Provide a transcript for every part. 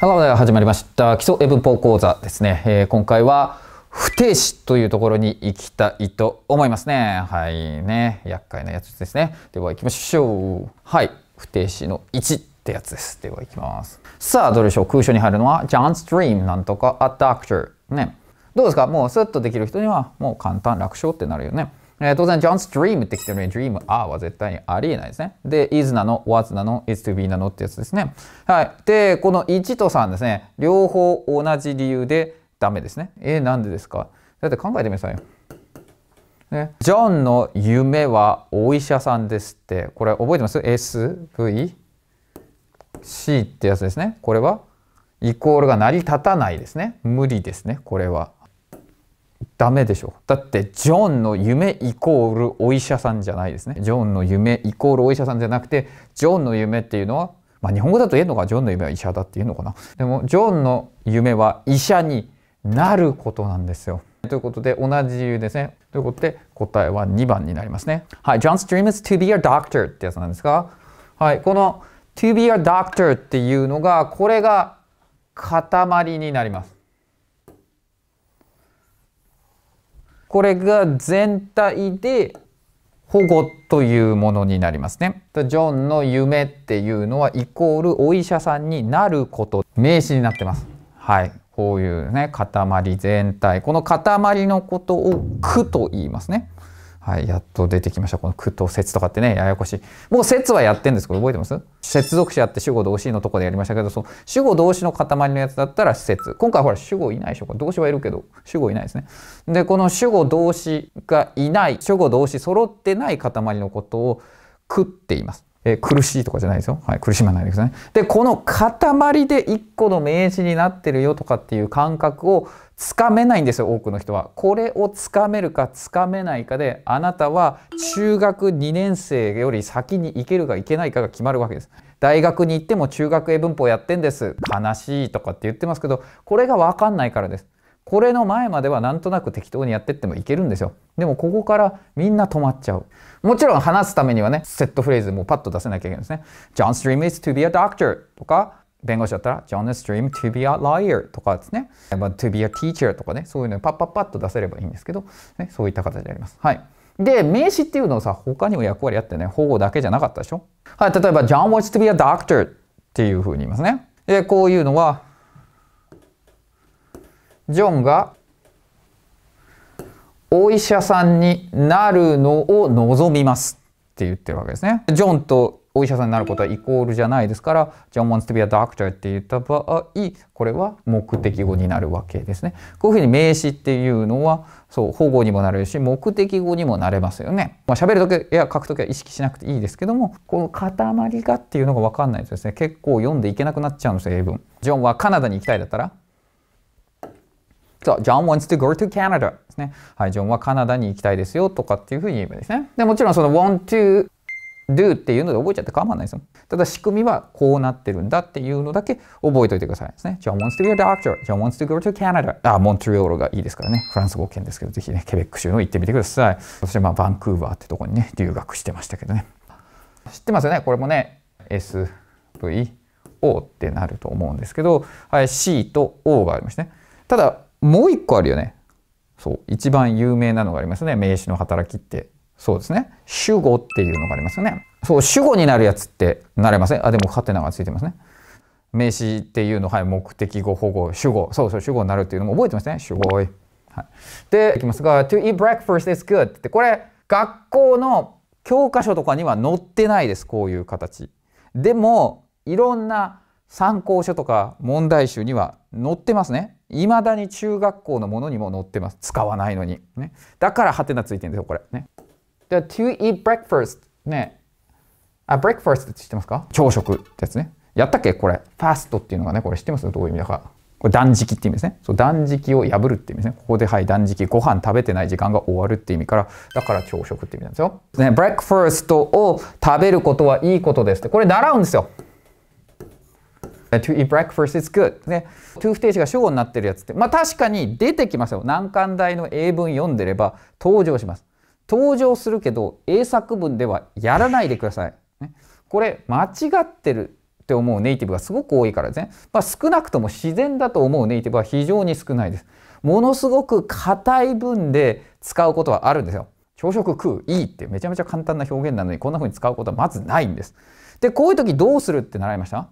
始まりました基礎英文法講座ですね、えー、今回は不定詞というところに行きたいと思いますねはいね厄介なやつですねでは行きましょうはい不定詞の1ってやつですでは行きますさあどうでしょう空所に入るのはジャンストリーム、なんとかア d o c t ねどうですかもうスッとできる人にはもう簡単楽勝ってなるよねえー、当然、John's Dream って来てるね。Dream a R e は絶対にありえないですね。で、is なの、was なの、is to be なのってやつですね。はい。で、この1と3ですね。両方同じ理由でダメですね。えー、なんでですかだって考えてみなさいよ。ね、ジョンの夢はお医者さんですって、これ覚えてます ?SVC ってやつですね。これはイコールが成り立たないですね。無理ですね、これは。ダメでしょだってジョンの夢イコールお医者さんじゃないですねジョンの夢イコールお医者さんじゃなくてジョンの夢っていうのはまあ日本語だと言えんのかジョンの夢は医者だっていうのかなでもジョンの夢は医者になることなんですよということで同じ理由ですねということで答えは2番になりますねはい John's dream is to be a doctor ってやつなんですがはいこの to be a doctor っていうのがこれが塊になりますこれが全体で保護というものになりますね。ジョンの夢っていうのはイコールお医者さんになること名詞になってます。はい、こういうね塊全体この塊のことを「区」と言いますね。はい、やっと出てきました。この句と説とかってね、ややこしい。もう説はやってんですけど、覚えてます接続詞あって主語動詞のとこでやりましたけど、その主語動詞の塊のやつだったら説。今回ほら主語いないでしょうか。動詞はいるけど、主語いないですね。で、この主語動詞がいない、主語動詞揃ってない塊のことを句って言います。え苦しいとかじゃないですよ。はい、苦しまないでくださいね。で、この塊で1個の名詞になってるよとかっていう感覚をつかめないんですよ多くの人は。これをつかめるかつかめないかであなたは中学2年生より先に行けるか行けないかが決まるわけです。大学に行っても中学英文法やってんです悲しいとかって言ってますけどこれがわかんないからです。これの前まではなんとなく適当にやってってもいけるんですよ。でもここからみんな止まっちゃう。もちろん話すためにはね、セットフレーズもパッと出せなきゃいけないんですね。John Stream is to be a doctor とか弁護士だったら John's dream to be a lawyer とかですね、to be a teacher とかね、そういうのをパッパッパッと出せればいいんですけど、ね、そういった形であります。はい。で、名詞っていうのをさ、他にも役割あってね、保護だけじゃなかったでしょはい、例えば John wants to be a doctor っていうふうに言いますね。で、こういうのは、ジョンがお医者さんになるのを望みますって言ってるわけですね。ジョンとお医者さんになることはイコールじゃないですから John wants to be a doctor って言った場合これは目的語になるわけですね。こういうふうに名詞っていうのはそう保護にもなれるし目的語にもなれますよね。まあ、喋る時や書く時は意識しなくていいですけどもこの塊がっていうのが分かんないとですね結構読んでいけなくなっちゃうんですよ英文。ジョンはカナダに行きたいだったらそう、John wants to go to Canada ですね。はい、ジョンはカナダに行きたいですよとかっていうふうに言えばですね。で、もちろんその want to do っていうので覚えちゃって構わないですよ。ただ仕組みはこうなってるんだっていうのだけ覚えておいてくださいですね。John wants to be a doctor. John wants to go to Canada. あ、モントリオールがいいですからね。フランス語圏ですけど、ぜひね、ケベック州の行ってみてください。そしてまあ、バンクーバーってとこにね、留学してましたけどね。知ってますよねこれもね、S、V、O ってなると思うんですけど、はい、C と O がありますね。ただ、もう一個あるよね。そう、一番有名なのがありますね。名詞の働きって。そうですね。主語っていうのがありますよね。そう、主語になるやつってなれません。あ、でも、ハテナがついてますね。名詞っていうの、はい、目的語、保護、主語。そうそう、主語になるっていうのも覚えてますね。主語。はい。で、いきますが、to eat breakfast is good って、これ、学校の教科書とかには載ってないです。こういう形。でも、いろんな参考書とか問題集には載ってますね。いまだに中学校のものにも載ってます。使わないのに。ね、だから、ハテナついてるんですよ、これ。ねでは、to eat breakfast ね、あ、breakfast って知ってますか朝食ってやつね。やったっけこれ。fast っていうのがね、これ知ってますどういう意味だか。これ断食って意味ですね。そう断食を破るって意味ですね。ここではい断食、ご飯食べてない時間が終わるって意味から、だから朝食って意味なんですよ。ね、ブレックファーストを食べることはいいことですって、これ習うんですよ。to eat breakfast is good ね。to 不定詞が主語になってるやつって、まあ確かに出てきますよ。難関大の英文読んでれば登場します。登場するけど英作文ではやらないでください。ね、これ間違ってるって思うネイティブがすごく多いからですね。まあ、少なくとも自然だと思うネイティブは非常に少ないです。ものすごく硬い文で使うことはあるんですよ。朝食食う、いいってめちゃめちゃ簡単な表現なのにこんな風に使うことはまずないんです。で、こういう時どうするって習いました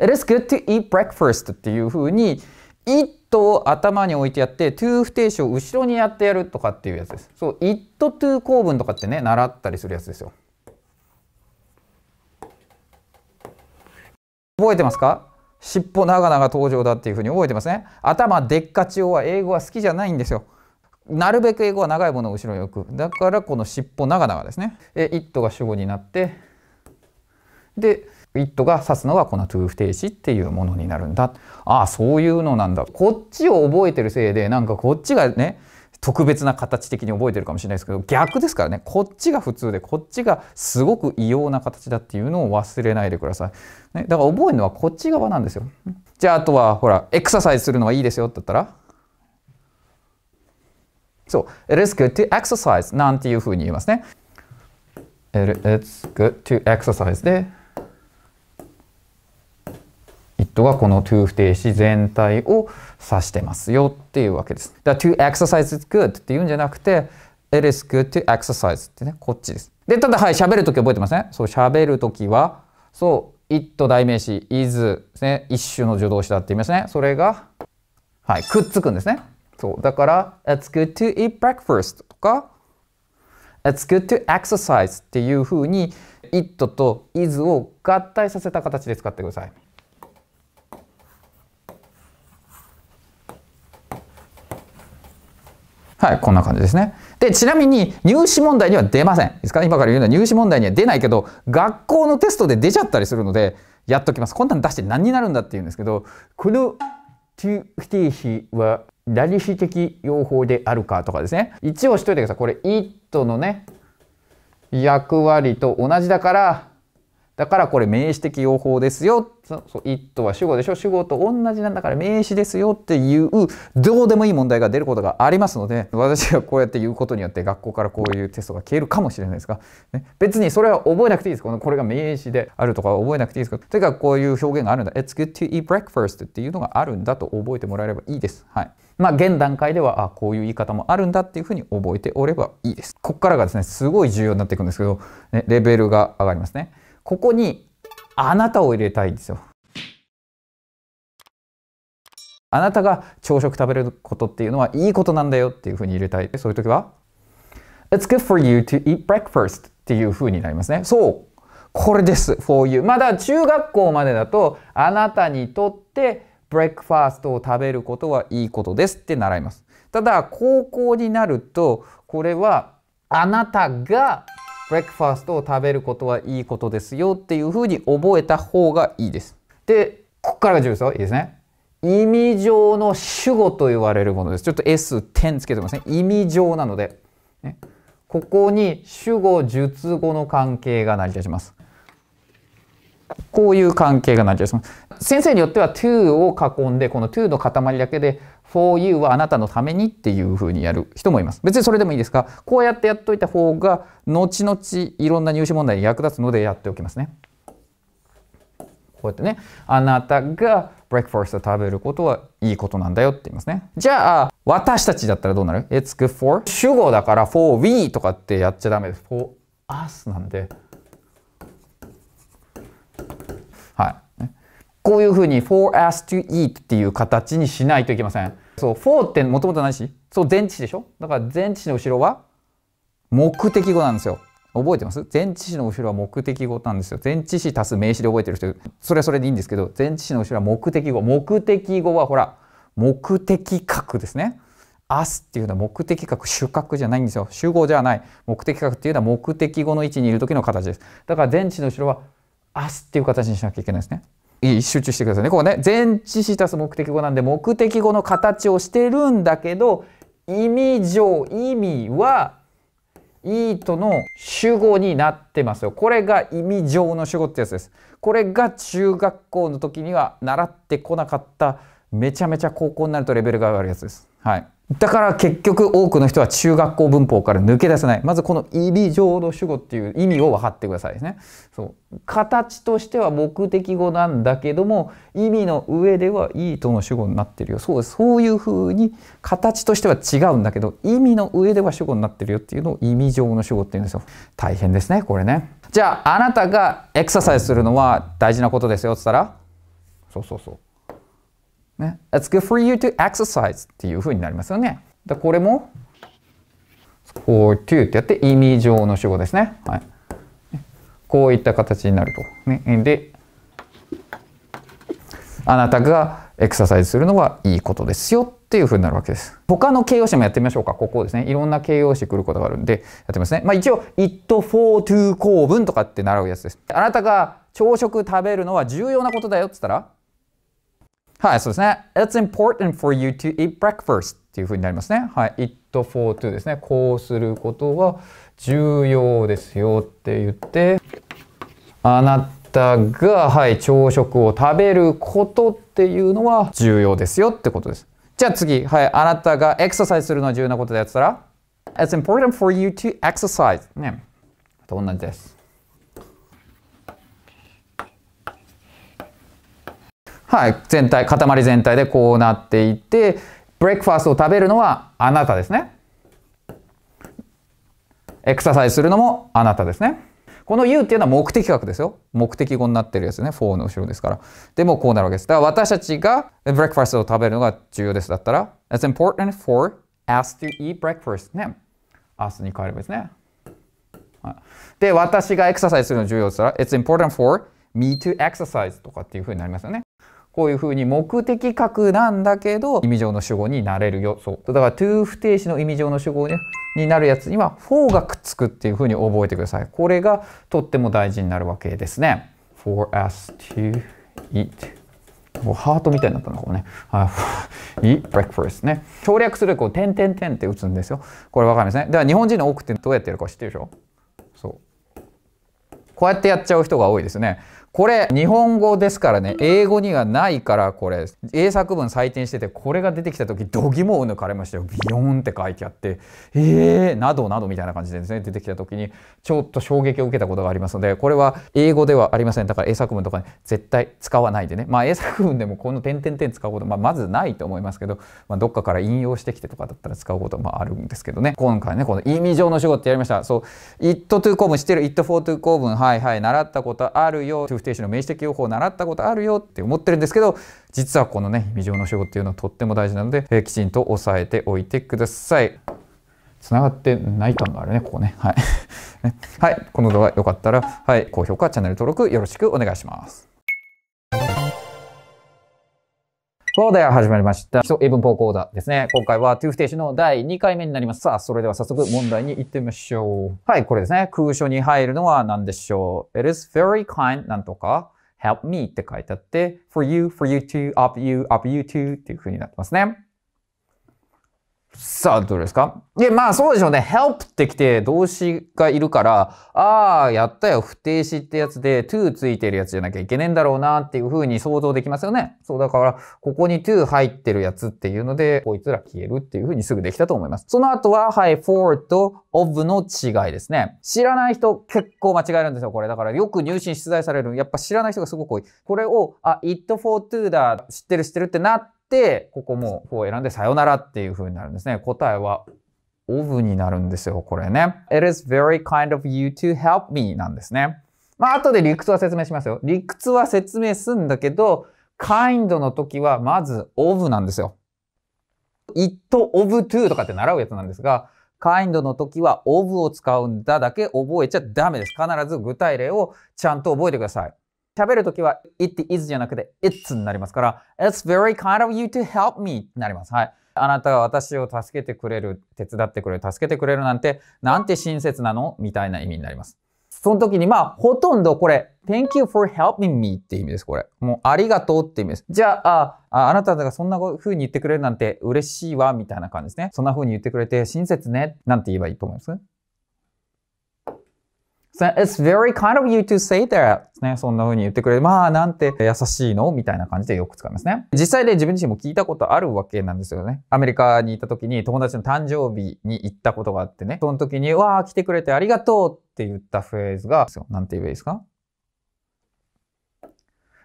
?It is good to eat breakfast っていう風に言ってトを頭に置いてやって to 不定詞を後ろにやってやるとかっていうやつです。そう it to 構文とかってね習ったりするやつですよ。覚えてますか尻尾長々登場だっていうふうに覚えてますね。頭でっかち用は英語は好きじゃないんですよ。なるべく英語は長いものを後ろに置く。だからこの尻尾長々ですね。え、it が主語になって、で、it が指すのがこの to 不定詞っていうものになるんだ。ああそういうのなんだこっちを覚えてるせいでなんかこっちがね特別な形的に覚えてるかもしれないですけど逆ですからねこっちが普通でこっちがすごく異様な形だっていうのを忘れないでください、ね、だから覚えるのはこっち側なんですよじゃああとはほらエクササイズするのがいいですよって言ったらそう It is good to exercise なんていうふうに言いますね It is good to exercise でトがこの to 不定詞全体を指してますよっていうわけです。だから to exercise is good って言うんじゃなくて it is good to exercise ってね、こっちです。で、ただはい、喋るとき覚えてますね。そう、喋るときは、そう、it 代名詞 is ですね、一種の助動詞だって言いますね。それが、はい、くっつくんですね。そう、だから it's good to eat breakfast とか It's good to exercise っていうふうに it と is を合体させた形で使ってください。はい、こんな感じですね。で、ちなみに入試問題には出ません。いいですか今から言うのは入試問題には出ないけど、学校のテストで出ちゃったりするので、やっときます。こんなの出して何になるんだって言うんですけど、この不定詞はラリ詞的用法であるかとかですね。一応しといてください。これ、it のね、役割と同じだから、だからこれ名詞的用法ですよ。一とは主語でしょ主語と同じなんだから名詞ですよっていうどうでもいい問題が出ることがありますので私がこうやって言うことによって学校からこういうテストが消えるかもしれないですが、ね、別にそれは覚えなくていいですこのこれが名詞であるとか覚えなくていいですけどとにかくこういう表現があるんだ It's good to eat breakfast っていうのがあるんだと覚えてもらえればいいです。はいまあ、現段階ではあこういう言い方もあるんだっていうふうに覚えておればいいです。ここからがですねすごい重要になっていくんですけど、ね、レベルが上がりますね。ここにあなたを入れたいんですよ。あなたが朝食食べることっていうのはいいことなんだよっていうふうに入れたい。そういう時は It's good for you to eat breakfast っていうふうになりますね。そう。これです。for you。まだ中学校までだとあなたにとってブレックファーストを食べることはいいことですって習います。ただ高校になるとこれはあなたがブレックファーストを食べることはいいことですよっていうふうに覚えた方がいいです。で、ここからが重要ですよ。いいですね。意味上の主語と言われるものです。ちょっと S10 つけてますね。意味上なので。ね、ここに主語、述語の関係が成り立ちます。こういう関係が成り立ちます。先生によっては to を囲んで、この to の塊だけで for you はあなたのためにっていううにやる人もいます。別にそれでもいいですが、こうやってやっといた方が、後々いろんな入試問題に役立つのでやっておきますね。こうやってね、あなたがブレックファースを食べることはいいことなんだよって言いますね。じゃあ、私たちだったらどうなる ?It's good for 主語だから for we とかってやっちゃダメです。for us なんで。はい。こういうふうに for us to eat っていう形にしないといけません。そう、for ってもともと何しそう、前置詞でしょだから前置詞の後ろは目的語なんですよ。覚えてます前置詞の後ろは目的語なんですよ。前置詞足す名詞で覚えてる人、それはそれでいいんですけど、前置詞の後ろは目的語。目的語はほら、目的格ですね。アスっていうのは目的格、主格じゃないんですよ。主語じゃない。目的格っていうのは目的語の位置にいる時の形です。だから前置詞の後ろはアスっていう形にしなきゃいけないですね。いい集中してくださいねここね前置詞たす目的語なんで目的語の形をしてるんだけど意味上意味は「いい」との主語になってますよ。これが意味上の主語ってやつです。これが中学校の時には習ってこなかっためちゃめちゃ高校になるとレベルが上がるやつです。はいだから結局多くの人は中学校文法から抜け出せない。まずこの意味浄土主語っていう意味を分かってくださいですね。そう。形としては目的語なんだけども、意味の上ではいとの主語になってるよ。そうそういうふうに形としては違うんだけど、意味の上では主語になってるよっていうのを意味上の主語って言うんですよ。大変ですね、これね。じゃあ、あなたがエクササイズするのは大事なことですよって言ったら、そうそうそう。ね。It's good for you to exercise っていううになりますよね。で、これも for to ってやって意味上の主語ですね。はい。こういった形になると。ね、で、あなたがエクササイズするのはいいことですよっていうふうになるわけです。他の形容詞もやってみましょうか。ここですね。いろんな形容詞来ることがあるんで、やってますね。まあ一応、it for to 構文とかって習うやつです。あなたが朝食食べるのは重要なことだよって言ったら、はい、そうですね。It's important for you to eat breakfast っていうふうになりますね。はい、it for to ですね。こうすることは重要ですよって言って、あなたが、はい、朝食を食べることっていうのは重要ですよってことです。じゃあ次、はい、あなたがエクササイズするのは重要なことだったら、It's important for you to exercise ね。と同じです。はい、全体、塊全体でこうなっていて、ブレックファーストを食べるのはあなたですね。エクササイズするのもあなたですね。この y o U っていうのは目的格ですよ。目的語になってるやつね。for の後ろですから。でもこうなるわけです。だから私たちがブレックファーストを食べるのが重要です。だったら、It's important for us to eat breakfast ね。明日に変えればですね。で、私がエクササイズするの重要ですから、It's important for me to exercise とかっていうふうになりますよね。こういうふうに目的格なんだけど、意味上の主語になれるよ。そう。だから、to 不定詞の意味上の主語にになるやつには、for がくっつくっていうふうに覚えてください。これがとっても大事になるわけですね。for us to eat. もうハートみたいになったのかもね。eat breakfast ね。省略するこう、点点点って打つんですよ。これわかるんですね。だから日本人の多くってどうやってやるか知ってるでしょそう。こうやってやっちゃう人が多いですね。これ日本語ですからね英語にはないからこれ英作文採点しててこれが出てきた時度肝を抜かれましたよビヨーンって書いてあってえーなどなどみたいな感じでですね出てきた時にちょっと衝撃を受けたことがありますのでこれは英語ではありませんだから英作文とかに、絶対使わないでねまあ英作文でもこの点々点使うこと、まあ、まずないと思いますけど、まあ、どっかから引用してきてとかだったら使うこともあるんですけどね今回ねこの意味上の主語ってやりましたそう it to c o 公文してる it for to come はいはい習ったことあるよ不定詞の名詞的用法を習ったことあるよって思ってるんですけど実はこのね未上の主語っていうのはとっても大事なので、えー、きちんと押さえておいてください。つがってない感があるね、ここね。はい。ねはい、この動画良かったら、はい、高評価、チャンネル登録よろしくお願いします。そうだよ、始まりました。基礎英文法講座ですね。今回は to 不定詞の第2回目になります。さあ、それでは早速問題に行ってみましょう。はい、これですね。空所に入るのは何でしょう ?It is very kind なんとか help me って書いてあって for you, for you to, up you, up you to っていう風になってますね。さあ、どうですかで、まあそうでしょうね。help ってきて動詞がいるから、ああ、やったよ、不定詞ってやつで to ついてるやつじゃなきゃいけねえんだろうなっていう風に想像できますよね。そう、だから、ここに to 入ってるやつっていうので、こいつら消えるっていう風にすぐできたと思います。その後は、はい、for と of の違いですね。知らない人結構間違えるんですよ、これ。だからよく入試に出題される。やっぱ知らない人がすごく多い。これを、あ、it for to だ、知ってる知ってるってなって、、ここもうを選んでさよならっていう風になるんですね。答えは of になるんですよ、これね。It is very kind of you to help me なんですね。まあ、後で理屈は説明しますよ。理屈は説明すんだけど、kind の時はまず of なんですよ。it of to とかって習うやつなんですが、kind の時は of を使うんだだけ覚えちゃダメです。必ず具体例をちゃんと覚えてください。喋るときは it is じゃなくて it's になりますから It's very kind of you to help me になります。はい。あなたが私を助けてくれる、手伝ってくれる、助けてくれるなんて、なんて親切なのみたいな意味になります。その時に、まあ、ほとんどこれ、Thank you for helping me って意味です、これ。もう、ありがとうって意味です。じゃあ、ああなたがそんな風に言ってくれるなんて嬉しいわ、みたいな感じですね。そんな風に言ってくれて親切ね、なんて言えばいいと思います So it's very kind of you to say that. ね、そんな風に言ってくれる。まあ、なんて優しいのみたいな感じでよく使いますね。実際で自分自身も聞いたことあるわけなんですよね。アメリカに行った時に友達の誕生日に行ったことがあってね。その時に、わあ、来てくれてありがとうって言ったフレーズが、なんて言えばいいですか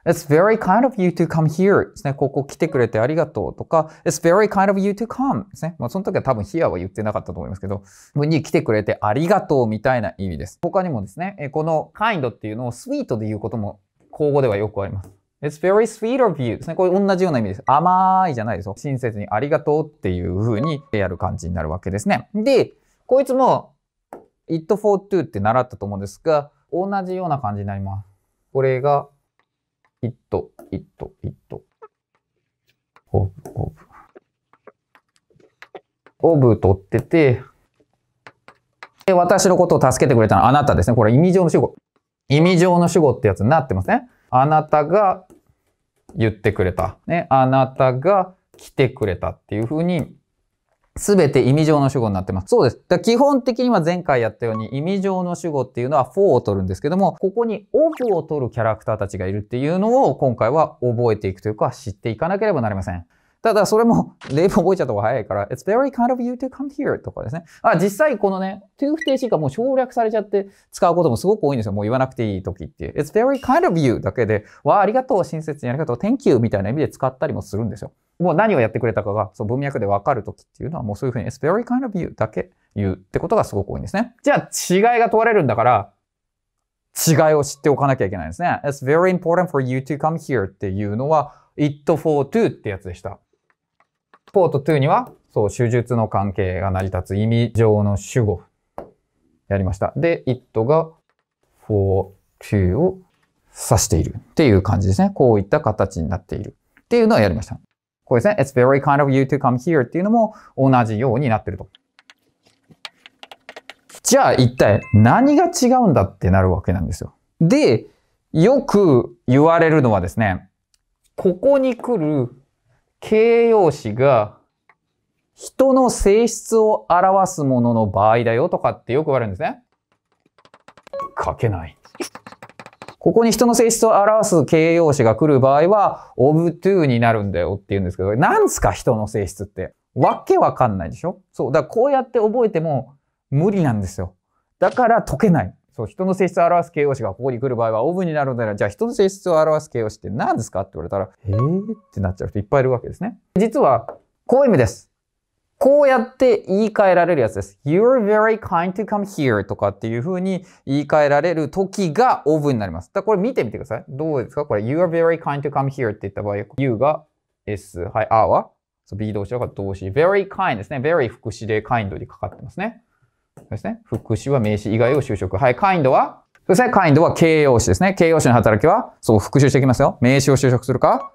It's very kind of you to come here ですね。ここ来てくれてありがとうとか、It's very kind of you to come ですね。まあ、その時は多分 here は言ってなかったと思いますけど、に来てくれてありがとうみたいな意味です。他にもですね、この kind っていうのを sweet で言うことも口語ではよくあります。It's very sweet of you ですね。これ同じような意味です。甘いじゃないですよ。親切にありがとうっていう風にやる感じになるわけですね。で、こいつも it for to って習ったと思うんですが、同じような感じになります。これがいっと、いっと。オブ、オブ。オブ取ってて、で、私のことを助けてくれたのはあなたですね。これ意味上の主語。意味上の主語ってやつになってますね。あなたが言ってくれた。ね。あなたが来てくれたっていうふうにすべて意味上の主語になってます。そうです。だ基本的には前回やったように意味上の主語っていうのは4を取るんですけども、ここにオフを取るキャラクターたちがいるっていうのを今回は覚えていくというか知っていかなければなりません。ただ、それも、例文覚えちゃった方が早いから、It's very kind of you to come here とかですね。あ、実際このね、to 不定詞がもう省略されちゃって使うこともすごく多いんですよ。もう言わなくていい時って。It's very kind of you だけで、わあ、ありがとう、親切にありがとう、Thank you みたいな意味で使ったりもするんですよ。もう何をやってくれたかが、その文脈でわかる時っていうのは、もうそういうふうに It's very kind of you だけ言うってことがすごく多いんですね。じゃあ、違いが問われるんだから、違いを知っておかなきゃいけないんですね。It's very important for you to come here っていうのは、it for to ってやつでした。ポート2には、そう、手術の関係が成り立つ意味上の主語。やりました。で、it が for to を指しているっていう感じですね。こういった形になっているっていうのをやりました。これですね。It's very kind of you to come here っていうのも同じようになってると。じゃあ一体何が違うんだってなるわけなんですよ。で、よく言われるのはですね、ここに来る形容詞が人の性質を表すものの場合だよとかってよく言われるんですね。書けない。ここに人の性質を表す形容詞が来る場合は、of to になるんだよって言うんですけど、なんすか人の性質って。わけわかんないでしょそう。だからこうやって覚えても無理なんですよ。だから解けない。そう、人の性質を表す形容詞がここに来る場合は、オブになるのでは、じゃあ人の性質を表す形容詞って何ですかって言われたら、えーってなっちゃう人いっぱいいるわけですね。実は、こういう意味です。こうやって言い換えられるやつです。You're very kind to come here とかっていう風に言い換えられる時がオブになります。だこれ見てみてください。どうですかこれ、You're very kind to come here って言った場合、you が s、はい、r は B 動詞だから動詞。very kind ですね。very 副詞で kind にかかってますね。ですね。副詞は名詞以外を就職。はい。カインドはそうですね。カインドは形容詞ですね。形容詞の働きは、そう、復習していきますよ。名詞を就職するか、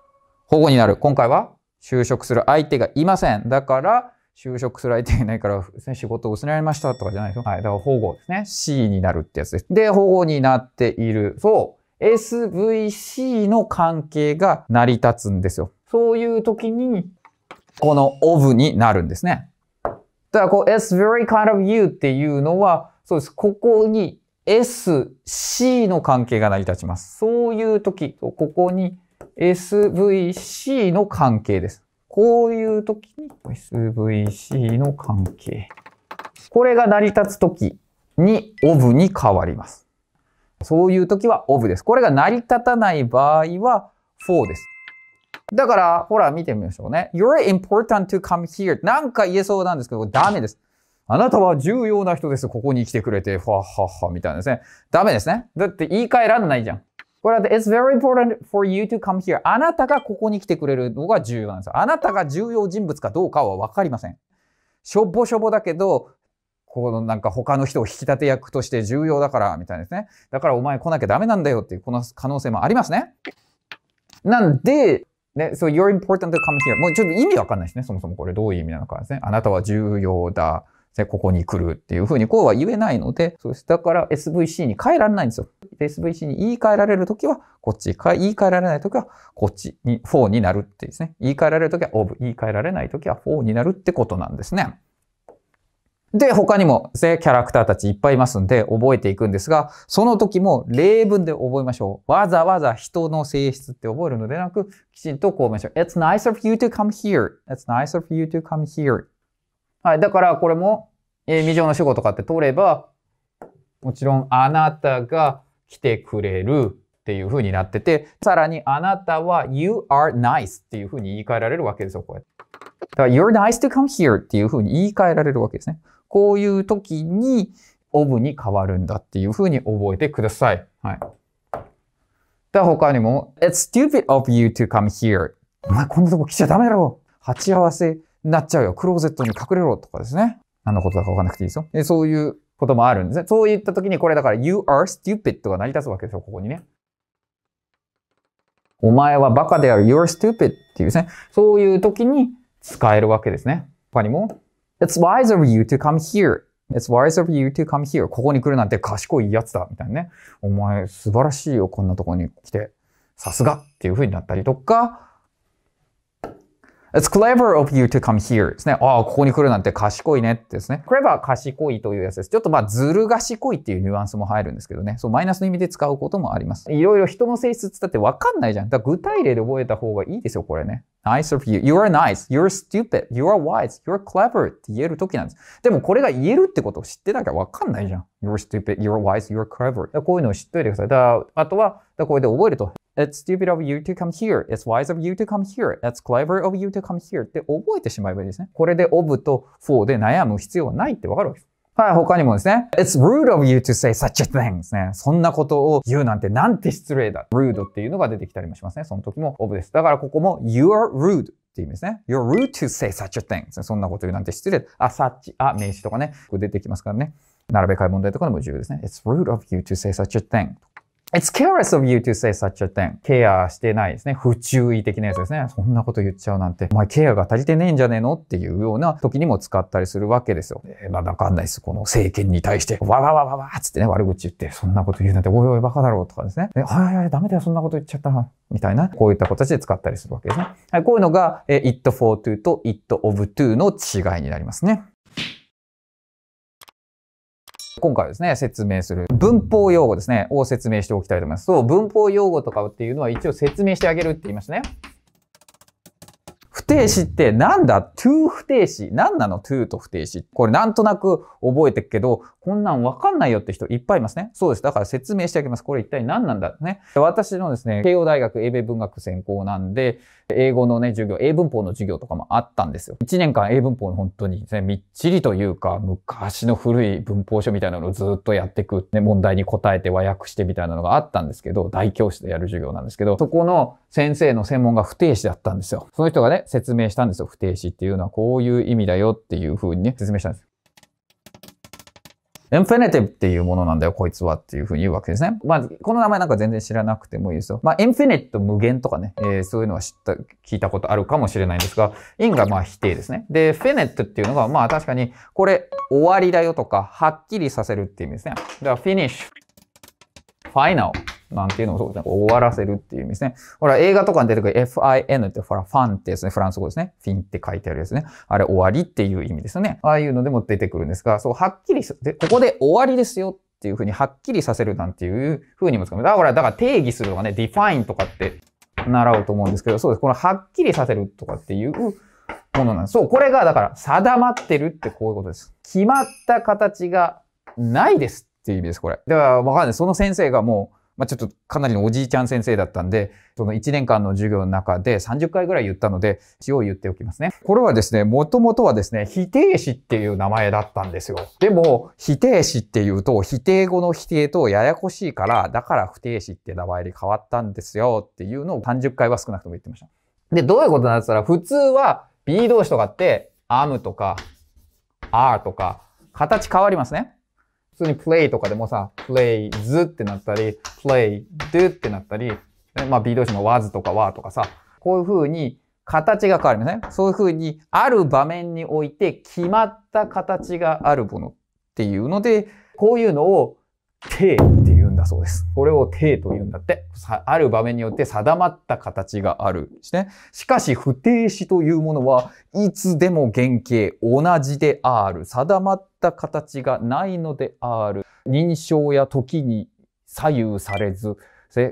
保護になる。今回は、就職する相手がいません。だから、就職する相手がいないから、ね、仕事を失いましたとかじゃないですよ。はい。だから保護ですね。C になるってやつです。で、保護になっている。そう。SVC の関係が成り立つんですよ。そういう時に、このオ v になるんですね。だからこう S very kind of you っていうのは、そうです。ここに S、C の関係が成り立ちます。そういう時、ここに SVC の関係です。こういう時に SVC の関係。これが成り立つ時に of に変わります。そういう時は of です。これが成り立たない場合は for です。だから、ほら、見てみましょうね。You're important to come here. なんか言えそうなんですけど、ダメです。あなたは重要な人です。ここに来てくれて、ファッハッハみたいなですね。ダメですね。だって言い換えらんないじゃん。これは、It's very important for you to come here. あなたがここに来てくれるのが重要なんですあなたが重要人物かどうかはわかりません。しょぼしょぼだけど、このなんか他の人を引き立て役として重要だから、みたいですね。だからお前来なきゃダメなんだよっていう、この可能性もありますね。なんで、ね、so you're important to come here. もうちょっと意味わかんないですね。そもそもこれどういう意味なのかですね。あなたは重要だ。で、ここに来るっていうふうにこうは言えないので、そうでだから SVC に変えられないんですよ。SVC に言い換えられるときはこっち、言い換えられないときはこっちに、4になるってですね。言い換えられるときは of、言い換えられないときは4になるってことなんですね。で、他にもですね、キャラクターたちいっぱいいますんで、覚えていくんですが、その時も例文で覚えましょう。わざわざ人の性質って覚えるのでなく、きちんとこうましょう。It's nice of you to come here.It's nice of you to come here. はい、だからこれも、えー、未上の主語とかって取れば、もちろんあなたが来てくれるっていう風になってて、さらにあなたは You are nice っていう風に言い換えられるわけですよ、こうやって。だから You're nice to come here っていう風に言い換えられるわけですね。こういう時に、オブに変わるんだっていうふうに覚えてください。はい。で、他にも、It's stupid of you to come here. お前こんなとこ来ちゃダメだろ鉢合わせになっちゃうよ。クローゼットに隠れろとかですね。何のことだかわかんなくていいですよ。でそういうこともあるんですね。そういった時にこれだから You are stupid が成り立つわけですよ。ここにね。お前はバカである You're stupid っていうですね。そういう時に使えるわけですね。他にも It's wise of you to come here. It's wise of you to come here. ここに来るなんて賢いやつだ。みたいなね。お前素晴らしいよ。こんなとこに来て。さすがっていう風になったりとか。It's clever of you to come here ですね。ああ、ここに来るなんて賢いねってですね。clever 賢いというやつです。ちょっとまあ、ずる賢いっていうニュアンスも入るんですけどね。そう、マイナスの意味で使うこともあります。いろいろ人の性質ってだってわかんないじゃん。だから具体例で覚えた方がいいですよ、これね。nice of you. You are nice. You are stupid. You are wise. You are clever. って言える時なんです。でもこれが言えるってことを知ってなきゃわかんないじゃん。You are stupid. You are wise. You are clever. こういうのを知っておいてください。だあとは、だこれで覚えると。It's stupid of you to come here. It's wise of you to come here. It's clever of you to come here. って覚えてしまえばいいですね。これでオブと for で悩む必要はないってわかるわけです。はい、他にもですね。It's rude of you to say such a thing ですね。そんなことを言うなんてなんて失礼だ。rude っていうのが出てきたりもしますね。その時も of です。だからここも you r e rude っていう意味ですね。You're rude to say such a thing ですね。そんなこと言うなんて失礼だ。あ、such, あ、名詞とかね。出てきますからね。並べ替え問題とかでも重要ですね。It's rude of you to say such a thing と It's careless of you to say such a thing. ケアしてないですね。不注意的なやつですね。そんなこと言っちゃうなんて、お前ケアが足りてねえんじゃねえのっていうような時にも使ったりするわけですよ。えー、まだわかんないです。この政権に対して、わわわわわっつってね、悪口言って、そんなこと言うなんて、おいおいバカだろうとかですね。え、はいはい、ダメだよ、そんなこと言っちゃった。みたいな、こういった形で使ったりするわけですね。はい、こういうのが、え it for to と it of to の違いになりますね。今回ですね、説明する文法用語ですね、を説明しておきたいと思います。そう、文法用語とかっていうのは一応説明してあげるって言いましたね。不定詞ってなんだ ?to 不定詞。何なの ?to と不定詞。これなんとなく覚えてるけど、こんなんわかんないよって人いっぱいいますね。そうです。だから説明してあげます。これ一体何なんだね。私のですね、慶応大学英米文学専攻なんで、英語のね、授業、英文法の授業とかもあったんですよ。1年間英文法の本当にですね、みっちりというか、昔の古い文法書みたいなのをずっとやっていく、ね、問題に答えて和訳してみたいなのがあったんですけど、大教室でやる授業なんですけど、そこの先生の専門が不定詞だったんですよ。その人がね、説明したんですよ。不定詞っていうのはこういう意味だよっていう風にね、説明したんです。インフィニティブっていうものなんだよ、こいつはっていうふうに言うわけですね。まあ、この名前なんか全然知らなくてもいいですよ。まあ、インフィニット無限とかね、えー、そういうのは知った、聞いたことあるかもしれないんですが、in がまあ否定ですね。で、フィニットっていうのがまあ確かに、これ終わりだよとか、はっきりさせるっていう意味ですね。だから、フィニッシュ、ファイナル。なんていうのもそう終わらせるっていう意味ですね。ほら、映画とかに出てくる fin ってほら、ファンってですね、フランス語ですね。フィンって書いてあるやつね。あれ、終わりっていう意味ですよね。ああいうのでも出てくるんですが、そう、はっきりで、ここで終わりですよっていうふうにはっきりさせるなんていうふうにも使う。だから、だから定義するとかね、define とかって習うと思うんですけど、そうです。このはっきりさせるとかっていうものなんです。そう、これがだから定まってるってこういうことです。決まった形がないですっていう意味です、これ。では、わかんない。その先生がもう、まあ、ちょっとかなりのおじいちゃん先生だったんで、その1年間の授業の中で30回ぐらい言ったので、一応言っておきますね。これはですね、もともとはですね、否定詞っていう名前だったんですよ。でも、否定詞っていうと、否定語の否定とややこしいから、だから不定詞って名前に変わったんですよっていうのを30回は少なくとも言ってました。で、どういうことなんですか普通は B 動詞とかって、アムとか、アーとか、形変わりますね。普通に play とかでもさ、play ずってなったり、play do ってなったり、まあ B 動詞の was とか w a とかさ、こういう風に形が変わりません、ね、そういう風にある場面において決まった形があるものっていうので、こういうのを定って言うんだそうです。これを定と言うんだって。ある場面によって定まった形があるんですね。しかし、不定詞というものはいつでも原型同じである。定まっった形がないのである。認証や時に左右されず、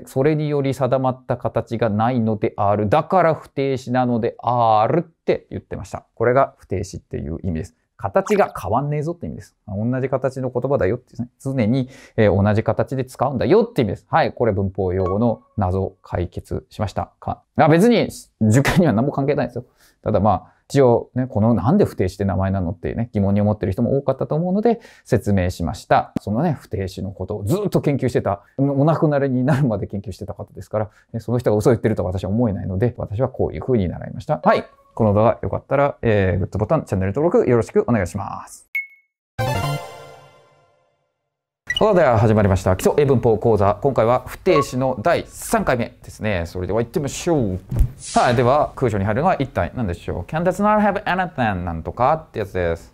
それにより定まった形がないのである。だから不定詞なのであるって言ってました。これが不定詞っていう意味です。形が変わんねえぞって意味です。同じ形の言葉だよってね。常に、えー、同じ形で使うんだよって意味です。はい。これ文法用語の謎解決しましたか。あ別に受験には何も関係ないですよ。ただまあ、一応ね、このなんで不定詞って名前なのってね、疑問に思ってる人も多かったと思うので説明しました。そのね、不定詞のことをずっと研究してた、お亡くなりになるまで研究してた方ですから、ね、その人が嘘を言ってると私は思えないので、私はこういう風に習いました。はい。この動画良かったら、えー、グッドボタン、チャンネル登録よろしくお願いします。さあでは始まりました基礎英文法講座今回は不定詞の第3回目ですねそれでは行ってみましょうはいでは空所に入るのは一体何でしょう Can does not have anything なんとかってやつです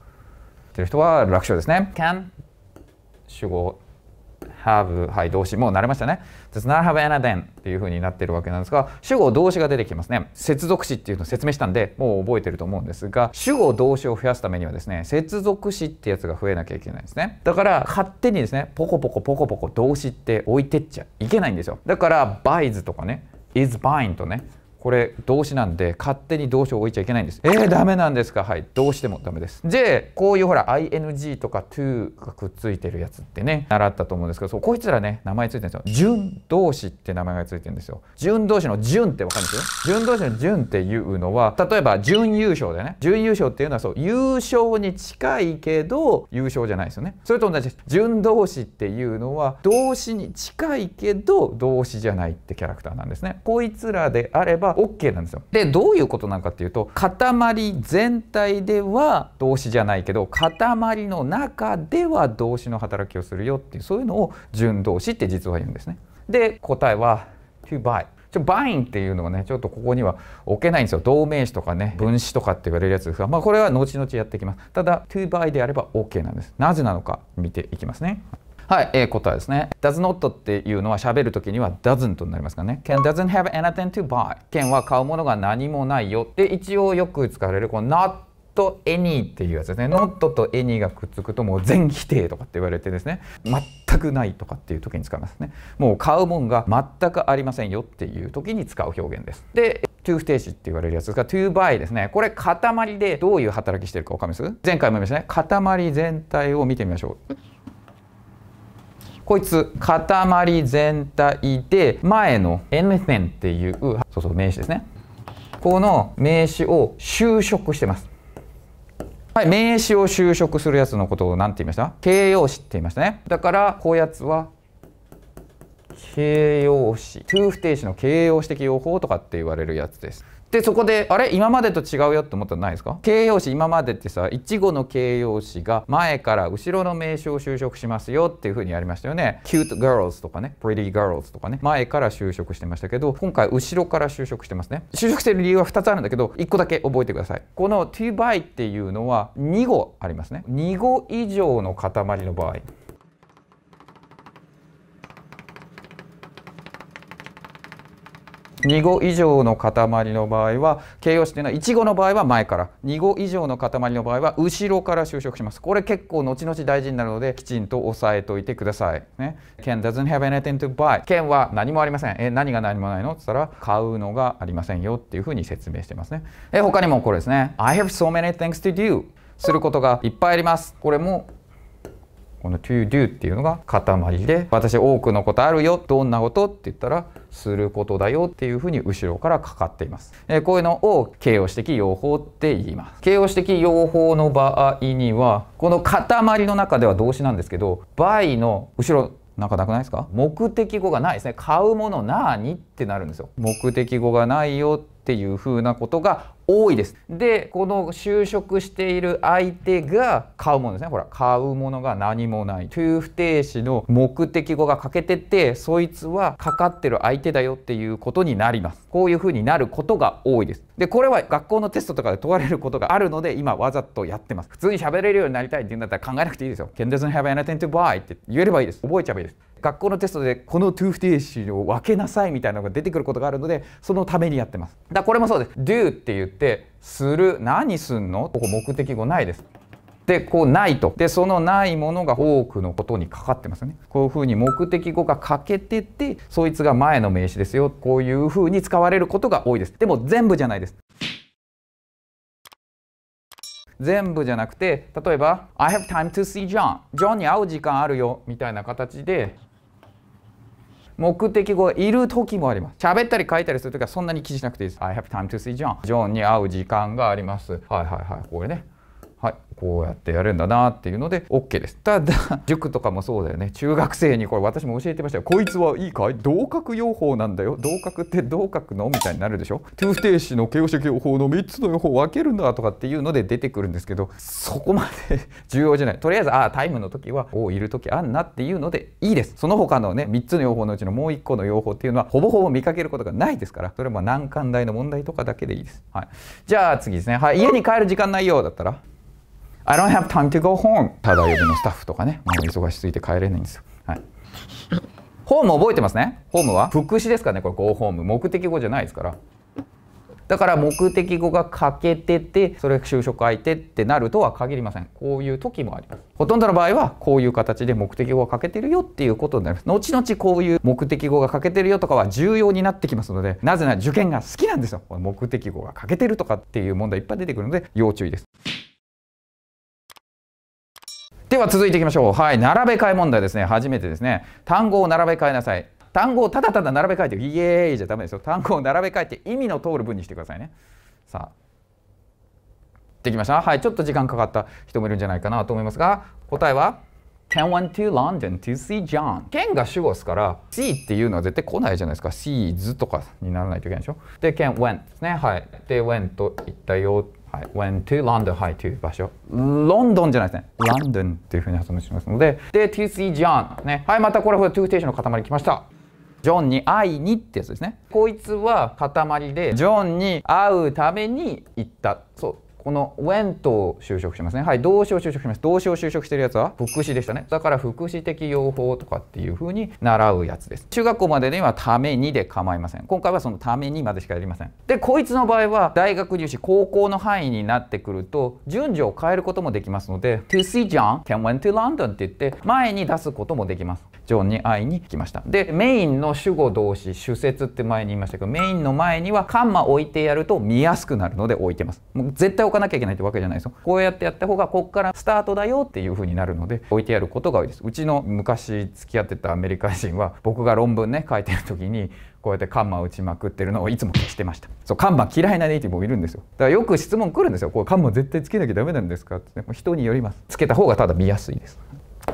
ってる人は楽勝ですね Can 主語 have はい動詞もう慣れましたね does not have an a っていうふうになってるわけなんですが主語動詞が出てきますね接続詞っていうのを説明したんでもう覚えてると思うんですが主語動詞を増やすためにはですね接続詞ってやつが増えなきゃいけないんですねだから勝手にですねポコポコポコポコ動詞って置いてっちゃいけないんですよだから buys とかね is b i n とねこれ動詞なんで勝手に動詞を置いちゃいけないんです。えー、ダメなんですかはい。うしてもダメです。で、こういうほら ing とか to がくっついてるやつってね、習ったと思うんですけど、そうこいつらね、名前ついてるんですよ。順動詞って名前がついてるんですよ。順動詞の順ってわかるんですよ。順動詞の順っていうのは、例えば準優勝だよね。準優勝っていうのはそう、優勝に近いけど、優勝じゃないですよね。それと同じです。準動詞っていうのは、動詞に近いけど、動詞じゃないってキャラクターなんですね。こいつらであれば、ば OK なんですよ。でどういうことなのかっていうと塊全体では動詞じゃないけど塊の中では動詞の働きをするよっていうそういうのを準動詞って実は言うんですね。で答えは to buy。ちょバインっていうのがねちょっとここには置けないんですよ動名詞とかね分子とかって言われるやつですがまあこれは後々やっていきますただ to buy であれば OK なんですなぜなのか見ていきますねはい、え答えですね。does not っていうのは喋るときには doesn't になりますからね。c a n doesn't have anything to buy. can は買うものが何もないよ。で、一応よく使われるこの not any っていうやつですね。not と any がくっつくともう全否定とかって言われてですね。全くないとかっていう時に使いますね。もう買うもんが全くありませんよっていう時に使う表現です。で、トゥー不定詞って言われるやつですが、トゥーバイですね。これ塊でどういう働きしてるかわかります前回も言いましたね。塊全体を見てみましょう。こいつ塊全体で前の N 線っていうそうそう名詞ですねこの名詞を修飾してますはい、名詞を修飾するやつのことを何て言いました形容詞って言いましたねだからこういうやつは形容詞トゥー不定詞の形容詞的用法とかって言われるやつですでそこであれ今までと違うよって思ったらないですか形容詞今までってさい語の形容詞が前から後ろの名称を就職しますよっていう風にやりましたよね cute girls とかね pretty girls とかね前から就職してましたけど今回後ろから就職してますね就職してる理由は2つあるんだけど1個だけ覚えてくださいこの to buy っていうのは2語ありますね2語以上の塊の場合2語以上の塊の場合は形容詞というのは1語の場合は前から2語以上の塊の場合は後ろから就職しますこれ結構後々大事になるのできちんと押さえておいてくださいね Ken doesn't have anything to buy Ken は何もありませんえ何が何もないのって言ったら買うのがありませんよっていうふうに説明してますねえ他にもこれですね I have so many things to do することがいっぱいありますこれもこの to do っていうのが塊で私多くのことあるよどんなことって言ったらすることだよっていうふうに後ろからかかっています、えー、こういうのを形容詞的用法って言います形容詞的用法の場合にはこの塊の中では動詞なんですけど by の後ろなんかなくないですか目的語がないですね買うもの何ってなるんですよ目的語がないよっていうふなことが多いです。でこの就職している相手が買うものですねほら買うものが何もないという不定詞の目的語が欠けててそいつはかかってる相手だよっていうことになります。こういうふになることが多いです。でこれは学校のテストとかで問われることがあるので今わざとやってます。普通に喋れるようになりたいって言うんだったら考えなくていいですよ。Can doesn't have anything to buy って言えればいいです。覚えちゃえばいいです。学校のテストでこの to 不定詞を分けなさいみたいなのが出てくることがあるのでそのためにやってますだこれもそうです do って言ってする何すんのここ目的語ないですでこうないとでそのないものが多くのことにかかってますよねこういうふうに目的語が欠けててそいつが前の名詞ですよこういうふうに使われることが多いですでも全部じゃないです全部じゃなくて例えば「I have time to see John」「ジョンに会う時間あるよ」みたいな形で目的語がいる時もあります喋ったり書いたりする時はそんなに気にしなくていいです I have time to see John ジョンに会う時間がありますはいはいはいこれねこうやってやるんだなっていうので OK ですただ 塾とかもそうだよね中学生にこれ私も教えてましたよこいつはいいかい同格用法なんだよ同格って同格のみたいになるでしょ手不定詞の形容詞用法の3つの用法を分けるんだとかっていうので出てくるんですけどそこまで 重要じゃないとりあえずああタイムの時はおいる時あんなっていうのでいいですその他のね3つの用法のうちのもう1個の用法っていうのはほぼほぼ見かけることがないですからそれも難関大の問題とかだけでいいです、はい、じゃあ次ですね、はい、家に帰る時間ないようだったら I don't have time to go home ただ呼びのスタッフとかねもう忙しすぎて帰れないんですよ、はい、ホーム覚えてますねホームは副詞ですかねこれ go home 目的語じゃないですからだから目的語が欠けててそれが就職相手ってなるとは限りませんこういう時もありますほとんどの場合はこういう形で目的語が欠けてるよっていうことになります後々こういう目的語が欠けてるよとかは重要になってきますのでなぜなら受験が好きなんですよ目的語が欠けてるとかっていう問題いっぱい出てくるので要注意ですでは続いていきましょう。はい、並べ替え問題ですね。初めてですね。単語を並べ替えなさい。単語をただただ並べ替えて、イエーイじゃダメですよ。単語を並べ替えて意味の通る文にしてくださいね。さあ。できましたはい、ちょっと時間かかった人もいるんじゃないかなと思いますが、答えは Can one to London to see John? 県が主語ですから、see っていうのは絶対来ないじゃないですか。sees とかにならないといけないでしょ。で、can went ですね。はい。で、went と言ったよはい、went to London はいという場所ロンドンじゃないですね London というふうに発音しますのでで to see John ねはいまたこれは to station の塊来ましたジョンに会いにってやつですねこいつは塊でジョンに会うために行ったそうこの when と就職しますね。はい、動詞を就職します。動詞を就職してるやつは副詞でしたね。だから副詞的用法とかっていう風に習うやつです。中学校までにはためにで構いません。今回はそのためにまでしかやりません。で、こいつの場合は大学入試、高校の範囲になってくると順序を変えることもできますので to see John can went to London って言って前に出すこともできます。ジョンに会いに来ましたでメインの主語動詞主説って前に言いましたけどメインの前にはカンマ置いてやると見やすくなるので置いてますもう絶対置かなきゃいけないってわけじゃないですよこうやってやった方がこっからスタートだよっていう風になるので置いてやることが多いですうちの昔付き合ってたアメリカ人は 僕が論文ね書いてる時にこうやってカンマ打ちまくってるのをいつも消してましたそうカンマ嫌いなネイティブもいるんですよだからよく質問来るんですよこれカンマ絶対つけなきゃダメなんですかって、ね、人によりますつけた方がただ見やすいです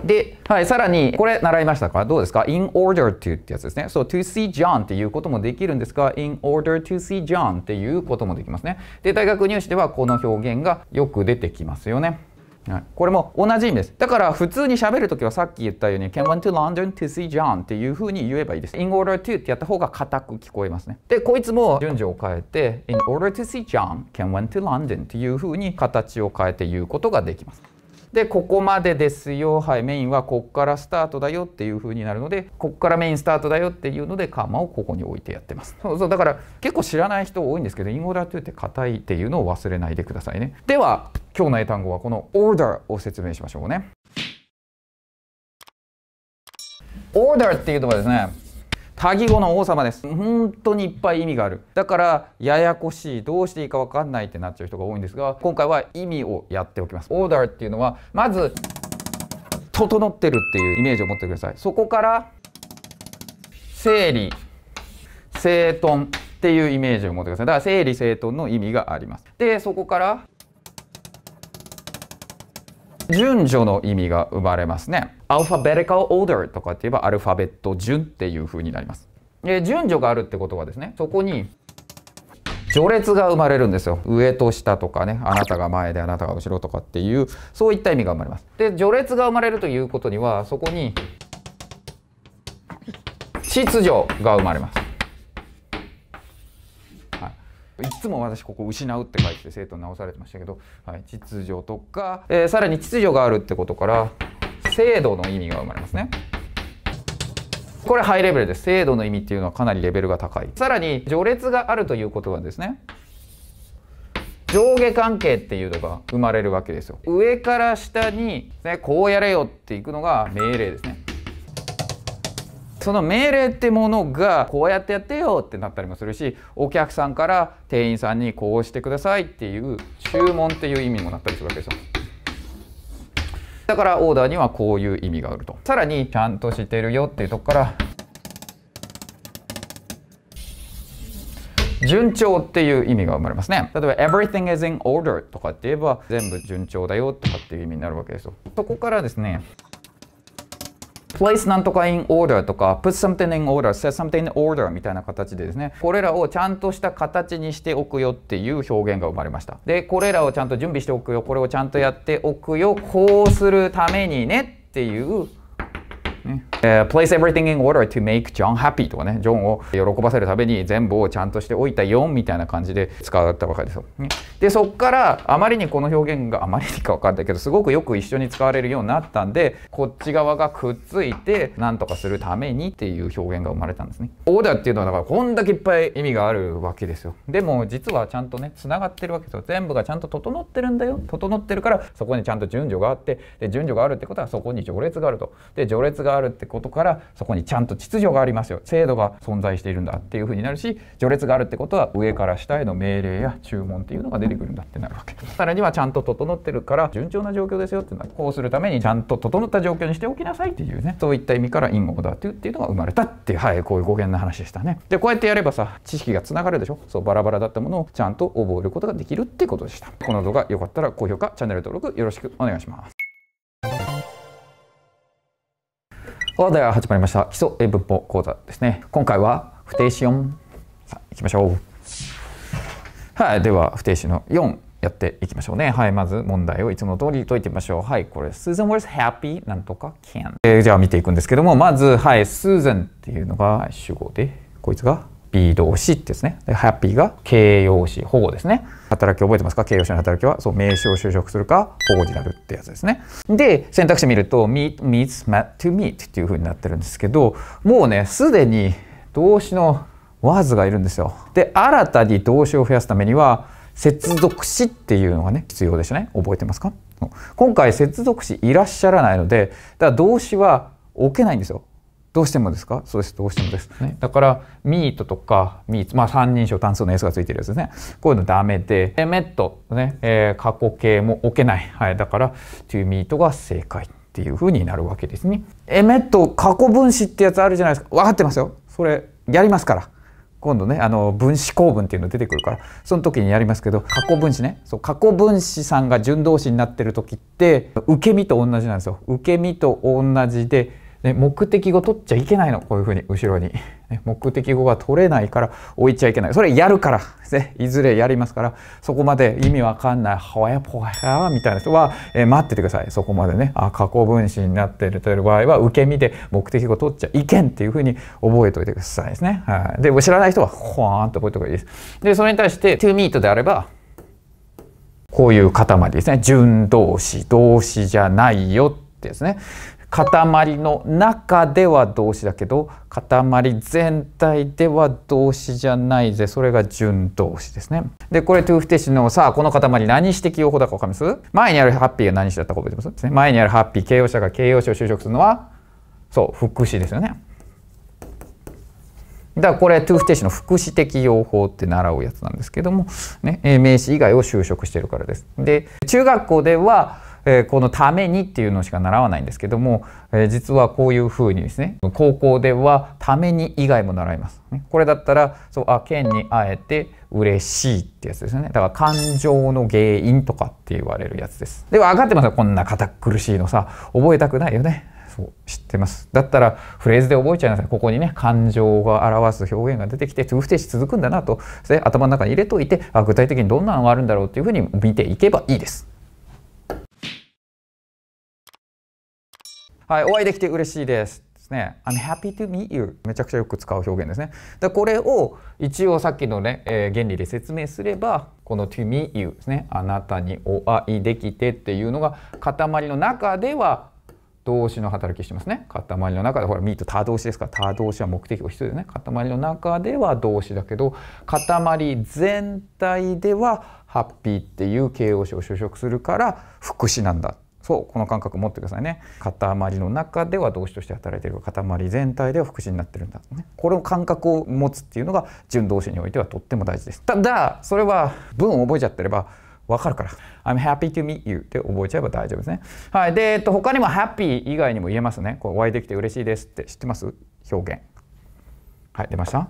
で、はい、さらに、これ習いましたかどうですか ?in order to ってやつですね。そう、to see John っていうこともできるんですが、in order to see John っていうこともできますね。で、大学入試ではこの表現がよく出てきますよね。はい、これも同じ意味です。だから普通に喋るときはさっき言ったように Can went to London to see John っていうふうに言えばいいです。In order to ってやった方が硬く聞こえますね。で、こいつも順序を変えて In order to see John, can went to London っていうふうに形を変えて言うことができます。でここまでですよはいメインはここからスタートだよっていう風になるのでここからメインスタートだよっていうのでカーマをここに置いてやってますそうそうだから結構知らない人多いんですけどインオーダートゥって硬いっていうのを忘れないでくださいねでは今日の英単語はこのオーダーを説明しましょうねオーダーっていうのはですね多義語の王様です本当にいっぱい意味があるだからややこしいどうしていいか分かんないってなっちゃう人が多いんですが今回は意味をやっておきますオーダーっていうのはまず整ってるっていうイメージを持ってくださいそこから整理整頓っていうイメージを持ってくださいだから整理整頓の意味がありますでそこから順序の意味が生まれますねアルファベリカルオーダーとかって言えばアルファベット順っていう風になりますで順序があるってことはですねそこに序列が生まれるんですよ上と下とかねあなたが前であなたが後ろとかっていうそういった意味が生まれますで序列が生まれるということにはそこに秩序が生まれますいつも私ここ失うって書いて生徒直されてましたけど、はい、秩序とか、えー、さらに秩序があるってことから制度の意味が生まれますね。これハイレベルです。制度の意味っていうのはかなりレベルが高い。さらに序列があるということはですね上下関係っていうのが生まれるわけですよ。上から下に、ね、こうやれよっていくのが命令ですね。その命令ってものがこうやってやってよってなったりもするしお客さんから店員さんにこうしてくださいっていう注文っていう意味もなったりするわけですよ。だからオーダーにはこういう意味があると。さらにちゃんとしてるよっていうとこから順調っていう意味が生まれますね。例えば everything is in order とかって言えば全部順調だよとかっていう意味になるわけですよ。そこからですね place なんとか in order とか put something in order, set something in order みたいな形でですね、これらをちゃんとした形にしておくよっていう表現が生まれました。で、これらをちゃんと準備しておくよ、これをちゃんとやっておくよ、こうするためにねっていうね。え place everything in order to make John happy とかね、ジョンを喜ばせるために全部をちゃんとしておいたよみたいな感じで使われたわけですよ。ね、で、そこからあまりにこの表現があまりにか分かんないけど、すごくよく一緒に使われるようになったんで、こっち側がくっついて何とかするためにっていう表現が生まれたんですね。オーダーっていうのはだからこんだけいっぱい意味があるわけですよ。でも実はちゃんとね、つながってるわけですよ。全部がちゃんと整ってるんだよ。整ってるからそこにちゃんと順序があって、で順序があるってことはそこに序列があると。で、序列ががあるってことからそこにちゃんと秩序がありますよ制度が存在しているんだっていうふうになるし序列があるってことは上から下への命令や注文っていうのが出てくるんだってなるわけさらにはちゃんと整ってるから順調な状況ですよっていうのはこうするためにちゃんと整った状況にしておきなさいっていうねそういった意味からインオーダーっていうのが生まれたっていうはいこういう語源の話でしたねでこうやってやればさ知識がつながるでしょそうバラバラだったものをちゃんと覚えることができるってことでしたこの動画良かったら高評価チャンネル登録よろしくお願いしますおでは始まりました基礎英文法講座ですね今回は不定詞4さあ行きましょうはいでは不定詞の4やっていきましょうねはいまず問題をいつも通り解いてみましょうはいこれ Susan was happy なんとか can、えー、じゃあ見ていくんですけどもまずはい Susan っていうのが主語でこいつがピー動詞ですね。ハッピーが形容詞、保護ですね。働き覚えてますか形容詞の働きは、そう、名詞を就職するか、保護になるってやつですね。で、選択肢見ると、meet, meets, met, to meet っていう風になってるんですけど、もうね、すでに動詞の w a がいるんですよ。で、新たに動詞を増やすためには、接続詞っていうのがね、必要でしたね。覚えてますか今回接続詞いらっしゃらないので、だから動詞は置けないんですよ。どうしてもですかそうですどうしてもです、ね、だからミートとかミートまあ三人称単数の S がついてるやつですねこういうのダメでメットね、えー、過去形も置けない、はい、だから to meet が正解っていうふうになるわけですねエメット過去分子ってやつあるじゃないですか分かってますよそれやりますから今度ねあの分子構文っていうの出てくるからその時にやりますけど過去分子ねそう過去分子さんが順動詞になってる時って受け身と同じなんですよ受け身と同じでで目的語取っちゃいけないのこういうふうに後ろに目的語が取れないから置いちゃいけないそれやるからねいずれやりますからそこまで意味わかんないハやぽポワみたいな人は、えー、待っててくださいそこまでねあ過去分詞になっているという場合は受け身で目的語取っちゃいけんっていうふうに覚えておいてくださいですね、はい、で知らない人はほワーと覚えておけいいですでそれに対して to meet であればこういう塊ですね。準動詞、動詞じゃないよってですね。塊の中では動詞だけど塊全体では動詞じゃないぜそれが準動詞ですねでこれトゥーフティッシュのさあこの塊何指摘用法だか分かります前にあるハッピーが何詞だったか覚えてます、ね、前にあるハッピー形容者が形容詞を就職するのはそう副詞ですよねだからこれトゥーフティッシュの副詞的用法って習うやつなんですけども、ね、名詞以外を就職してるからですで中学校ではえー、このためにっていうのしか習わないんですけども、えー、実はこういうふうにですね高校ではために以外も習います。これだったらそうあ県にあえて嬉しいってやつですねだから感情の原因とかって言われるやつです。ではかってますよこんな堅苦しいのさ覚えたくないよね。そう知ってますだったらフレーズで覚えちゃいなさいここにね感情が表す表現が出てきて不定詞続くんだなと頭の中に入れといてあ具体的にどんなのがあるんだろうっていうふうに見ていけばいいです。はい、お会いできて嬉しいです。ですね。I'm happy to meet you. めちゃくちゃよく使う表現ですね。で、これを一応さっきのね、えー、原理で説明すれば、この to meet you ですね。あなたにお会いできてっていうのが塊の中では動詞の働きしてますね。塊の中で、ほら、meet 他動詞ですから、他動詞は目的を必要ですね。塊の中では動詞だけど、塊全体ではハッピーっていう形容詞を就職するから、副詞なんだ。そうこの感覚持ってくださいね塊の中では動詞として働いているが塊全体では副詞になってるんだねこの感覚を持つっていうのが準動詞においてはとっても大事ですただそれは文を覚えちゃってればわかるから I'm happy to meet you って覚えちゃえば大丈夫ですねはいで、えっと、他にも happy 以外にも言えますねこうお会いできて嬉しいですって知ってます表現はい出ました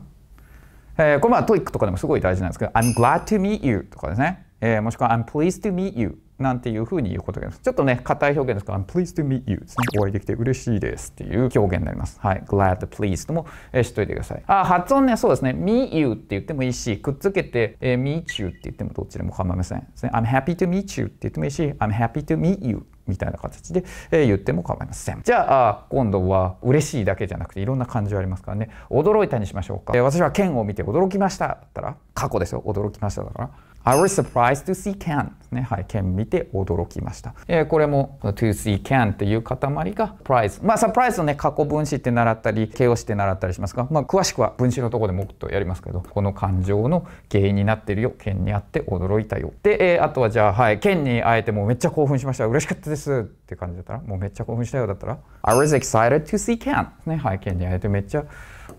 えー、これまあ TOEIC とかでもすごい大事なんですけど I'm glad to meet you とかですね、えー、もしくは I'm pleased to meet you なんていうふうに言うことがあります。ちょっとね、硬い表現ですから、I'm pleased to meet you ですね。お会いできて嬉しいですっていう表現になります。はい。glad, pleased も、え知っといてください。あ、発音ね、そうですね。meet you って言ってもいいし、くっつけて、えー、meet you って言ってもどっちでも構いません。ね。I'm happy to meet you って言ってもいいし、I'm happy to meet you みたいな形で、えー、言っても構いません。じゃあ、今度は嬉しいだけじゃなくていろんな感情ありますからね。驚いたにしましょうか。えー、私は剣を見て驚きましただったら、過去ですよ。驚きましただから。I was surprised to see can ね、はい、can 見て驚きました。えー、これも to see can っていう塊が prize。まあ、サプライズのね、過去分詞って習ったり、形容詞って習ったりしますが、まあ、詳しくは分詞のとこでもっとやりますけど、この感情の原因になってるよ、can にあって驚いたよ。で、えー、あとはじゃあ、はい、can に会えてもうめっちゃ興奮しました、嬉しかったですって感じだったら、もうめっちゃ興奮したよだったら、I was excited to see can ね、はい、can に会えてめっちゃ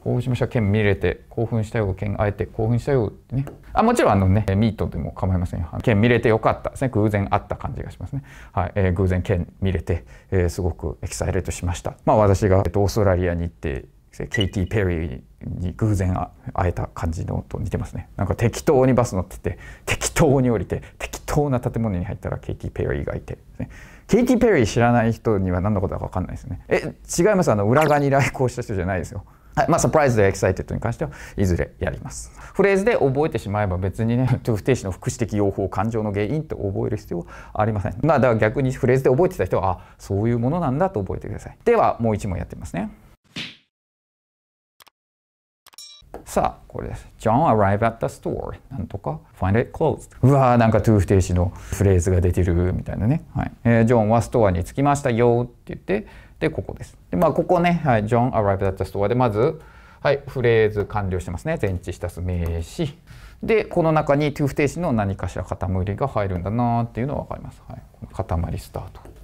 興奮しました券見れて興奮したよ券会えて興奮したよってねあもちろんあのねミートでも構いませんよ券見れてよかったですね偶然あった感じがしますね、はいえー、偶然券見れて、えー、すごくエキサイレートしましたまあ私が、えっと、オーストラリアに行ってケイティ・ペリーに偶然会えた感じのと似てますねなんか適当にバス乗ってて適当に降りて適当な建物に入ったらケイティ・ペリーがいて、ね、ケイティ・ペリー知らない人には何のことだか分かんないですねえ違いますあの裏側に来航した人じゃないですよはい、まあ、サプライズでエキサイテッドに関してはいずれやります。フレーズで覚えてしまえば別にね、トゥー不定詞の副詞的用法、感情の原因って覚える必要はありません。まあ、だから逆にフレーズで覚えてた人は、あ、そういうものなんだと覚えてください。では、もう一問やってみますね。さあ、これです。John arrived at the store. なんとか find it closed. うわー、なんかトーフ不定詞のフレーズが出てるみたいなね。はい。えー、ジョンはストアに着きましたよって言って、で、ここです。で、まあ、ここね、はい、John arrived at the store で、まず、はい、フレーズ完了してますね。前置したす名詞。で、この中に to 不定詞の何かしら塊が入るんだなっていうのは分かります。はい、塊スタート。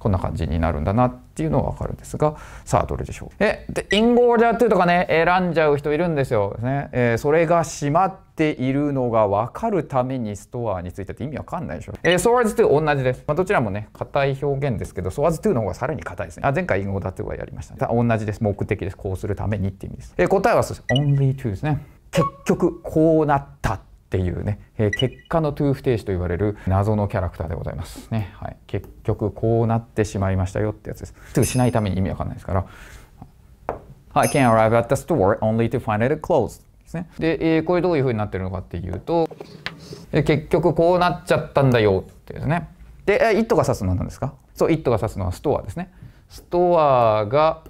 こんな感じになるんだなっていうのはわかるんですがさあどれでしょうえでインゴージャーっていうとかね選んじゃう人いるんですよ、ねえー、それが閉まっているのがわかるためにストアについてって意味わかんないでしょえー、ソアーズ2同じです、まあ、どちらもね硬い表現ですけどソアーズ2の方がさらに硬いですねあ前回インゴージャーってはやりました同じです目的ですこうするためにって意味です、えー、答えはそうです Only2 ですね結局こうなったっていうね、えー、結果のトゥー不定詞と言われる謎のキャラクターでございますね、はい、結局こうなってしまいましたよってやつですすぐしないために意味わかんないですから I can arrive at the store only to find it closed ですねで、えー、これどういうふうになってるのかっていうと、えー、結局こうなっちゃったんだよってですねで、えー、it が指すのは何ですかそう it が指すのはストアですねストアが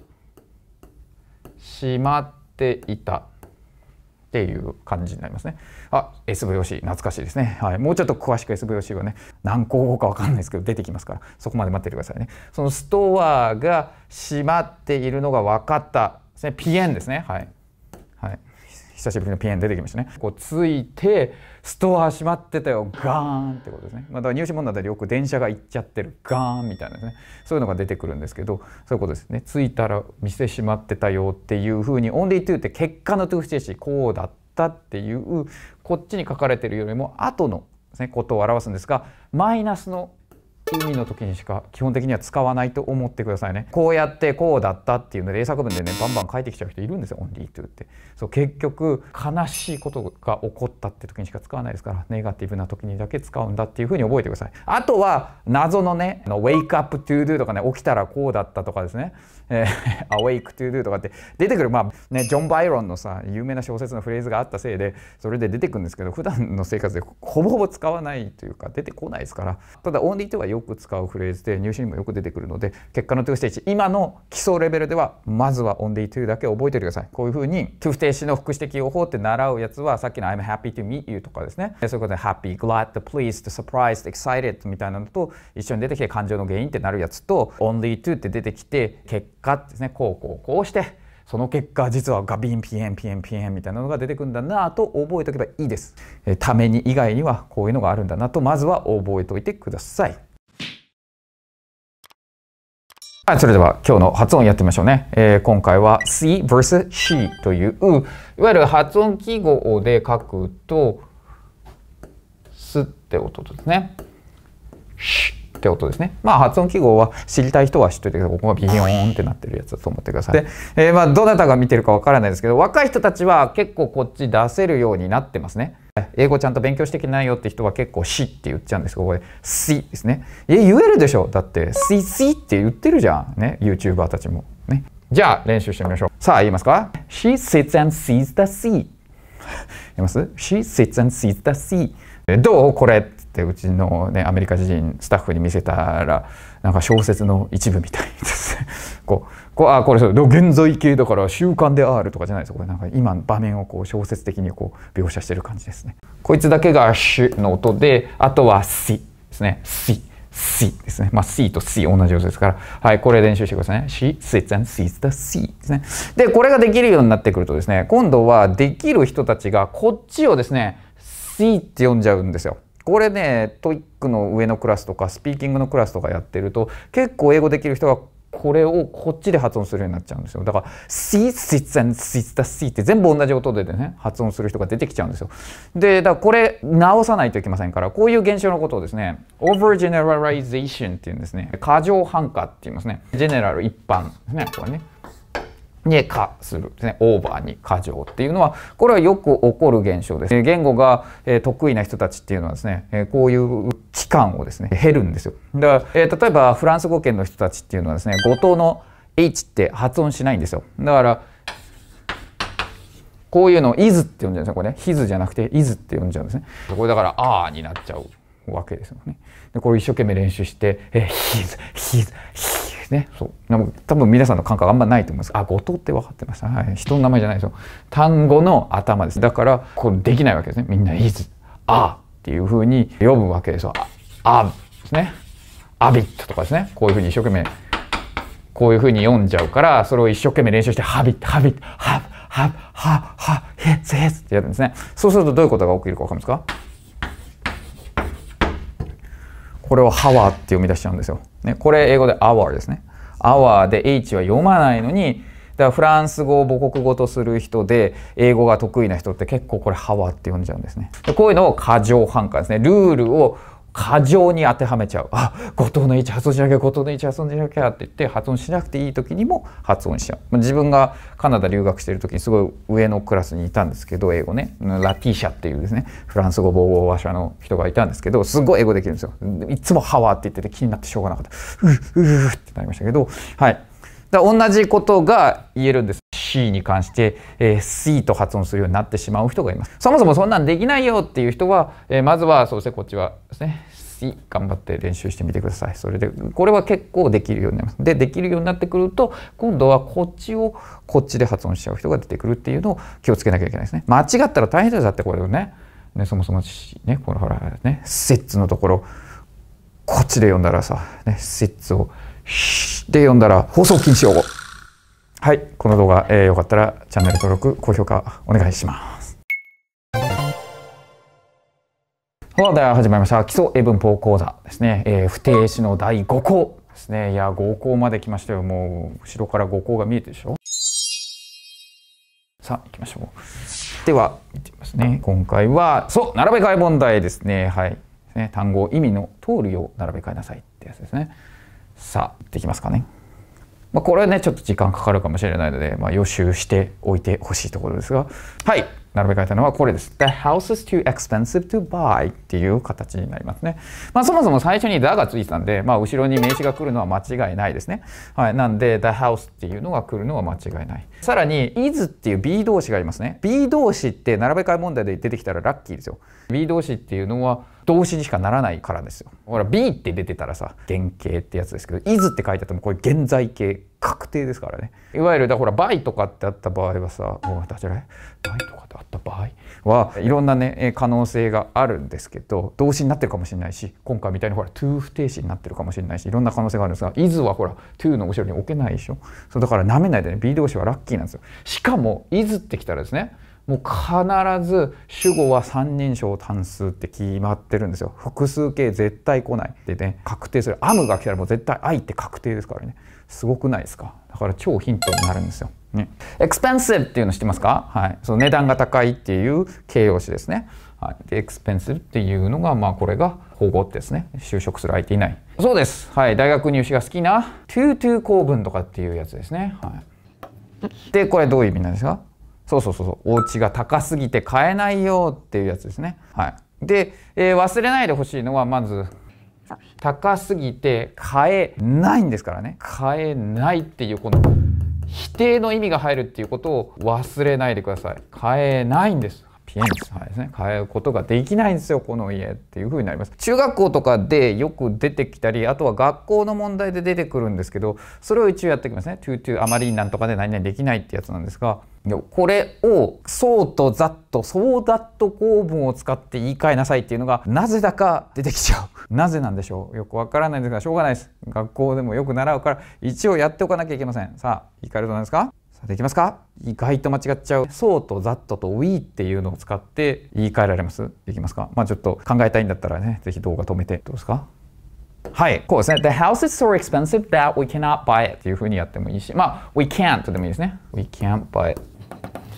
閉まっていたっていう感じになりますね。あ SVOC 懐かしいですね、はい、もうちょっと詳しく SVOC はね何項語か分かんないですけど出てきますからそこまで待っててくださいねそのストアが閉まっているのが分かったですねピエンですねはい、はい、久しぶりのピエン出てきましたねこうついてストア閉まってたよガーンってことですね、まあ、だから入試問題でよく電車が行っちゃってるガーンみたいなですねそういうのが出てくるんですけどそういうことですね着いたら店閉まってたよっていうふうにリートゥーって結果のトゥ2不シー、こうだったっていうこっちに書かれているよりも後のですねことを表すんですがマイナスの意味の時にしか基本的には使わないと思ってくださいねこうやってこうだったっていうので英作文でねバンバン書いてきちゃう人いるんですよ「オンリートゥ」ってそう結局悲しいことが起こったって時にしか使わないですからネガティブな時にだけ使うんだっていうふうに覚えてくださいあとは謎のね「ウェイクアップトゥードゥ」とかね「起きたらこうだった」とかですねえー、awake to do とかって出てくる、まあね、ジョン・バイロンのさ、有名な小説のフレーズがあったせいで、それで出てくるんですけど、普段の生活でほぼほぼ使わないというか、出てこないですから、ただ、オンリーとはよく使うフレーズで、入試にもよく出てくるので、結果のトゥーステージ、今の基礎レベルでは、まずはオンリートゥだけ覚えておいてください。こういうふうに、トゥーステージの副詞的用法って習うやつは、さっきの I'm happy to meet you とかですね、そういうことで、happy, glad, pleased, surprised, excited みたいなのと一緒に出てきて、感情の原因ってなるやつと、only to って出てきて、結果果ですねこうこうこうしてその結果実はガビンピエンピエンピエンみたいなのが出てくるんだなと覚えておけばいいです。えために以外にはこういうのがあるんだなとまずは覚えておいてください。はい、それでは今日の発音やってみましょうね。えー、今回は C vs C といういわゆる発音記号で書くと「す」って音ですね。ってですね。まあ発音記号は知りたい人は知っといてここがビヨーンってなってるやつだと思ってください。で、えー、まあどなたが見てるかわからないですけど、若い人たちは結構こっち出せるようになってますね。英語ちゃんと勉強してきないよって人は結構「し」って言っちゃうんですけどこれ「し」ですね。え言えるでしょだって「し」「し」って言ってるじゃんね YouTuber たちも。ね、じゃあ練習してみましょう。さあ言いますか ?She sits and sees the sea 言います ?She sits and sees the sea どうこれってうちの、ね、アメリカ人スタッフに見せたらなんか小説の一部みたいですね こうこうあこれそう現在形だから「習慣である」とかじゃないですこれなんか今場面をこう小説的にこう描写してる感じですね。こいつだけが「シュ」の音であとは「シ」ですね「シ」C ですね。まあ、C と C 同じ音ですから。はい、これ練習してくださいね。C, sits and s e e ですね。で、これができるようになってくるとですね、今度はできる人たちがこっちをですね、C って呼んじゃうんですよ。これねトイックの上のクラスとかスピーキングのクラスとかやってると結構英語できる人がこれをこっちで発音するようになっちゃうんですよだから「シー i t s t h ッタシー」って全部同じ音でね発音する人が出てきちゃうんですよでだからこれ直さないといけませんからこういう現象のことをですね「オ g e n ジェネラライゼーション」っていうんですね過剰反価って言いますねジェネラル一般ですねこれねに化するですね。オーバーに過剰っていうのは、これはよく起こる現象です。言語が得意な人たちっていうのはですね、こういう期間をですね、減るんですよ。だから、例えばフランス語圏の人たちっていうのはですね、語頭の H って発音しないんですよ。だから、こういうのをイズって呼んじゃうんですね。これね、ヒズじゃなくてイズって呼んじゃうんですね。これだからあーになっちゃうわけですよね。で、これ一生懸命練習して、ヒズ、ヒズ、ヒズ、ね。そう。でも多分皆さんの感覚あんまないと思います。あ、後藤って分かってます。はい。人の名前じゃないですよ。単語の頭です。だから、こうできないわけですね。みんな、いず、あっていうふうに呼ぶわけですよ。あ、ですね。アビットとかですね。こういうふうに一生懸命、こういうふうに読んじゃうから、それを一生懸命練習して、ハビット、ハビット、ハブ、ハブ、ハブ、ハヘッツ、ヘッツってやるんですね。そうするとどういうことが起きるかわかりますかこれをハワーって読み出しちゃうんですよ。ね、これ英語でアワーですね。アワーで H は読まないのに、だからフランス語を母国語とする人で英語が得意な人って結構これハワーって読んじゃうんですね。こういうのを過剰反感ですね。ルールを過剰に当てはめちゃう。あ、後藤の位置発音しなきゃ、後藤の位置発音しなきゃって言って発音しなくていい時にも発音しちゃう。まあ、自分がカナダ留学してる時にすごい上のクラスにいたんですけど、英語ね。ラティーシャっていうですね、フランス語母語話者の人がいたんですけど、すごい英語できるんですよ。いつもハワーって言ってて気になってしょうがなかった。うううってなりましたけど、はい。だ同じことが言えるんです。C に関して、えー、C と発音するようになってしまう人がいます。そもそもそんなんできないよっていう人は、えー、まずは、そしてこっちはですね、C 頑張って練習してみてください。それで、これは結構できるようになります。で、できるようになってくると、今度はこっちをこっちで発音しちゃう人が出てくるっていうのを気をつけなきゃいけないですね。間違ったら大変ですだってこれをね。ね、そもそも、ね、このほら、ね、説のところ、こっちで読んだらさ、ね、説をで読んだら放送禁止用語。はい、この動画、えー、よかったらチャンネル登録、高評価お願いします。さあ、では始まりました。基礎英文法講座ですね。えー、不定詞の第5項ですね。いや、5項まで来ましたよ。もう、後ろから5項が見えてるでしょさあ、行きましょう。では、いきますね。今回は、そう、並べ替え問題ですね。はい。ね、単語、意味の通るよう並べ替えなさいってやつですね。さあできますかね。まあ、これはねちょっと時間かかるかもしれないので、まあ、予習しておいてほしいところですがはい並べ替えたのはこれです。The house is too expensive to buy っていう形になりますね。まあそもそも最初に the がついてたんで、まあ後ろに名詞が来るのは間違いないですね。はい。なんで the house っていうのが来るのは間違いない。さらに is っていう B 動詞がありますね。B 動詞って並べ替え問題で出てきたらラッキーですよ。B 動詞っていうのは動詞にしかならないからですよ。ほら B って出てたらさ原型ってやつですけど「is」って書いてあってもこれ現在形確定ですからね。いわゆるだほら「by」とかってあった場合はさ「おいだじゃない?」「by」とかってあった場合はいろんなね可能性があるんですけど動詞になってるかもしれないし今回みたいにほら「to」不定詞になってるかもしれないしいろんな可能性があるんですが「is」はほら「to」の後ろに置けないでしょ。そうだからなめないでね B 動詞はラッキーなんですよ。しかも「is」ってきたらですねもう必ず主語は三人称単数って決まってるんですよ複数形絶対来ないでね確定する「アム」が来たらもう絶対「愛」って確定ですからねすごくないですかだから超ヒントになるんですよ。ね、expensive っていうの知ってますか、はい、その値段が高いっていう形容詞ですね。はい、で expensive っていうのが、まあ、これが保護ですね就職する相手いないそうです、はい、大学入試が好きな to to 公文とかっていうやつですね、はい、でこれどういう意味なんですかそうそうそうそうお家が高すぎて買えないよっていうやつですね。はい、で、えー、忘れないでほしいのはまず高すぎて買えないんですからね買えないっていうこの否定の意味が入るっていうことを忘れないでください買えないんですピエンサーですね変えることができないんですよこの家っていう風になります中学校とかでよく出てきたりあとは学校の問題で出てくるんですけどそれを一応やってきますねトゥートゥーあまりになんとかで何々できないってやつなんですがこれを「そう」と「ざっと」「そうだっと」構文を使って言い換えなさいっていうのがなぜだか出てきちゃうなぜなんでしょうよくわからないんですがしょうがないです学校でもよく習うから一応やっておかなきゃいけませんさあ言い換えると何ですかさきますか意外と間違っちゃう。そうとざっとと we っていうのを使って言い換えられますできますかまあちょっと考えたいんだったらね、ぜひ動画止めて。どうですかはい、こうですね。The house is so expensive that we cannot buy it っていうふうにやってもいいし、まあ、we can't でもいいですね。we can't buy it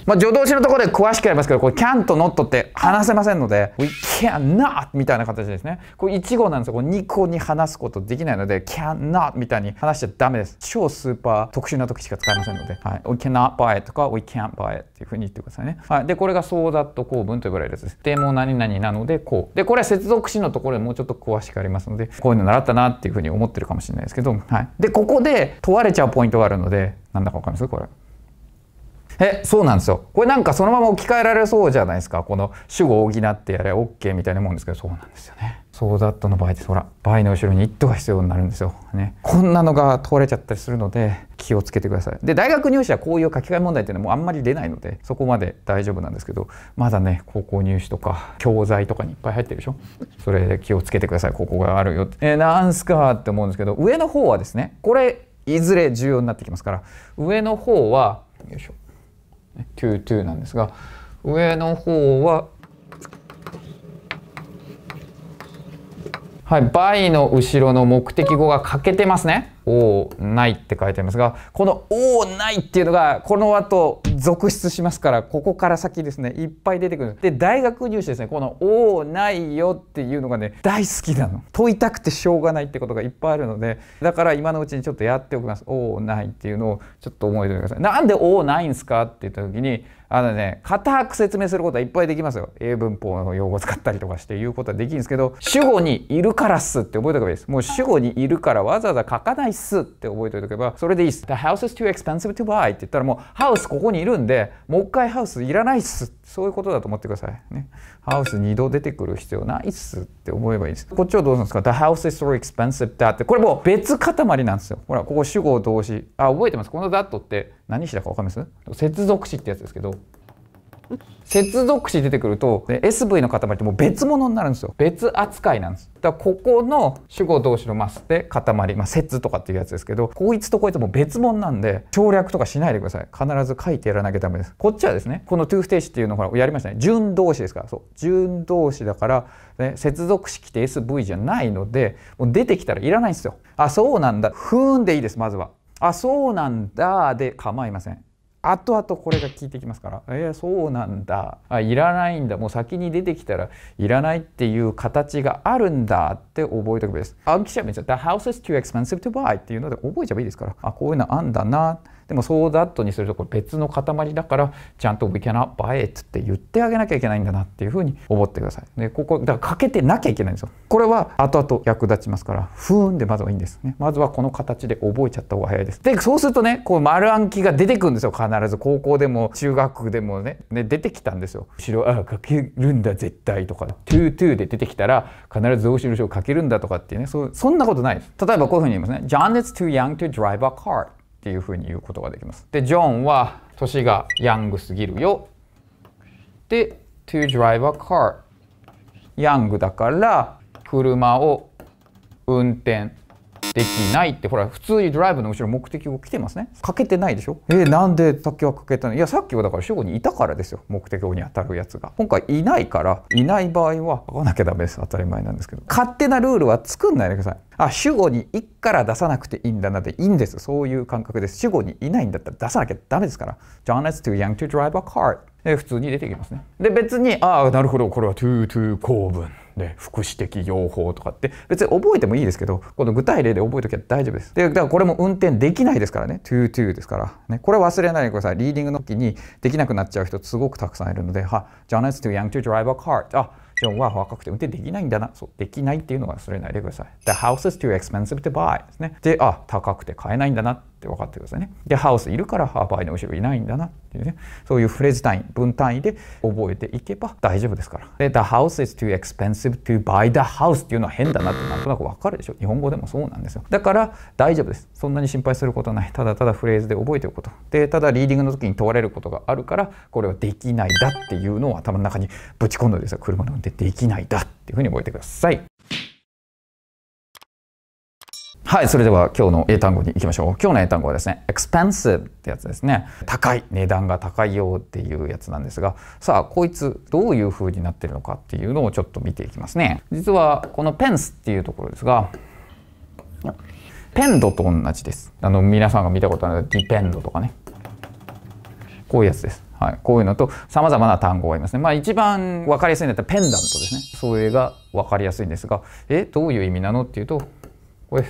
まあ、助動詞のところで詳しくやりますけど、これ can と not って話せませんので、we cannot みたいな形ですね。これ1号なんですよ。こ2個に話すことできないので、cannot みたいに話しちゃダメです。超スーパー特殊な時しか使えませんので、はい、we cannot buy it とか we can't buy it っていうふうに言ってくださいね。はい、で、これがそうだと構文と呼ばれるやつです。でも何々なのでこう。で、これは接続詞のところでもうちょっと詳しくありますので、こういうの習ったなっていうふうに思ってるかもしれないですけど、はい。で、ここで問われちゃうポイントがあるので、なんだかわかりますこれ。えそうなんですよこれなんかそのまま置き換えられそうじゃないですかこの主語を補ってやれ OK みたいなもんですけどそうなんですよね。そうだったの場合ですほら場合の後ろに「イット」が必要になるんですよ。ね、こんなのが通れちゃったりするので気をつけてください。で大学入試はこういう書き換え問題っていうのはもうあんまり出ないのでそこまで大丈夫なんですけどまだね高校入試とか教材とかにいっぱい入ってるでしょそれで気をつけてくださいここがあるよえー、なんすかって思うんですけど上の方はですねこれいずれ重要になってきますから上の方はよいしょ22なんですが上の方ははい、倍の後ろの目的語が欠けてますね。「おーない」って書いてありますがこの「おーない」っていうのがこの後続出しますからここから先ですねいっぱい出てくるで大学入試ですねこの「おーないよ」っていうのがね大好きなの問いたくてしょうがないってことがいっぱいあるのでだから今のうちにちょっとやっておきます「おーない」っていうのをちょっと思い出てください。なんで「おーないんすか?」って言った時にあのね固く説明することはいっぱいできますよ。英文法の用語使ったりとかして言うことはできるんですけど主語に「いるからっす」って覚えておけばいいです。もう主語に「いるから」わざわざ書かないっすって覚えておいておけば、それでいいです。The house is too expensive to buy って言ったらもう、ハウスここにいるんで、もう一回ハウスいらないっす。そういうことだと思ってください。ね。ハウス二度出てくる必要ないっすって思えばいいです。こっちはどうするんですか ?The house is so expensive that って、これもう別塊なんですよ。ほら、ここ主語動詞。あ、覚えてます。この that って何詞だかわかります接続詞ってやつですけど、接続詞出てくると SV の塊ってもう別物になるんですよ別扱いなんですだからここの主語同士のマスで塊まあ接とかっていうやつですけどこいつとこいつも別物なんで省略とかしないでください必ず書いてやらなきゃダメですこっちはですねこの2ステージっていうのをやりましたね順動詞ですからそう順動詞だから、ね、接続詞来て SV じゃないのでもう出てきたらいらないんですよあそうなんだふーんでいいですまずはあそうなんだで構いません後々これが効いてきますから「えー、そうなんだあいらないんだもう先に出てきたらいらないっていう形があるんだ」って覚えておくべきです。暗記者めっちゃ「The house is too expensive to buy」っていうので覚えちゃえばいいですからあこういうのあんだなでもそうだとにするとこれ別の塊だからちゃんと We cannot buy it って言ってあげなきゃいけないんだなっていうふうに思ってください。でここだからかけてなきゃいけないんですよ。これは後々役立ちますからふーんでまずはいいんですね。まずはこの形で覚えちゃった方が早いです。でそうするとねこう丸暗記が出てくるんですよ必ず高校でも中学でもねね出てきたんですよ。後ろあかけるんだ絶対とか to to で出てきたら必ず動しの後ろかけるんだとかっていうねそそんなことないです。例えばこういうふうに言いますね。John is too young to drive a car. っていうふうに言うことができます。で、ジョンは年がヤングすぎるよ。で、to drive a car。ヤングだから車を運転できないってほら普通にドライブの後ろ目的を来てますねかけてないでしょえー、なんでさっきはかけたのいやさっきはだから主語にいたからですよ目的語に当たるやつが今回いないからいない場合は書かなきゃダメです当たり前なんですけど勝手なルールは作んないでくださいあ主語に「い」から出さなくていいんだなでいいんですそういう感覚です主語にいないんだったら出さなきゃダメですから John is too young to drive a car 普通に出てきますねで別にああなるほどこれは to to 構文で副詞的用法とかって別に覚えてもいいですけどこの具体例で覚えときゃ大丈夫です。でだからこれも運転できないですからね to to ですから、ね、これ忘れないでくださいリーディングの時にできなくなっちゃう人すごくたくさんいるので「はジョン・ n is too young to drive a car」あジョンは若くて運転できないんだな。そう、できないっていうのは忘れないでください。The house is too expensive to buy ですね。で、あ、高くて買えないんだな。って分かってくださいね。で、ハウスいるからハーバーイの後ろいないんだなっていうね、そういうフレーズ単位、分単位で覚えていけば大丈夫ですから。で、the house is too expensive to buy the house っていうのは変だなってなんとなく分かるでしょ。日本語でもそうなんですよ。だから大丈夫です。そんなに心配することない。ただただフレーズで覚えておくこと。で、ただリーディングの時に問われることがあるから、これはできないだっていうのを頭の中にぶち込んでですよ。車の運転できないだっていうふうに覚えてください。はい、それでは今日の英単語に行きましょう。今日の英単語はですね、expensive ってやつですね。高い、値段が高いよっていうやつなんですが、さあ、こいつどういう風になってるのかっていうのをちょっと見ていきますね。実はこのペンスっていうところですが、ペンドと同じです。あの、皆さんが見たことあるディペンドとかね。こういうやつです。はい、こういうのと様々な単語がありますね。まあ一番分かりやすいんだったらペンダントですね。それが分かりやすいんですが、え、どういう意味なのっていうと、これ、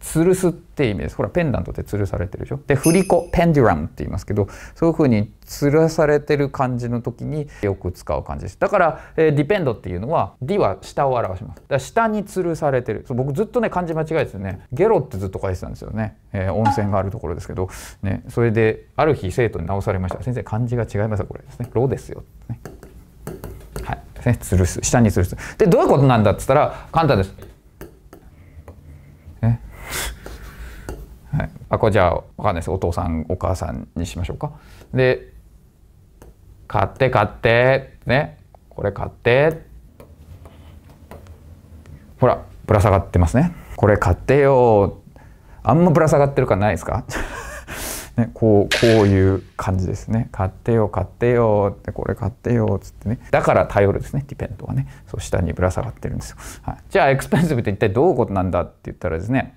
吊るすって意味です。ほら、ペンダントって吊るされてるでしょ。で、振り子、ペンデュラムって言いますけど、そういうふうに吊らされてる感じの時によく使う感じです。だから、えー、ディペンドっていうのは、D は下を表します。だから下に吊るされてる。そう僕ずっとね、漢字間違えてね、ゲロってずっと書いてたんですよね。えー、温泉があるところですけど、ね、それで、ある日生徒に直されました。先生、漢字が違いますよ、これですね。ロですよ。ね、はい。ね、吊るす。下に吊るす。で、どういうことなんだっつったら、簡単です。はい、あこれじゃあ分かんないですお父さんお母さんにしましょうか。で買って買ってねこれ買ってほらぶら下がってますねこれ買ってよあんまぶら下がってる感ないですか ね、こうこういう感じですね買ってよ買ってよってこれ買ってよっつってねだから頼るですねディペントはねそう下にぶら下がってるんですよ、はい、じゃあエクスペンシブって一体どういうことなんだって言ったらですね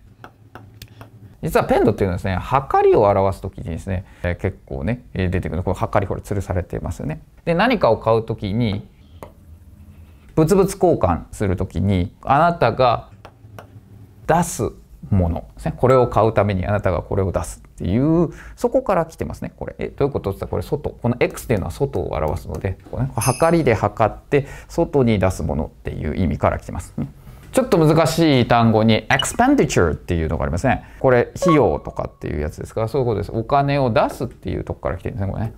実はペンドっていうのはですね、はかりを表す時にですね、えー、結構ね、出てくる。これはかりこれ、吊るされてますよね。で、何かを買う時に、物々交換する時に、あなたが出すものですね。これを買うためにあなたがこれを出すっていう、そこから来てますね。これ。え、どういうことって言ったらこれ外。この X っていうのは外を表すので、こね、はかりで測って外に出すものっていう意味から来てます。うんちょっと難しい単語に expenditure っていうのがありますね。これ、費用とかっていうやつですから、そういうことです。お金を出すっていうとこから来てるんですね、これね。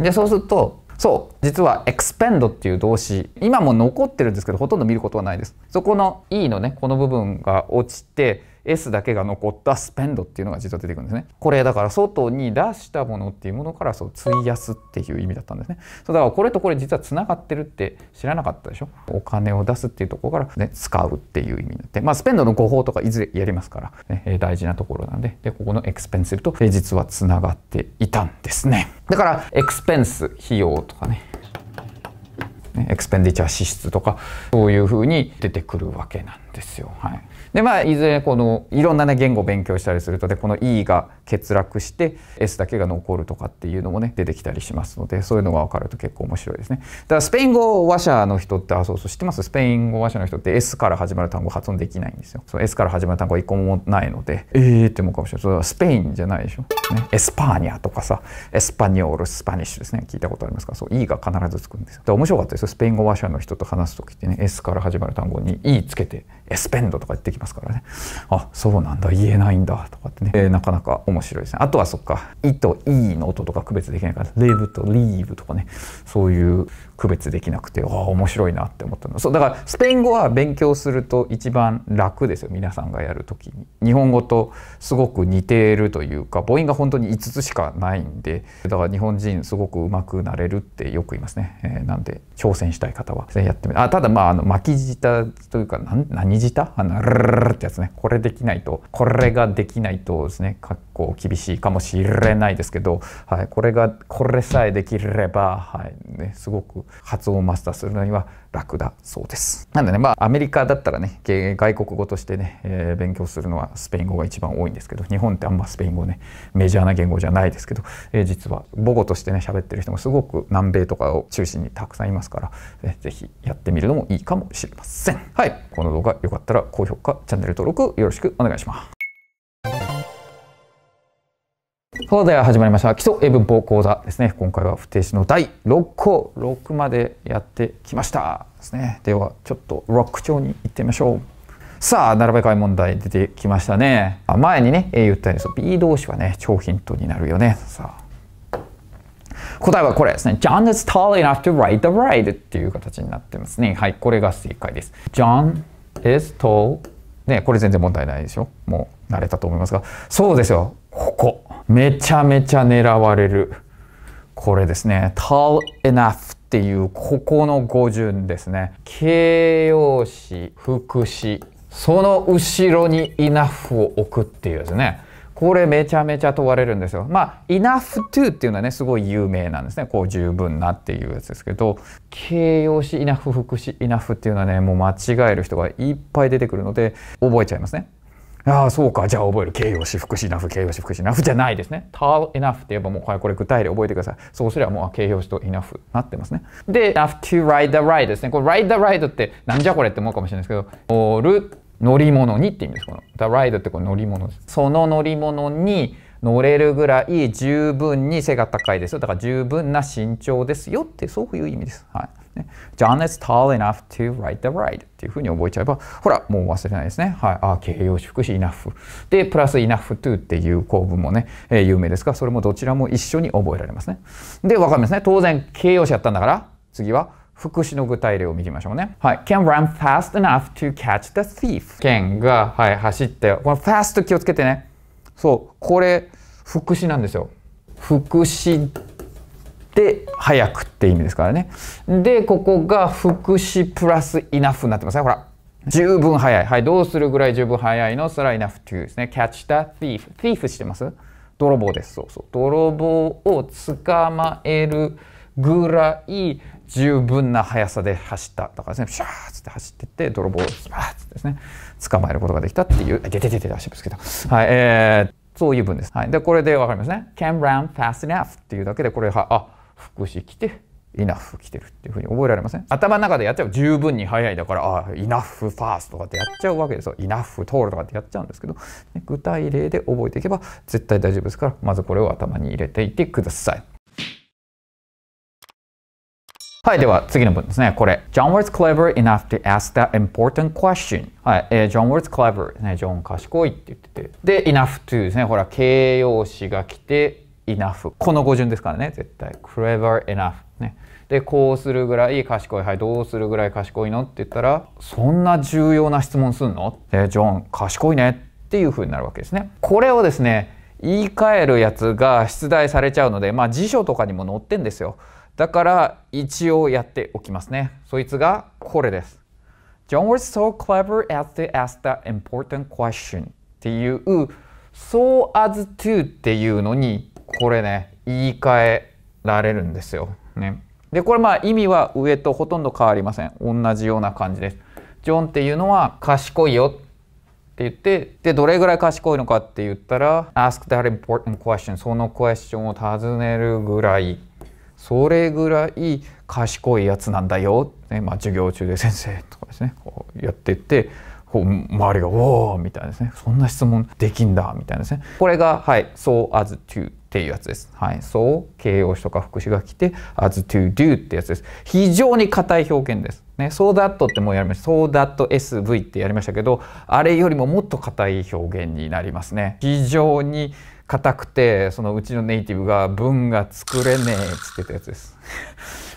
で、そうすると、そう実は expend っていう動詞今も残ってるんですけどほとんど見ることはないですそこの e のねこの部分が落ちて S だけが残ったスペンドっていうのが実は出てくるんですね。これだから外に出したものっていうものからそう費やすっていう意味だったんですね。そうだからこれとこれ実はつながってるって知らなかったでしょ。お金を出すっていうところから、ね、使うっていう意味になって、まあ、スペンドの誤報とかいずれやりますから、ね、大事なところなんででここのエクスペンシブと実はつながっていたんですね。だからエクスペンス費用とかねエクスペンディチャー支出とかそういうふうに出てくるわけなんです。ですよ。はい、でまあいずれこのいろんなね言語を勉強したりするとでこの E が欠落して S だけが残るとかっていうのもね出てきたりしますのでそういうのが分かると結構面白いですね。だからスペイン語話者の人ってあそうそう知ってますスペイン語話者の人って S から始まる単語発音できないんですよ。その S から始まる単語は一個もないのでえーって思うかもしれない。それはスペインじゃないでしょ。ね、エスパーニャとかさエスパニョールスパニッシュですね聞いたことありますかそう E が必ずつくんですよ。で面白かったですよスペイン語話者の人と話す時ってね S から始まる単語に E つけてエスペンドとか言ってきますからねあそうなんだ言えないんだとかってね、えー、なかなか面白いですねあとはそっか「い」と「い」の音とか区別できないから「レブ」と「リーブ」とかねそういう区別できなくてあ面白いなって思ったのそうだからスペイン語は勉強すると一番楽ですよ皆さんがやる時に日本語とすごく似ているというか母音が本当に5つしかないんでだから日本人すごくうまくなれるってよく言いますね、えー、なんで挑戦したい方はやってみあただまああの巻き舌というか何何舌あのルルルってやつねこれできないとこれができないとですねかっこ厳しいかもしれないですけど、はい、これがこれさえできれば、はいね、すごく発音をマスターするのには楽だそうです。なんでね、まあアメリカだったらね、外国語としてね、えー、勉強するのはスペイン語が一番多いんですけど、日本ってあんまスペイン語ね、メジャーな言語じゃないですけど、えー、実は母語としてね、喋ってる人もすごく南米とかを中心にたくさんいますから、えー、ぜひやってみるのもいいかもしれません。はい、この動画良かったら高評価、チャンネル登録よろしくお願いします。そあでは始まりました基礎英文法講座ですね今回は不定詞の第6項6までやってきましたですねではちょっとロック調に行ってみましょうさあ並べ替え問題出てきましたねあ前にね A 言ったように B 動詞はね超ヒントになるよねさあ答えはこれですね John is tall enough to ride the ride っていう形になってますねはいこれが正解です John is tall ねこれ全然問題ないでしょもう慣れたと思いますがそうですよここめちゃめちゃ狙われる。これですね。tall enough っていうここの語順ですね。形容詞、副詞、その後ろに enough を置くっていうですね。これめちゃめちゃ問われるんですよ。まあ enough to っていうのはねすごい有名なんですね。こう十分なっていうやつですけど形容詞 enough 副詞 enough っていうのはねもう間違える人がいっぱい出てくるので覚えちゃいますね。ああ、そうか。じゃあ覚える。形容詞、副詞、ナフ、形容詞、副詞、ナフじゃないですね。ター o u ナフって言えばもう、これ具体例覚えてください。そうすればもう形容詞と u ナフなってますね。で、enough to ride the ride ですね。これ ride the ride ってなんじゃこれって思うかもしれないですけど、乗る乗り物にって意味です。この the ride ってこれ乗り物です。その乗り物に乗れるぐらい十分に背が高いですよ。だから十分な身長ですよって、そういう意味です。はい。ね、John is tall enough to ride the ride っていうふうに覚えちゃえば、ほら、もう忘れないですね。はい。あ、形容詞副詞 enough。で、プラス enough to っていう構文もね、えー、有名ですから、それもどちらも一緒に覚えられますね。で、わかりますね。当然、形容詞やったんだから、次は、副詞の具体例を見てみましょうね。はい。can run fast enough to catch the thief. can が、はい、走って、この fast 気をつけてね。そう、これ、副詞なんですよ。副詞で早くって意味ですからね。で、ここが副詞プラスイナフになってますね。ほら。十分早い。はい。どうするぐらい十分早いのそれはイナフというですね。catch the thief。thief してます泥棒です。そうそう。泥棒を捕まえるぐらい十分な速さで走った。だからですね、シャーッつって走ってって、泥棒をスパーッつってですね、捕まえることができたっていう、でててて足ぶつけど、はい。えー、そういう文です。はい。で、これでわかりますね。came round fast enough っていうだけで、これは、あ、福祉来てイナフ来てるっていうふうに覚えられません頭の中でやっちゃう十分に早いだからああイナフファーストとかってやっちゃうわけですよイナフ通るとかってやっちゃうんですけど、ね、具体例で覚えていけば絶対大丈夫ですからまずこれを頭に入れていってくださいはい、では次の文ですね。これ。John was clever enough to ask that important question. はい、えー、John was clever ね。ジョン賢いって言ってて。で、enough to ですね。ほら、形容詞が来て、enough この語順ですからね絶対 clever enough ねでこうするぐらい賢いはいどうするぐらい賢いのって言ったらそんな重要な質問すんのえジョン賢いねっていうふうになるわけですねこれをですね言い換えるやつが出題されちゃうのでまあ辞書とかにも載ってんですよだから一応やっておきますねそいつがこれです John was so clever as to ask that important question っていう so as to っていうのにこれね言い換えられるんですよ。ね、でこれまあ意味は上とほとんど変わりません同じような感じです。ジョンっていうのは賢いよって言ってでどれぐらい賢いのかって言ったら ask that important question そのクエスチョンを尋ねるぐらいそれぐらい賢いやつなんだよ、ねまあ、授業中で先生とかですねこうやってって周りが「おお!」みたいなですねそんな質問できんだみたいなですねこれがはい「so as to」っていうやつです。はい。そう、形容詞とか副詞が来て、as to do ってやつです。非常に硬い表現です。ね、そうだっとってもうやりました。そうだっと SV ってやりましたけど、あれよりももっと硬い表現になりますね。非常に硬くて、そのうちのネイティブが文が作れねえっつってたやつです。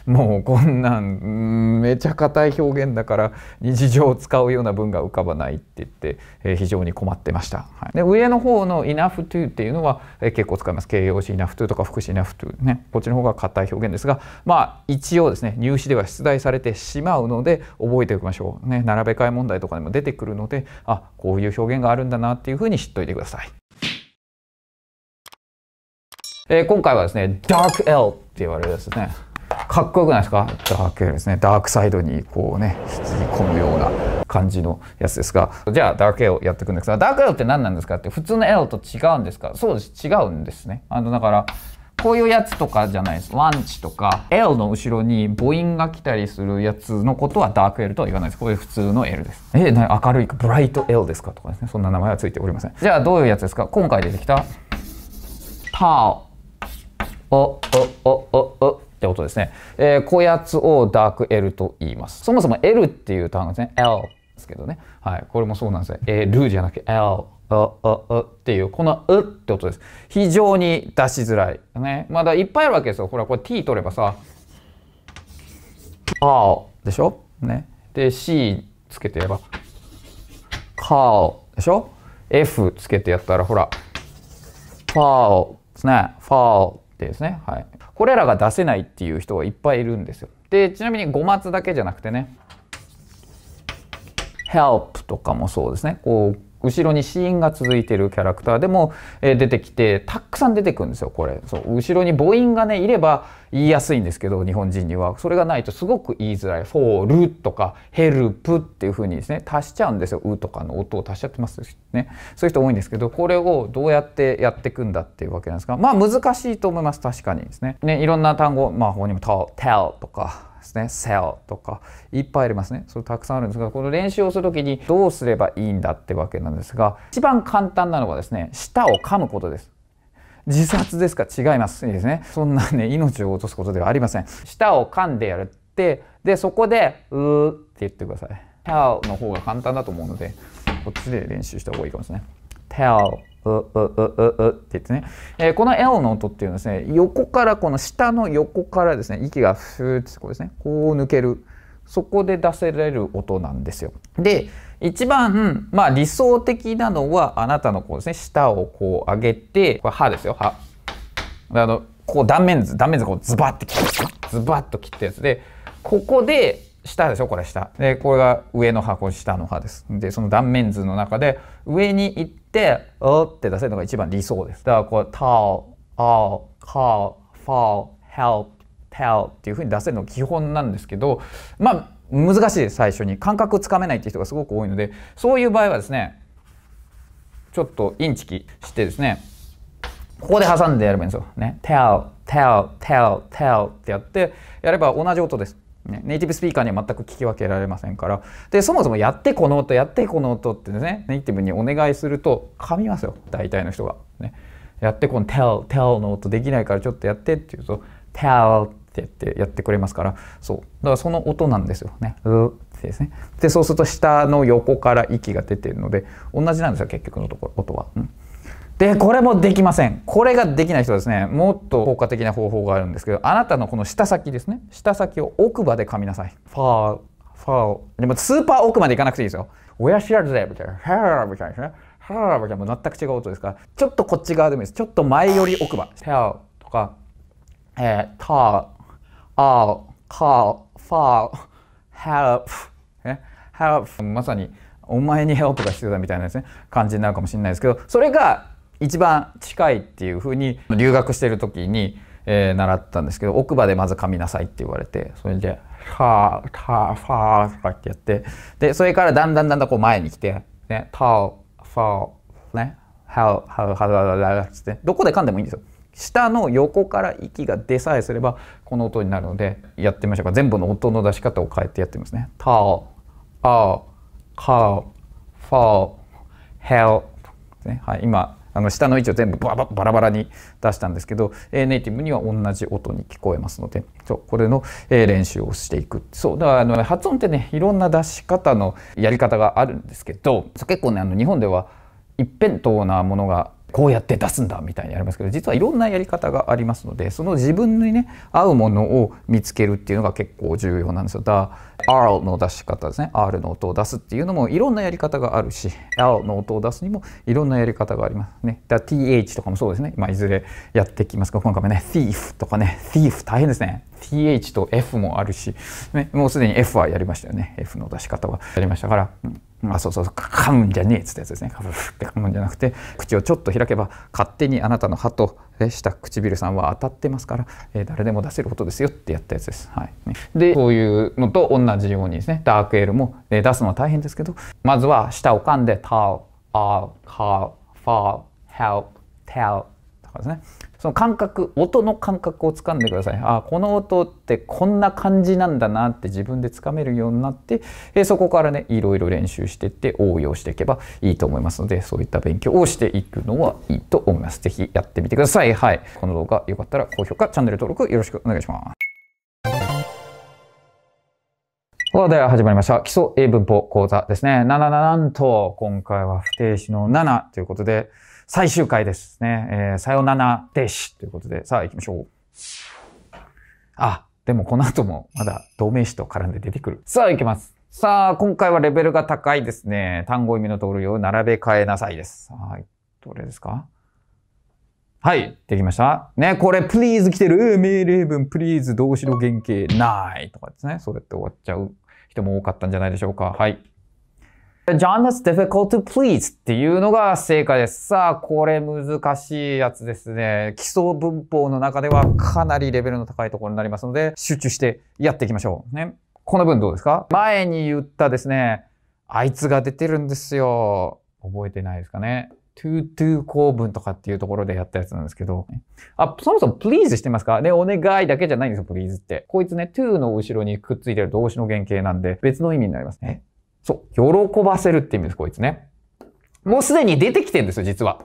もうこんなんめちゃ硬い表現だから日常を使うような文が浮かばないって言って、え非常に困ってました、はい、で上の方の enough to っていうのは、え結構使います形容詞 enough to とか副詞 enough to ねこっちの方が硬い表現ですがまあ一応ですね入試では出題されてしまうので覚えておきましょうね並べ替え問題とかでも出てくるのであこういう表現があるんだなっていうふうに知っといてくださいえー、今回はですね、Dark L って言われるですね。かっこよくないですかダークですねダークサイドにこうね引き込むような感じのやつですがじゃあダークエロやっていくんですがダークエロって何なんですかって普通のエロと違うんですかそうです違うんですねあのだからこういうやつとかじゃないです。ワンチとか、エ L の後ろに母音が来たりするやつのことはダークエルとは言わないです。これ普通の L です。え、な明るいか、ブライト L ですかとかですね。そんな名前はついておりません。じゃあどういうやつですか今回出てきた、タオ。お、お、お、お、お、ってことですね。えー、こやつをダークルと言います。そもそも L っていう単語ですね。L ですけどね。はい。これもそうなんですね。えー、ルじゃなくて L。う、う、うっていう、このうって音です。非常に出しづらい。ね。まだいっぱいあるわけですよ。ほら、これ t 取ればさ、あでしょね。で、c つけてやれば、かでしょ ?f つけてやったら、ほら、ファーですね。ファーってですね。はい。これらが出せないっていう人がいっぱいいるんですよ。で、ちなみに5末だけじゃなくてね、help とかもそうですね。こう後ろにシーが続いてるキャラクターでも、えー、出てきてたくさん出てくるんですよこれそう後ろに母音がねいれば言いやすいんですけど日本人にはそれがないとすごく言いづらい「フォール」とか「ヘルプ」っていう風にですね足しちゃうんですよ「う」とかの音を足しちゃってますしねそういう人多いんですけどこれをどうやってやっていくんだっていうわけなんですがまあ難しいと思います確かにですねねいろんな単語魔法にも「tell」とかですね sell とかいっぱいありますねそれたくさんあるんですがこの練習をする時にどうすればいいんだってわけなんですが一番簡単なのはですね舌を噛むことです自殺ですか違いますいいですねそんなね命を落とすことではありません舌を噛んでやるってでそこで「うー」って言ってください tell の方が簡単だと思うのでこっちで練習した方がいいかもしれない tell う、う、う、う、うって言ってね、えー、この L の音っていうのはですね、横から、この下の横からですね、息がふーってこうですね、こう抜ける。そこで出せれる音なんですよ。で、一番、まあ理想的なのは、あなたのこうですね、舌をこう上げて、これ歯ですよ、歯。あの、こう断面図、断面図こうズバッて切ってズバッと切ったやつで、ここで、下でしょこれ下でこれが上の箱、下の歯ですでその断面図の中で上に行って「お」って出せるのが一番理想ですだからこう「たう、あう、かう、ファオ」「ヘルプ」「っていうふうに出せるのが基本なんですけどまあ難しい最初に感覚つかめないっていう人がすごく多いのでそういう場合はですねちょっとインチキしてですねここで挟んでやればいいんですよ。ね。t う、l う、t う、l うってやってやれば同じ音です。ね、ネイティブスピーカーには全く聞き分けられませんから。で、そもそもやってこの音、やってこの音ってね、ネイティブにお願いすると噛みますよ。大体の人が。ね、やってこの tell, tell の音できないからちょっとやってって言うと tell ってやってやってくれますから、そう。だからその音なんですよね。うってですね。で、そうすると下の横から息が出てるので、同じなんですよ、結局のところ、音は。うんで、これもできません。これができない人はですね、もっと効果的な方法があるんですけど、あなたのこの舌先ですね。舌先を奥歯で噛みなさい。ファー、ファー。でも、スーパー奥まで行かなくていいですよ。親知らずで、みたいな。ハーみたいなね。ハーみたいな。全く違う音ですから、ちょっとこっち側でもいいです。ちょっと前より奥歯。ヘアとか、えー、ター、アー、カー、ファー、ハープ。ね。ハープ。まさに、お前にヘルプが必要だみたいなですね、感じになるかもしれないですけど、それが一番近いっていうふうに留学してる時に、えー、習ったんですけど奥歯でまず噛みなさいって言われてそれで「はあはあファー」とかってやってでそれからだんだんだんだんこう前に来て「ね、タオファオねハウハウハウハウハウ」っってどこで噛んでもいいんですよ。下の横から息が出さえすればこの音になるのでやってみましょうか全部の音の出し方を変えてやってみますね。タオアオカオファオヘオ、ねはい、今あの下の位置を全部バババラバラに出したんですけど、えー、ネイティブには同じ音に聞こえますのでそうこれの、えー、練習をしていくそうだからあの発音ってねいろんな出し方のやり方があるんですけど結構ねあの日本では一辺倒なものがこうやって出すんだみたいにありますけど実はいろんなやり方がありますのでその自分にね合うものを見つけるっていうのが結構重要なんですよ。だ R の出し方ですね R の音を出すっていうのもいろんなやり方があるし L の音を出すにもいろんなやり方がありますね。だ TH とかもそうですね、まあ、いずれやってきますが今回もね Thief とかね Thief 大変ですね。TH と F もあるし、ね、もうすでに F はやりましたよね F の出し方はやりましたから。うんあそうそう噛むんじゃねえっつったやつですねカって噛むんじゃなくて口をちょっと開けば勝手にあなたの歯と下唇さんは当たってますから、えー、誰でも出せることですよってやったやつです。はいでこういうのと同じようにですねダークエルも、えー、出すのは大変ですけどまずは舌を噛んで「タオ」「アー」「カー」「ファー」「ヘルプ」「テル」とかですねその感覚音の感覚をつかんでくださいあこの音ってこんな感じなんだなって自分でつかめるようになって、えそこからねいろいろ練習してって応用していけばいいと思いますのでそういった勉強をしていくのはいいと思います是非やってみてくださいはいこの動画よかったら高評価チャンネル登録よろしくお願いしますさあ、では始まりました。基礎英文法講座ですね。7、ななんと、今回は不定詞の7ということで、最終回ですね。えー、さよなら弟子ということで、さあ行きましょう。あ、でもこの後もまだ同名詞と絡んで出てくる。さあ行きます。さあ、今回はレベルが高いですね。単語意味のところを並べ替えなさいです。はい。どれですかはい。できました。ね、これ、please 来てる。命令文、please 動詞の原型ない。とかですね。それって終わっちゃう人も多かったんじゃないでしょうか。はい。John that's difficult to please っていうのが正解です。さあ、これ難しいやつですね。基礎文法の中ではかなりレベルの高いところになりますので、集中してやっていきましょう。ね。この文どうですか前に言ったですね、あいつが出てるんですよ。覚えてないですかね。to, to 構文とかっていうところでやったやつなんですけど。あ、そもそも please してますかね、お願いだけじゃないんですよ、please って。こいつね、to の後ろにくっついてる動詞の原型なんで、別の意味になりますね。そう、喜ばせるって意味です、こいつね。もうすでに出てきてんですよ、実は。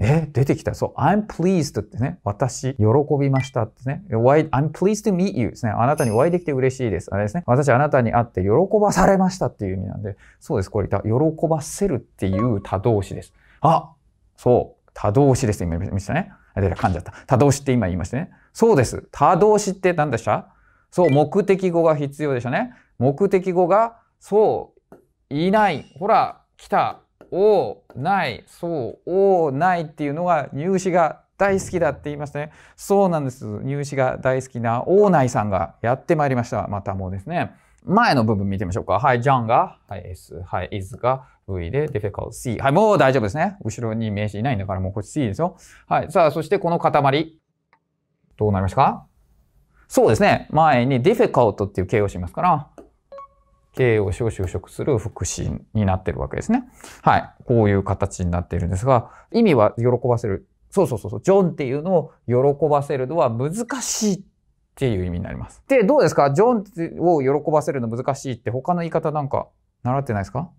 え、出てきた。そう、I'm pleased ってね。私、喜びましたってね。Why, I'm pleased to meet you ですね。あなたにお会いできて嬉しいです。あれですね。私、あなたに会って喜ばされましたっていう意味なんで。そうです。これ、喜ばせるっていう他動詞です。あそう。他動詞です。今いましたね。あ、で、噛んじゃった。他動詞って今言いましたね。そうです。他動詞って何でしたそう、目的語が必要でしたね。目的語がそう、いない、ほら、来た、おない、そう、おう、ないっていうのが入試が大好きだって言いましたね。そうなんです。入試が大好きな大内さんがやってまいりました。またもうですね。前の部分見てみましょうか。はい、じゃんが、はい、s、はい、is が v で difficult c。はい、もう大丈夫ですね。後ろに名詞いないんだからもうこっち c ですよ。はい、さあ、そしてこの塊。どうなりましたかそうですね。前に difficult っていう形容詞いますから、経営を就職する副祉になってるわけですね。はい。こういう形になっているんですが、意味は喜ばせる。そうそうそうそう。ジョンっていうのを喜ばせるのは難しいっていう意味になります。で、どうですかジョンを喜ばせるの難しいって他の言い方なんか習ってないですか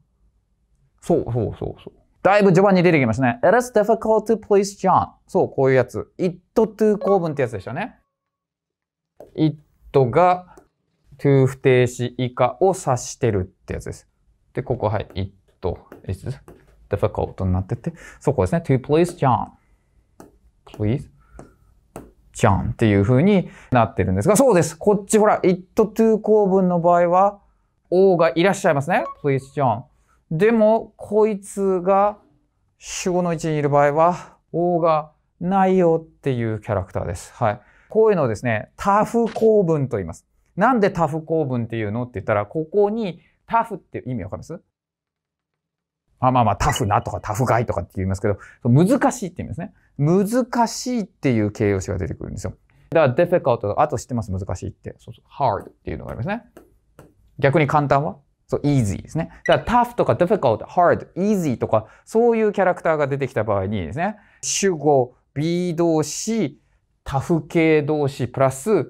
そうそうそうそう。だいぶ序盤に出てきましたね。It is difficult to please John. そう、こういうやつ。it to 構文ってやつでしたね。it が to 不定詞以下を指してるってやつです。で、ここはい、it is difficult になってて、そこですね。to please John. please John っていう風になってるんですが、そうです。こっちほら、it to 構文の場合は、O がいらっしゃいますね。please John。でも、こいつが主語の位置にいる場合は、O がないよっていうキャラクターです。はい。こういうのをですね、タフ構文と言います。なんでタフ構文っていうのって言ったら、ここにタフって意味わかりますあまあまあタフなとかタフガイとかって言いますけど、難しいって意味ですね。難しいっていう形容詞が出てくるんですよ。だから difficult あと知ってます難しいって。そうそう。hard っていうのがありますね。逆に簡単はそう、easy ですね。だから tough とか difficult, hard, easy とか、そういうキャラクターが出てきた場合にですね、主語、be 動詞、タフ系動詞プラス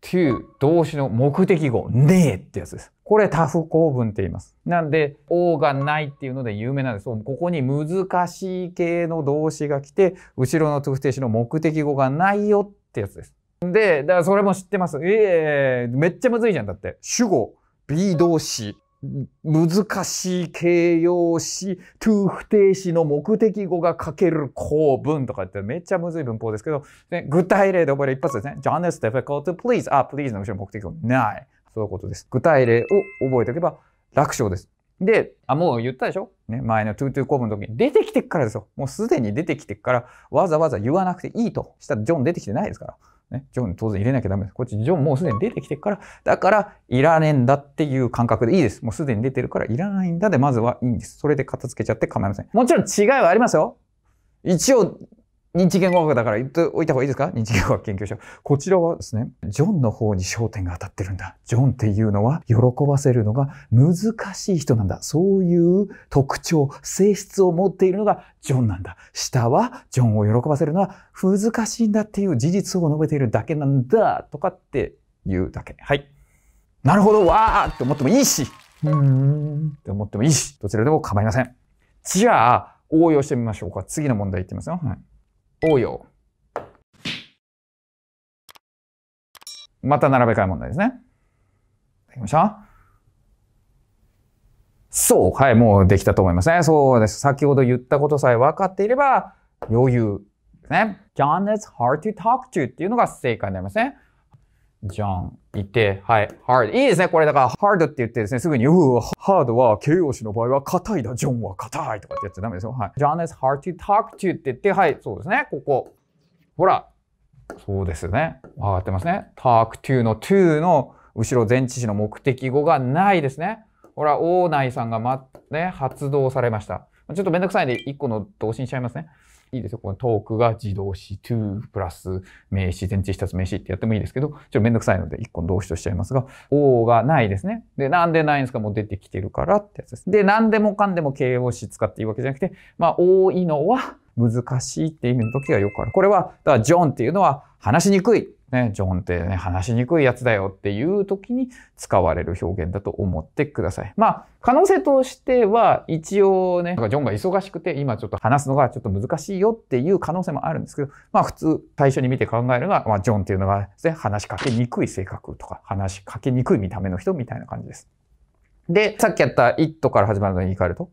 to 動詞の目的語、ねえってやつです。これタフ構文って言います。なんで、O がないっていうので有名なんです。ここに難しい系の動詞が来て、後ろの特定詞の目的語がないよってやつです。で、だからそれも知ってます。ええー、めっちゃむずいじゃん。だって、主語、B 動詞、難しい形容詞、to 不定詞の目的語が書ける構文とかってめっちゃむずい文法ですけど、ね、具体例で覚える一発ですね。John is difficult to please. あ、please の後ろ目的語ない。そういうことです。具体例を覚えておけば楽勝です。で、あ、もう言ったでしょね、前の to to 構文の時に出てきてからですよ。もうすでに出てきてからわざわざ言わなくていいとしたらジョン出てきてないですから。ね、ジョン当然入れなきゃダメです。こっちジョンもうすでに出てきてるから、だからいらねえんだっていう感覚でいいです。もうすでに出てるからいらないんだでまずはいいんです。それで片付けちゃって構いません。もちろん違いはありますよ。一応認知言語学だから言っておいた方がいいですか認知言語学研究所。こちらはですね、ジョンの方に焦点が当たってるんだ。ジョンっていうのは喜ばせるのが難しい人なんだ。そういう特徴、性質を持っているのがジョンなんだ。下はジョンを喜ばせるのは難しいんだっていう事実を述べているだけなんだ。とかっていうだけ。はい。なるほど、わーって思ってもいいし、うーんって思ってもいいし、どちらでも構いません。じゃあ、応用してみましょうか。次の問題いってみますよ。はい応用。また並べ替え問題ですね。できましたそう。はい、もうできたと思いますね。そうです。先ほど言ったことさえ分かっていれば、余裕ですね。John is hard to talk to っていうのが正解になりますね。じゃん、いて、はい、hard。いいですね。これだから、hard って言ってですね、すぐに、うー、hard は形容詞の場合は硬いだ、ジョンは硬いとかってやっちゃダメですよ。はい。ジョン is hard to talk to って言って、はい、そうですね。ここ。ほら。そうですね。上がってますね。talk to の to の後ろ前置詞の目的語がないですね。ほら、オーナイさんがま、ね、発動されました。ちょっとめんどくさいんで、一個の動詞にしちゃいますね。いいですよ。このトークが自動詞 to プラス名詞、前置詞、一つ名詞ってやってもいいですけど、ちょっとめんどくさいので一個の動詞としちゃいますが、O がないですね。で、なんでないんですかもう出てきてるからってやつです。で、なんでもかんでも形容詞使っていいわけじゃなくて、まあ、多いのは難しいって意味の時がよくある。これは、だからジョンっていうのは話しにくい。ね、ジョンってね、話しにくいやつだよっていう時に使われる表現だと思ってください。まあ、可能性としては、一応ね、なんかジョンが忙しくて、今ちょっと話すのがちょっと難しいよっていう可能性もあるんですけど、まあ普通、最初に見て考えるのが、まあジョンっていうのがですね、話しかけにくい性格とか、話しかけにくい見た目の人みたいな感じです。で、さっきやった it から始まるのに言い換えると、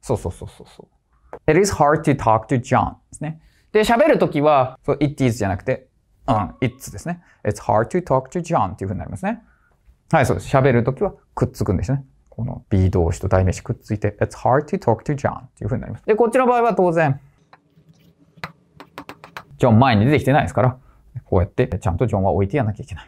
そうそうそうそうそう。It is hard to talk to John ですね。で、喋るときは、そう。it is じゃなくて、on, it's ですね。It's hard to talk to John というふうになりますね。はい、そうです。喋るときはくっつくんですね。この be 動詞と代名詞くっついて、it's hard to talk to John というふうになります。で、こっちの場合は当然、ジョン前に出てきてないですから、こうやってちゃんとジョンは置いてやなきゃいけない。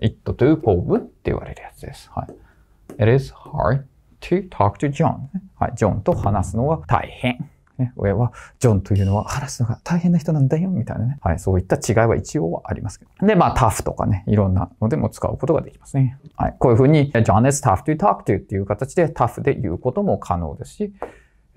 it to pov って言われるやつです。はい。it is hard to talk to John. はい、ジョンと話すのは大変。ね、親は、ジョンというのは話すのが大変な人なんだよ、みたいなね。はい、そういった違いは一応はありますけど。で、まあ、タフとかね、いろんなのでも使うことができますね。はい、こういうふうに、John is tough to talk to っていう形で、タフで言うことも可能ですし、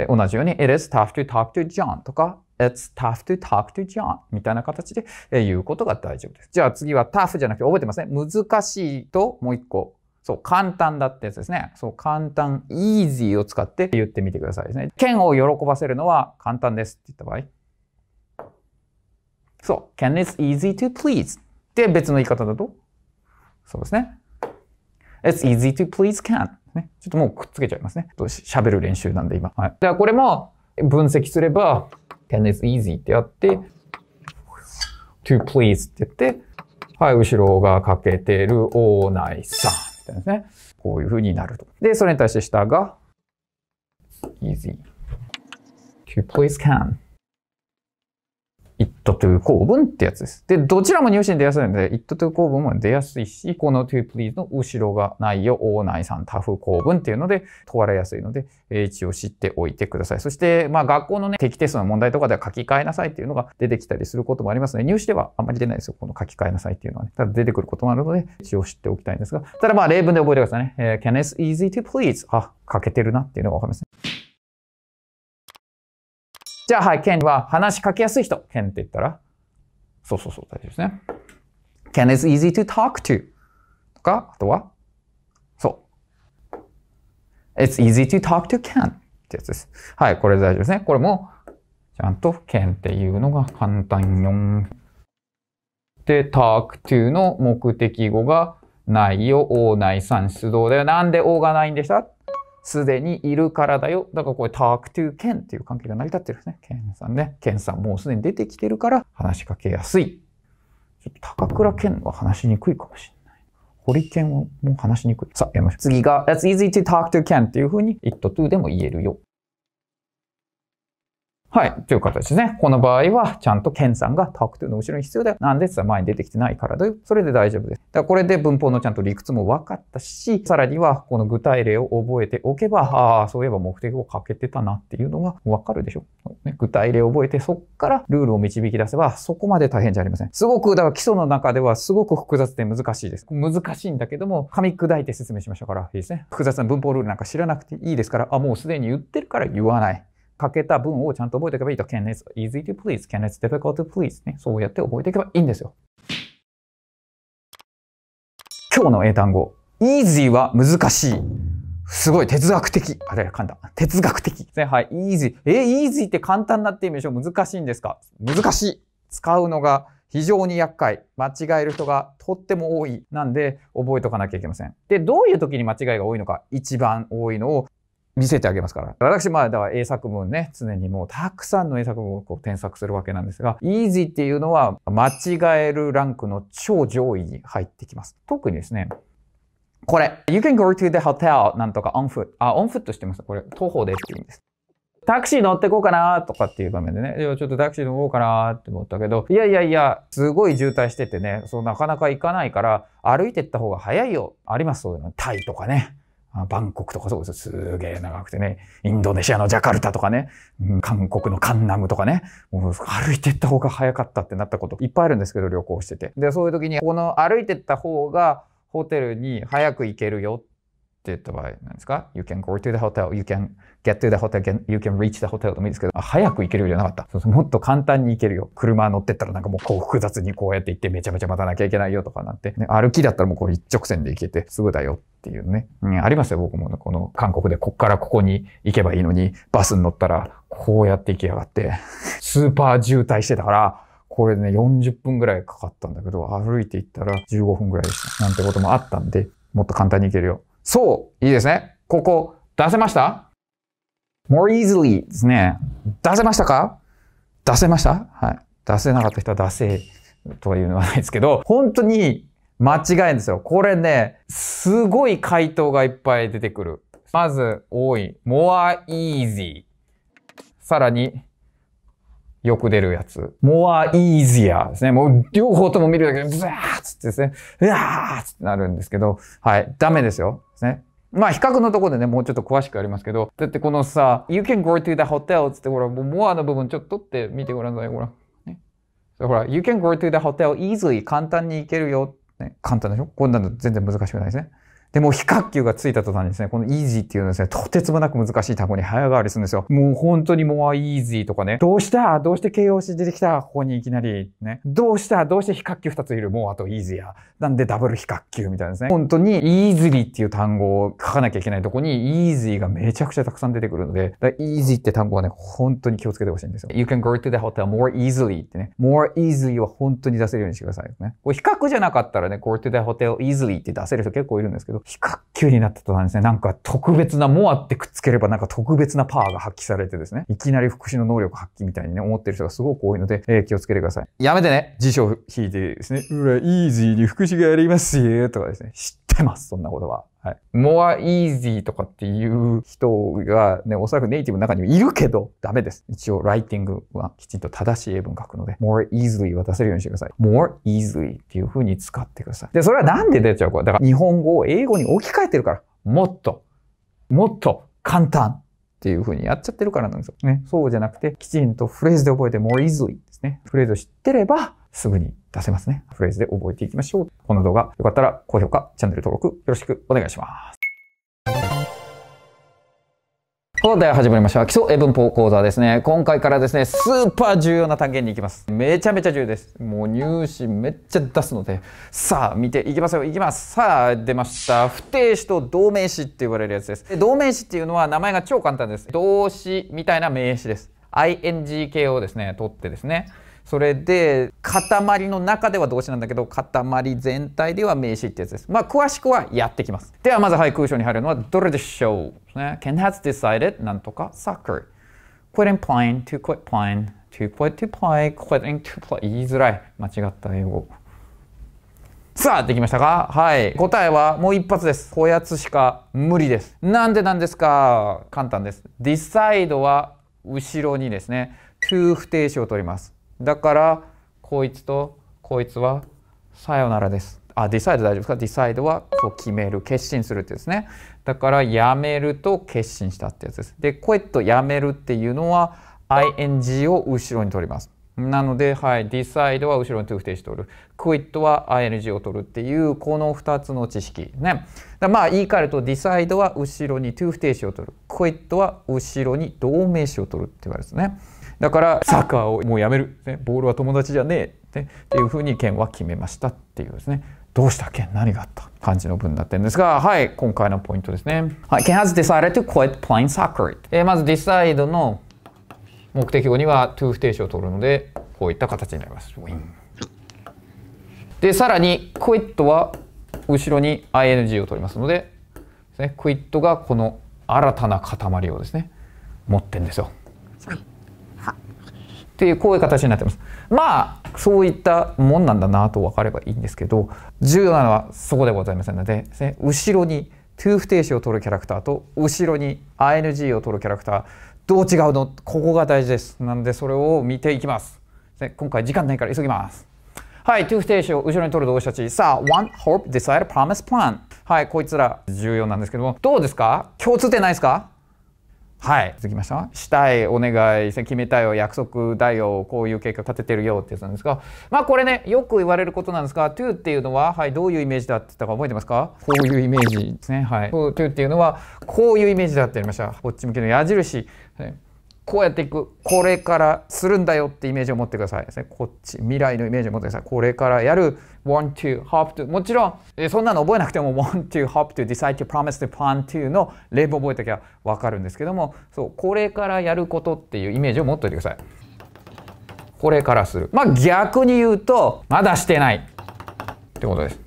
同じように、It is tough to talk to John とか、It's tough to talk to John みたいな形で言うことが大丈夫です。じゃあ次は tough じゃなくて覚えてますね。難しいともう一個そう、簡単だってやつですね。そう、簡単、easy を使って言ってみてくださいですね。剣を喜ばせるのは簡単ですって言った場合。そう、can is easy to please って別の言い方だと。そうですね。it's easy to please can ね。ちょっともうくっつけちゃいますね。喋る練習なんで今。はい。ではこれも分析すれば can is easy ってやって to please って言って、はい、後ろがかけてるおーナイさん。ってるんですね。こういうふうになると。で、それに対して下が easy. please can. it to 構文ってやつです。で、どちらも入試に出やすいので、it to 構文も出やすいし、この to please の後ろがないよ、オーナイさん、タフ構文っていうので問われやすいので、え一応知っておいてください。そして、まあ学校のね、適期テストの問題とかでは書き換えなさいっていうのが出てきたりすることもありますの、ね、で、入試ではあんまり出ないですよ、この書き換えなさいっていうのはね。ただ出てくることもあるので、一応知っておきたいんですが、ただまあ例文で覚えてくださいね。え can is easy to please. あ、書けてるなっていうのがわかりますね。じゃあ、はい、Ken は話しかけやすい人。Ken って言ったら、そうそうそう、大丈夫ですね。Ken is easy to talk to. とか、あとは、そう。It's easy to talk to Ken ってやつです。はい、これで大丈夫ですね。これも、ちゃんと Ken っていうのが簡単よ。で、talk to の目的語がないよ。うないん出動だよ。なんでうがないんでしたすでにいるからだよ。だからこれ talk to Ken っていう関係が成り立ってるんですね。Ken さんね。Ken さんもうすでに出てきてるから話しかけやすい。ちょっと高倉健は話しにくいかもしれない。堀健はもう話しにくい。さあ、やりましょう。次が、That's easy to talk to Ken っていうふうに it to でも言えるよ。はい、という形ですね。この場合は、ちゃんと検算がタクト k t の後ろに必要だよ。なんでさ、前に出てきてないからだよ。それで大丈夫です。だからこれで文法のちゃんと理屈も分かったし、さらには、この具体例を覚えておけば、ああ、そういえば目的をかけてたなっていうのが分かるでしょ。ね、具体例を覚えて、そっからルールを導き出せば、そこまで大変じゃありません。すごく、だから基礎の中ではすごく複雑で難しいです。難しいんだけども、噛み砕いて説明しましたから、いいですね。複雑な文法ルールなんか知らなくていいですから、あ、もうすでに言ってるから言わない。かけた文をちゃんと覚えておけばいいと。can it's easy to please, can it's difficult to please ね。そうやって覚えていけばいいんですよ。今日の英単語。easy は難しい。すごい哲学的。あれ、簡単。哲学的ね。はい。easy。え、easy って簡単なって意味でしょ難しいんですか難しい。使うのが非常に厄介。間違える人がとっても多い。なんで、覚えとかなきゃいけません。で、どういう時に間違いが多いのか。一番多いのを見せてあげますから。私、まあ、だから英作文ね、常にもうたくさんの英作文をこう添削するわけなんですが、easy っていうのは間違えるランクの超上位に入ってきます。特にですね、これ、You can go to the hotel なんとか on foot。あ、on foot してます。これ、徒歩でって言うんです。タクシー乗ってこうかなとかっていう場面でね、ちょっとタクシー乗ろうかなって思ったけど、いやいやいや、すごい渋滞しててね、そうなかなか行かないから、歩いてった方が早いよ。あります、そういうの。タイとかね。バンコクとかそうですすげえ長くてね、インドネシアのジャカルタとかね、うん、韓国のカンナムとかね、もう歩いてった方が早かったってなったこといっぱいあるんですけど、旅行してて。で、そういう時に、この歩いてった方がホテルに早く行けるよって言った場合なんですか ?You can go to the hotel, you can get to the hotel, can, you can reach the hotel でもいいですけど、早く行けるようじゃなかった。そうそうもっと簡単に行けるよ。車乗ってったらなんかもうこう複雑にこうやって行ってめちゃめちゃ待たなきゃいけないよとかなんて、ね、歩きだったらもうこう一直線で行けてすぐだよっていうね。うん、ありますよ、僕も、この韓国でこっからここに行けばいいのに、バスに乗ったらこうやって行きやがって、スーパー渋滞してたから、これでね、40分ぐらいかかったんだけど、歩いて行ったら15分ぐらいでした。なんてこともあったんで、もっと簡単に行けるよ。そういいですね。ここ、出せました more easily ですね。出せましたか出せましたはい。出せなかった人は出せとは言うのはないですけど、本当に間違いですよ。これね、すごい回答がいっぱい出てくる。まず、多い。more easy。さらに、よく出るやつ。more easier ですね。もう両方とも見るだけで、ブワーッつってですね、うわーっつってなるんですけど、はい。ダメですよ。ですね。まあ比較のところでね、もうちょっと詳しくやりますけど、だってこのさ、You can go to the hotel つってほら、もうモアの部分ちょっと取ってみてごらんなさい、ほら。ね、ほら、You can go to the hotel easily 簡単に行けるよ。ね、簡単でしょこんなの全然難しくないですね。で、も比非角球がついた途端にですね、このイージーっていうのはですね、とてつもなく難しい単語に早変わりするんですよ。もう本当にもうイージーとかね、どうしたどうして形容詞出てきたここにいきなり。ね。どうしたどうして非角球2ついるもうあとイージーや。なんでダブル非角球みたいなですね。本当にイー i l ーっていう単語を書かなきゃいけないとこにイージーがめちゃくちゃたくさん出てくるので、だイージーって単語はね、本当に気をつけてほしいんですよ。You can go to the hotel more easily ってね。more easily は本当に出せるようにしてくださいね。これ比較じゃなかったらね、go to the hotel easily って出せる人結構いるんですけど、ど、比較級になった途端ですね、なんか特別な、モアってくっつければなんか特別なパワーが発揮されてですね、いきなり福祉の能力発揮みたいにね、思ってる人がすごく多いので、えー、気をつけてください。やめてね、辞書を引いてですね、うら、イージーに福祉がやりますよ、とかですね、ます、そんなことは。はい。more easy とかっていう人がね、おそらくネイティブの中にはいるけど、ダメです。一応、ライティングはきちんと正しい英文書くので、more easily は出せるようにしてください。more easily っていう風に使ってください。で、それはなんで出ちゃうか。だから、日本語を英語に置き換えてるから、もっと、もっと簡単っていう風にやっちゃってるからなんですよね。そうじゃなくて、きちんとフレーズで覚えて more easily ですね。フレーズを知ってれば、すぐに出せますね。フレーズで覚えていきましょう。この動画、よかったら高評価、チャンネル登録よろしくお願いします。ここで始まりました。基礎英文法講座ですね。今回からですね、スーパー重要な単元に行きます。めちゃめちゃ重要です。もう入試めっちゃ出すので、さあ見ていきますよ。いきます。さあ出ました。不定詞と動名詞って言われるやつです。で動名詞っていうのは名前が超簡単です。動詞みたいな名詞です。ing 形をですね、取ってですね。それで塊の中では動詞なんだけど塊全体では名詞ってやつですまあ詳しくはやってきますではまずはい空章に入るのはどれでしょうね Ken has decided なんとか soccer quit i n g playing to quit playing to quit to play quitting to play 言いづらい間違った英語さあ、できましたかはい。答えはもう一発です。こやつしか無理です。なんでなんですか簡単です。decide は後ろにですね、to 不定詞を取ります。だからこいつとこいつはさよならです。あ、ディサイド大丈夫ですかディサイドはこう決める、決心するってですね。だからやめると決心したってやつです。で、こうやっやめるっていうのは ing を後ろに取ります。なので、はい、decide は後ろに to 不定詞とる。quit は ing を取るっていう、この2つの知識ね。まあ、言い換えると、decide は後ろに to 不定詞を取る。quit は後ろに動名詞を取るって言われるんですね。だからサッカーをもうやめる、ね、ボールは友達じゃねえ、ね、っていうふうに県は決めましたっていうですねどうした県何があった感じの文になってるんですが、はい、今回のポイントですね。はい、has decided to quit playing soccer. えー、まず decide の目的語には to 不定詞を取るので、こういった形になります。で、さらに quit は後ろに ing を取りますので、ですね、quit がこの新たな塊をですね、持ってるんですよ。っていうこういう形になってます。まあそういったもんなんだなと分かればいいんですけど重要なのはそこでございませんので後ろにトゥー不定詞を取るキャラクターと後ろに ing を取るキャラクターどう違うのここが大事です。なんでそれを見ていきます。今回時間ないから急ぎます。はい、トゥー不定詞を後ろに取る動詞たち。さあ、one, hope, d e s i r e promise, plan。はい、こいつら重要なんですけども、どうですか共通点ないですかはい、続きましたしたいお願い決めたいよ約束だよこういう計画立ててるよってやつなんですがまあこれねよく言われることなんですが to っていうのは、はい、どういうイメージだって言ったか覚えてますかこういうイメージですねはい to っていうのはこういうイメージだってやりましたこっち向けの矢印、はいこうやっていくこれからするんだよってイメージを持ってくださいですねこっち未来のイメージを持ってくださいこれからやる want to hop to もちろんそんなの覚えなくても want to hop to decide to promise to plan to の例文覚えときゃ、分かるんですけどもそうこれからやることっていうイメージを持っておいてくださいこれからするまあ逆に言うとまだしてないってことです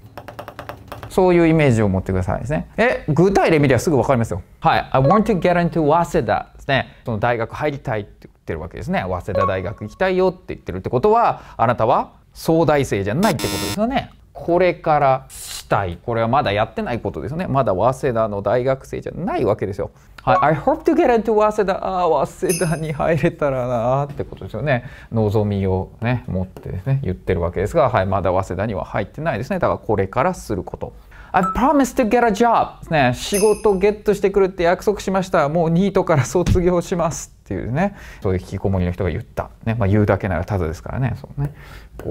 そういうイメージを持ってくださいですね。え、具体例見りゃすぐわかりますよ。はい。I want to get into Waseda ですね。その大学入りたいって言ってるわけですね。早稲田大学行きたいよって言ってるってことは、あなたは総大生じゃないってことですよね。これからしたい。これはまだやってないことですよね。まだ早稲田の大学生じゃないわけですよ。はい、I hope to get into 早稲田ああ早稲田に入れたらなってことですよね望みをね持ってですね言ってるわけですが、はい、まだ早稲田には入ってないですねだからこれからすること I p r o m i s e to get a job ですね仕事をゲットしてくるって約束しましたもうニートから卒業しますっていうねそういう引きこもりの人が言った、ねまあ、言うだけならただですからねそうね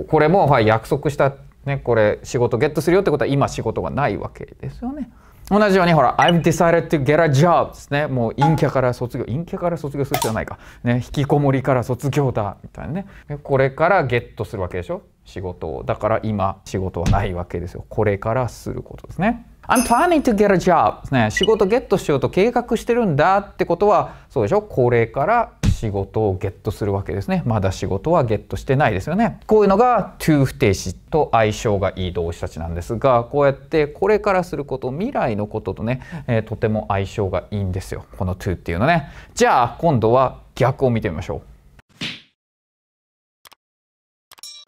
これも、はい、約束した、ね、これ仕事ゲットするよってことは今仕事がないわけですよね。同じようにほら、I've decided to get a job ですね。もう陰キャから卒業。陰キャから卒業する必要ないか。ね、引きこもりから卒業だ。みたいなね。これからゲットするわけでしょ仕事を。だから今、仕事はないわけですよ。これからすることですね。I'm planning to get a job ですね。仕事ゲットしようと計画してるんだってことは、そうでしょこれから仕事をゲットするわけですね。まだ仕事はゲットしてないですよね。こういうのが to 不定詞と相性がいい動詞たちなんですが、こうやってこれからすること、未来のこととね、えー、とても相性がいいんですよ。この to っていうのね。じゃあ今度は逆を見てみましょう。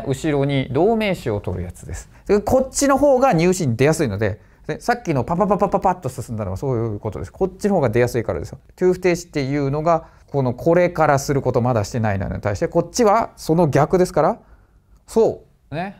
後ろに同名詞を取るやつです。こっちの方が入試に出やすいので、でさっきのパパパパパパッと進んだのはそういうことです。こっちの方が出やすいからですよ。トゥー不定詞っていうのがこのこれからすることまだしてないのに対してこっちはその逆ですからそうね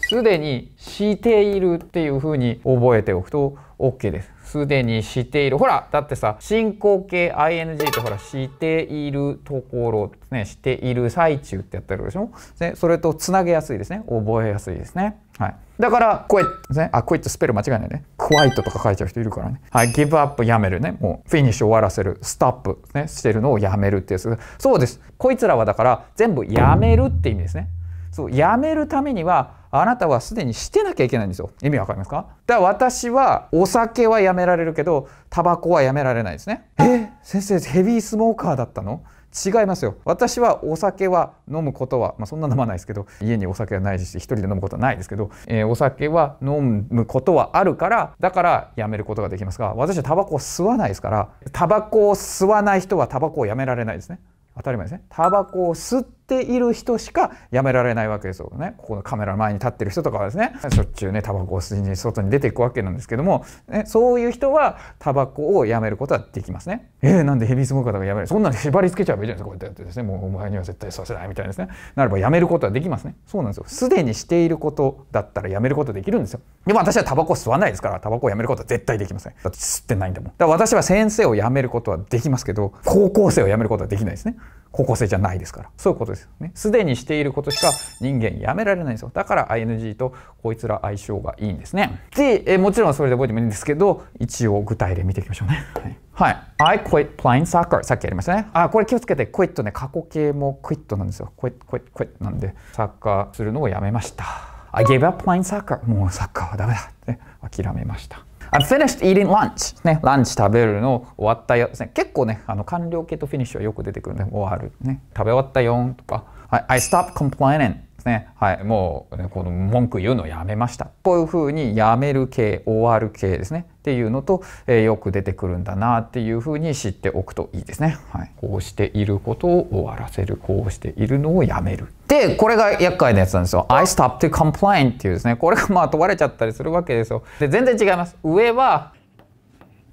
すでにしているっていうふうに覚えておくと OK です。すでにしている。ほら、だってさ、進行形 ing ってほら、しているところ、ね、している最中ってやってるでしょ、ね、それとつなげやすいですね。覚えやすいですね。はい、だからこうトってねあこういっスペル間違いないねクワイトとか書いちゃう人いるからねはいギブアップやめるねもうフィニッシュ終わらせるストップねしてるのをやめるってやつそうですこいつらはだから全部やめるって意味ですねそうやめるためにはあなたはすでにしてなきゃいけないんですよ意味わかりますかだから私はお酒はやめられるけどタバコはやめられないですねえ先生ヘビースモーカーだったの違いますよ私はお酒は飲むことは、まあ、そんな飲まないですけど家にお酒はないし1人で飲むことはないですけど、えー、お酒は飲むことはあるからだからやめることができますが私はタバコを吸わないですからタバコを吸わない人はタバコをやめられないですね当たり前ですねタバコを吸っている人しかやめられないわけですよね。ここのカメラ前に立ってる人とかはですね、しょっちゅうね、タバコを吸いに外に出ていくわけなんですけども、ね、そういう人はタバコをやめることはできますね。えー、なんでヘビースモーカーとかやめるそんなの縛り付けちゃえばいいじゃないですか、こうやってやってですね。もうお前には絶対させないみたいですね。なればやめることはできますね。そうなんですよ。すでにしていることだったらやめることできるんですよ。でも私はタバコ吸わないですから、タバコをやめることは絶対できません。だって吸ってないんだもん。だから私は先生をやめることはできますけど、高校生をやめることはできないですね。高校生じゃないですから。そういうことです。ですね。すでにしていることしか人間やめられないんですよ。だから ING とこいつら相性がいいんですね。で、えもちろんそれで覚えてもいいんですけど、一応具体例見ていきましょうね。はい。I quit playing soccer. さっきやりましたね。あ、これ気をつけて、quit ね、過去形も quit なんですよ。quit, quit, quit なんで、サッカーするのをやめました。I gave up playing soccer. もうサッカーはダメだって諦めました。I finished eating lunch ね、ランチ食べるの終わったよ、ね、結構ね、あの完了形とフィニッシュはよく出てくるね。終わる、ね、食べ終わったよとか、I, I stop complaining ですね。はい、もう、ね、この文句言うのやめました。こういうふうにやめる系、終わる系ですね。っていうのと、えー、よく出てくるんだなっていうふうに知っておくといいですね。はい、こうしていることを終わらせる。こうしているのをやめる。で、これが厄介なやつなんですよ。I stop to complain っていうですね。これがまあ問われちゃったりするわけですよ。で、全然違います。上は、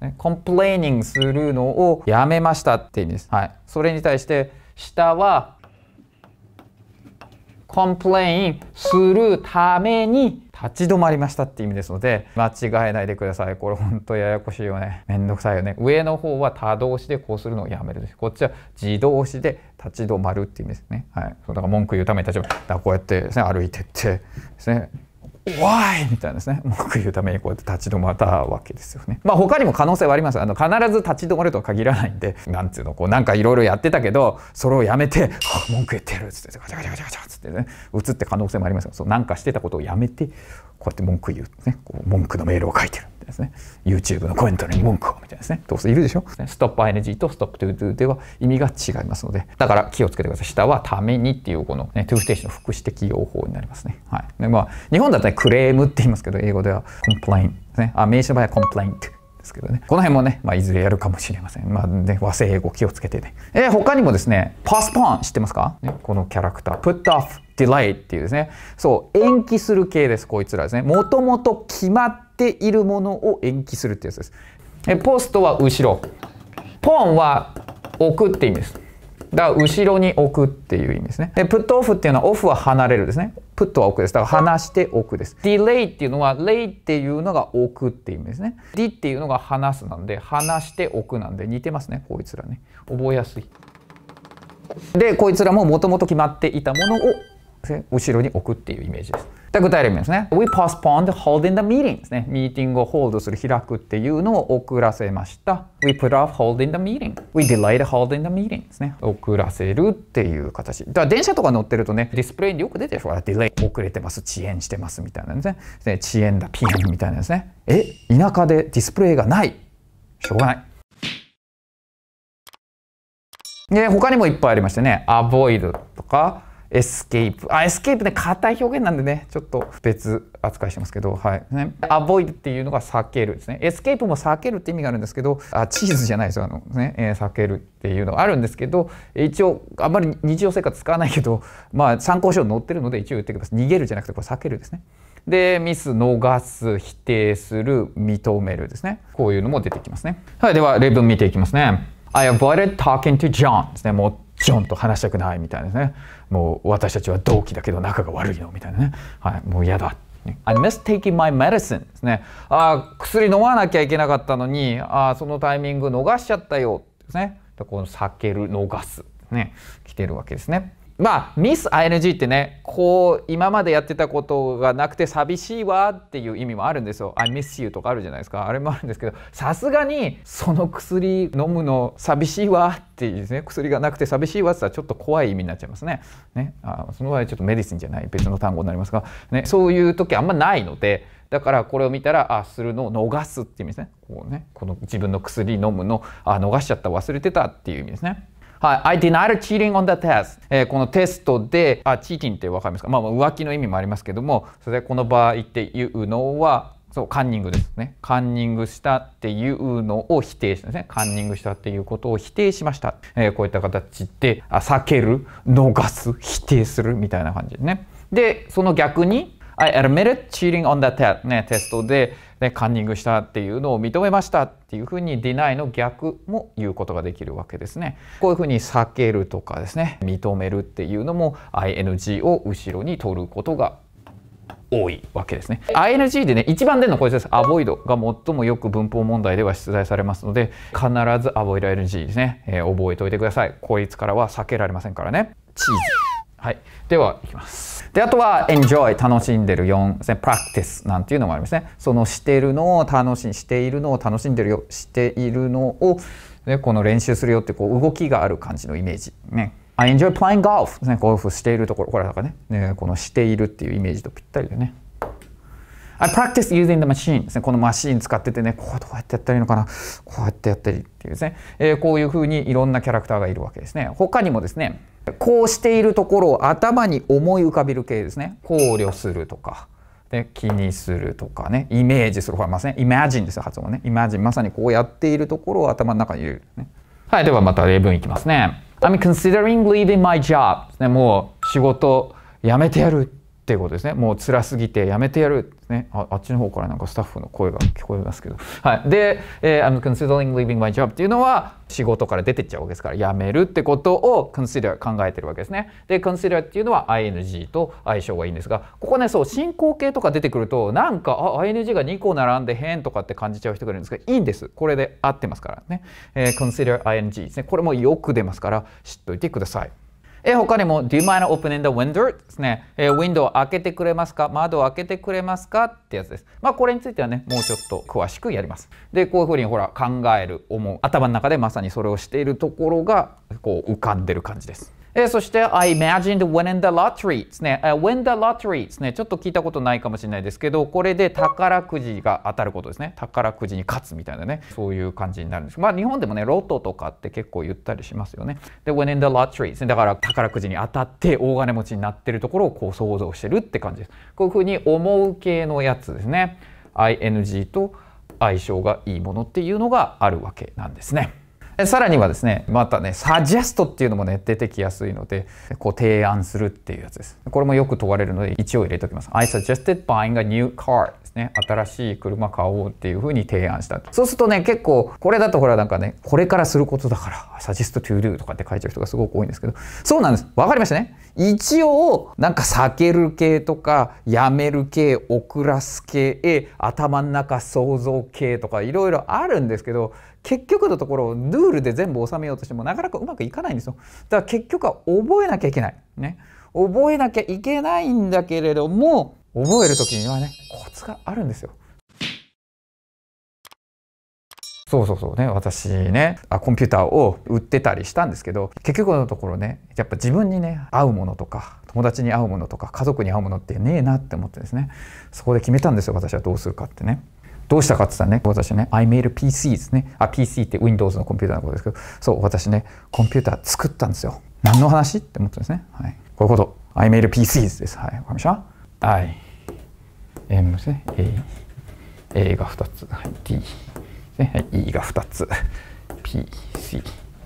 ね、コンプレーニングするのをやめましたって意味です。はい。それに対して、下は、complain するために立ち止まりましたって意味ですので、間違えないでください。これほんとややこしいよね。めんどくさいよね。上の方は他動詞でこうするのをやめるです。こっちは自動詞で立ち止まるって意味ですね。はい。そうだから文句言うために立ち止まる。だからこうやってですね、歩いてってですね、w いみたいなですね文句言うためにこうやって立ち止まったわけですよね。まあ他にも可能性はありますあの必ず立ち止まるとは限らないんでなんていうのこうなんかいろいろやってたけどそれをやめて「文句言ってる」っつってガチャガチャガチャガチャっつってね移って可能性もありますがそうなんかしてたことをやめてこうやって文句言う、ね、こう文句のメールを書いてる。たいですね。YouTube のコメントに文句をみたいですね。どうせいるでしょ。ストップ ING とストップ to do では意味が違いますので。だから気をつけてください。下はためにっていうこの、ね、トゥーステ o 不定詞の副詞的用法になりますね。はい。でまあ、日本だったらクレームって言いますけど、英語ではコンプ p インですね。あ、名詞の場合は c o m p l a i ですけどね。この辺もね、まあ、いずれやるかもしれません。まあ、ね、和製英語気をつけてね。えー、他にもですね、パスパン知ってますか、ね、このキャラクター。put off, delay っていうですね。そう、延期する系です、こいつらですね。もともと決まっているものを延期するってやつです。えポストは後ろ。ポンは置くって意味です。だから後ろに置くっていう意味ですね。で、プットオフっていうのはオフは離れるですね。プットは置くです。だから離して置くです。ディレイっていうのは、レイっていうのが置くっていう意味ですね。ディっていうのが離すなんで、離して置くなんで似てますね、こいつらね。覚えやすい。で、こいつらももともと決まっていたものを後ろに置くっていうイメージです。具体例ですね。We postponed holding the meeting ですね。ミーティングをホールドする、開くっていうのを遅らせました。We put off holding the meeting.We delayed holding the meeting ですね。遅らせるっていう形。だか電車とか乗ってるとね、ディスプレイによく出てるから、delay 遅れてます、遅延してますみたいなんですね。遅延だ、ピンみたいなんですね。え、田舎でディスプレイがない。しょうがない。で、他にもいっぱいありましてね、avoid とか、エスケープ。あ、エスケープね、硬い表現なんでね、ちょっと別扱いしてますけど、はい。ね、アボイドっていうのが避けるですね。エスケープも避けるって意味があるんですけど、あ、チーズじゃないですよ、あのね、えー、避けるっていうのがあるんですけど、一応、あんまり日常生活使わないけど、まあ、参考書に載ってるので一応言ってください。逃げるじゃなくて、これ避けるですね。で、ミス、逃す、否定する、認めるですね。こういうのも出てきますね。はい、では、例文見ていきますね。I avoided talking to John ですね。もう、ジョンと話したくないみたいですね。もう私たちは同期だけど仲が悪いのみたいなね、はい、もう嫌だ I m i s s taking my medicine ですねあ薬飲まなきゃいけなかったのにあそのタイミング逃しちゃったよですねこの避ける逃すね来てるわけですねまあ、ミス ING ってね、こう、今までやってたことがなくて寂しいわっていう意味もあるんですよ。I miss you とかあるじゃないですか。あれもあるんですけど、さすがに、その薬飲むの寂しいわっていうですね、薬がなくて寂しいわって言ったらちょっと怖い意味になっちゃいますね。ね。あその場合ちょっとメディシンじゃない、別の単語になりますが、ね、そういう時あんまないので、だからこれを見たらあするのを逃すっていう意味ですね。こうね、この自分の薬飲むのあ逃しちゃった忘れてたっていう意味ですね。I denied cheating on the test、えー、このテストで、あ、チーティンってわかりますかまあ、浮気の意味もありますけども、それでこの場合っていうのは、そう、カンニングですね。カンニングしたっていうのを否定したですね。カンニングしたっていうことを否定しました。えー、こういった形で、あ避ける、逃す、否定するみたいな感じですね。で、その逆に、I admitted cheating on the test、ね、テストで、でカンニングしたっていうのを認めましたっていうふうにディナイの逆も言うことができるわけですね。こういうふうに避けるとかですね認めるっていうのも ing を後ろに取ることが多いわけですね。ING でね一番出るのはこれです。avoid が最もよく文法問題では出題されますので必ず avoid ing ですね、えー、覚えておいてください。こいつからは避けられませんからね。チーズはい。では、いきます。で、あとは、enjoy、楽しんでる4ですね。practice なんていうのもありますね。そのしてるのを楽しん、しているのを楽しんでるよ、しているのを、ね、この練習するよってこう動きがある感じのイメージ。ね。I enjoy playing golf ですね。ゴルフしているところ。これだからね。ねこのしているっていうイメージとぴったりだよね。I practice using the machine ですね。このマシーン使っててね、こうどうやってやったらいいのかな、こうやってやったりっていうですね。えー、こういうふうにいろんなキャラクターがいるわけですね。他にもですね、こうしているところを頭に思い浮かべる系ですね考慮するとか。で気にするとかねイメージするほらまさにイマジンですよ発音ねイマジンまさにこうやっているところを頭の中に入れる、ね、はいではまた例文いきますね I'm considering leaving my job ねもう仕事辞めてやるっていうことですねもう辛すぎてやめてやる、ね、ああっちの方からなんかスタッフの声が聞こえますけど、はい、で、えー、I'm considering leaving my job っていうのは仕事から出てっちゃうわけですからやめるってことを consider 考えてるわけですねで consider っていうのは ing と相性がいいんですがここねそう進行形とか出てくるとなんかあ ing が2個並んで変とかって感じちゃう人がいるんですけどいいんですこれで合ってますからね、えー、consider ing ですねこれもよく出ますから知っといてくださいえ他にも Do you mind opening the window? ですね、えウィンドウを開けてくれますか窓を開けてくれますかってやつです。まあこれについてはね、もうちょっと詳しくやります。で、こういうふうにほら考える、思う、頭の中でまさにそれをしているところがこう浮かんでる感じです。えそして I imagined winning the lottery ですね、え win the lottery ですねちょっと聞いたことないかもしれないですけどこれで宝くじが当たることですね宝くじに勝つみたいなねそういう感じになるんですまあ日本でもねロトとかって結構言ったりしますよねで winning the lottery ですねだから宝くじに当たって大金持ちになってるところをこう想像してるって感じですこういうふうに思う系のやつですね ING と相性がいいものっていうのがあるわけなんですね。さらにはですね、またね、サジェストっていうのもね、出てきやすいので、こう提案するっていうやつです。これもよく問われるので、一応入れておきます。I suggested buying a new car ですね。新しい車買おうっていうふうに提案したと。そうするとね、結構、これだとほらなんかね、これからすることだから、サジェストトゥ to とかって書いちゃう人がすごく多いんですけど、そうなんです。わかりましたね。一応、なんか避ける系とか、やめる系、遅らす系、頭ん中想像系とか、いろいろあるんですけど、結局のところルールで全部収めようとしてもなかなかうまくいかないんですよだから結局は覚えなきゃいけないね覚えなきゃいけないんだけれども覚える時にはねコツがあるんですよそうそうそうね私ねあコンピューターを売ってたりしたんですけど結局のところねやっぱ自分にね合うものとか友達に合うものとか家族に合うものってねえなって思ってですねそこで決めたんですよ私はどうするかってね。どうしたかって言ったらね、私ね、I made a PC ですね。あ、PC って Windows のコンピューターのことですけど、そう、私ね、コンピューター作ったんですよ。何の話って思ったんですね。はい。こういうこと。I made a PC です。はい。わかりました ?I, M ですね。A, A が2つ。はい。D ね。はい。E が2つ。P, C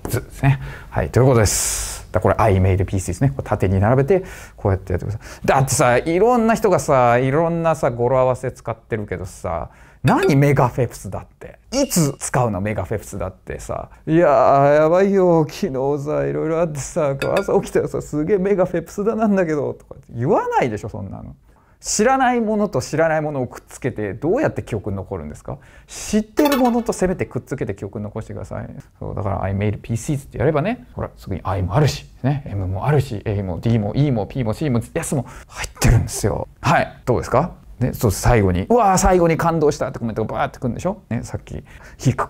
図ですね。はい。ということです。だこれ I made PC ですね。こ縦に並べて、こうやってやってください。だってさ、いろんな人がさ、いろんなさ、語呂合わせ使ってるけどさ、何メガフェプスだって。いつ使うのメガフェプスだってさ。いやー、やばいよ。昨日さ、いろいろあってさ、朝起きたらさ、すげえメガフェプスだなんだけど、とか言わないでしょ、そんなの。知らないものと知らないものをくっつけてどうやって記憶に残るんですか知ってるものとせめてくっつけて記憶に残してくださいそうだから「I made PCs」ってやればねほらすぐに「I」もあるし、ね、M もあるし A も D も E も P も C も S も入ってるんですよはいどうですかね、そう最後に「うわ最後に感動した」ってコメントがバーってくるんでしょ、ね、さっき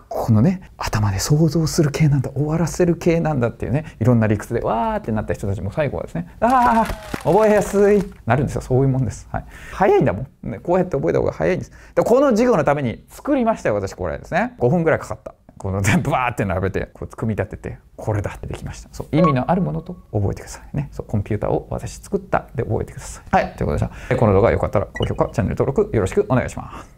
このね頭で想像する系なんだ終わらせる系なんだっていうねいろんな理屈でわーってなった人たちも最後はですね「ああ覚えやすい」なるんですよそういうもんです、はい、早いんだもん、ね、こうやって覚えた方が早いんですでこの授業のために作りましたよ私これですね5分ぐらいかかったこの全部わーって並べてこう組み立ててこれだってできましたそう意味のあるものと覚えてくださいねそうコンピューターを私作ったで覚えてくださいはいということでしたこの動画良かったら高評価チャンネル登録よろしくお願いします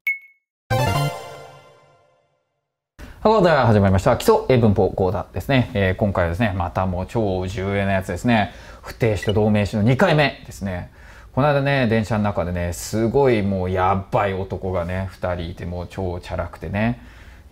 はい、では始まりました。基礎英文法講座ですね。えー、今回はですね、またもう超重要なやつですね。不定詞と動名詞の2回目ですね。この間ね、電車の中でね、すごいもうやばい男がね、2人いてもう超チャラくてね。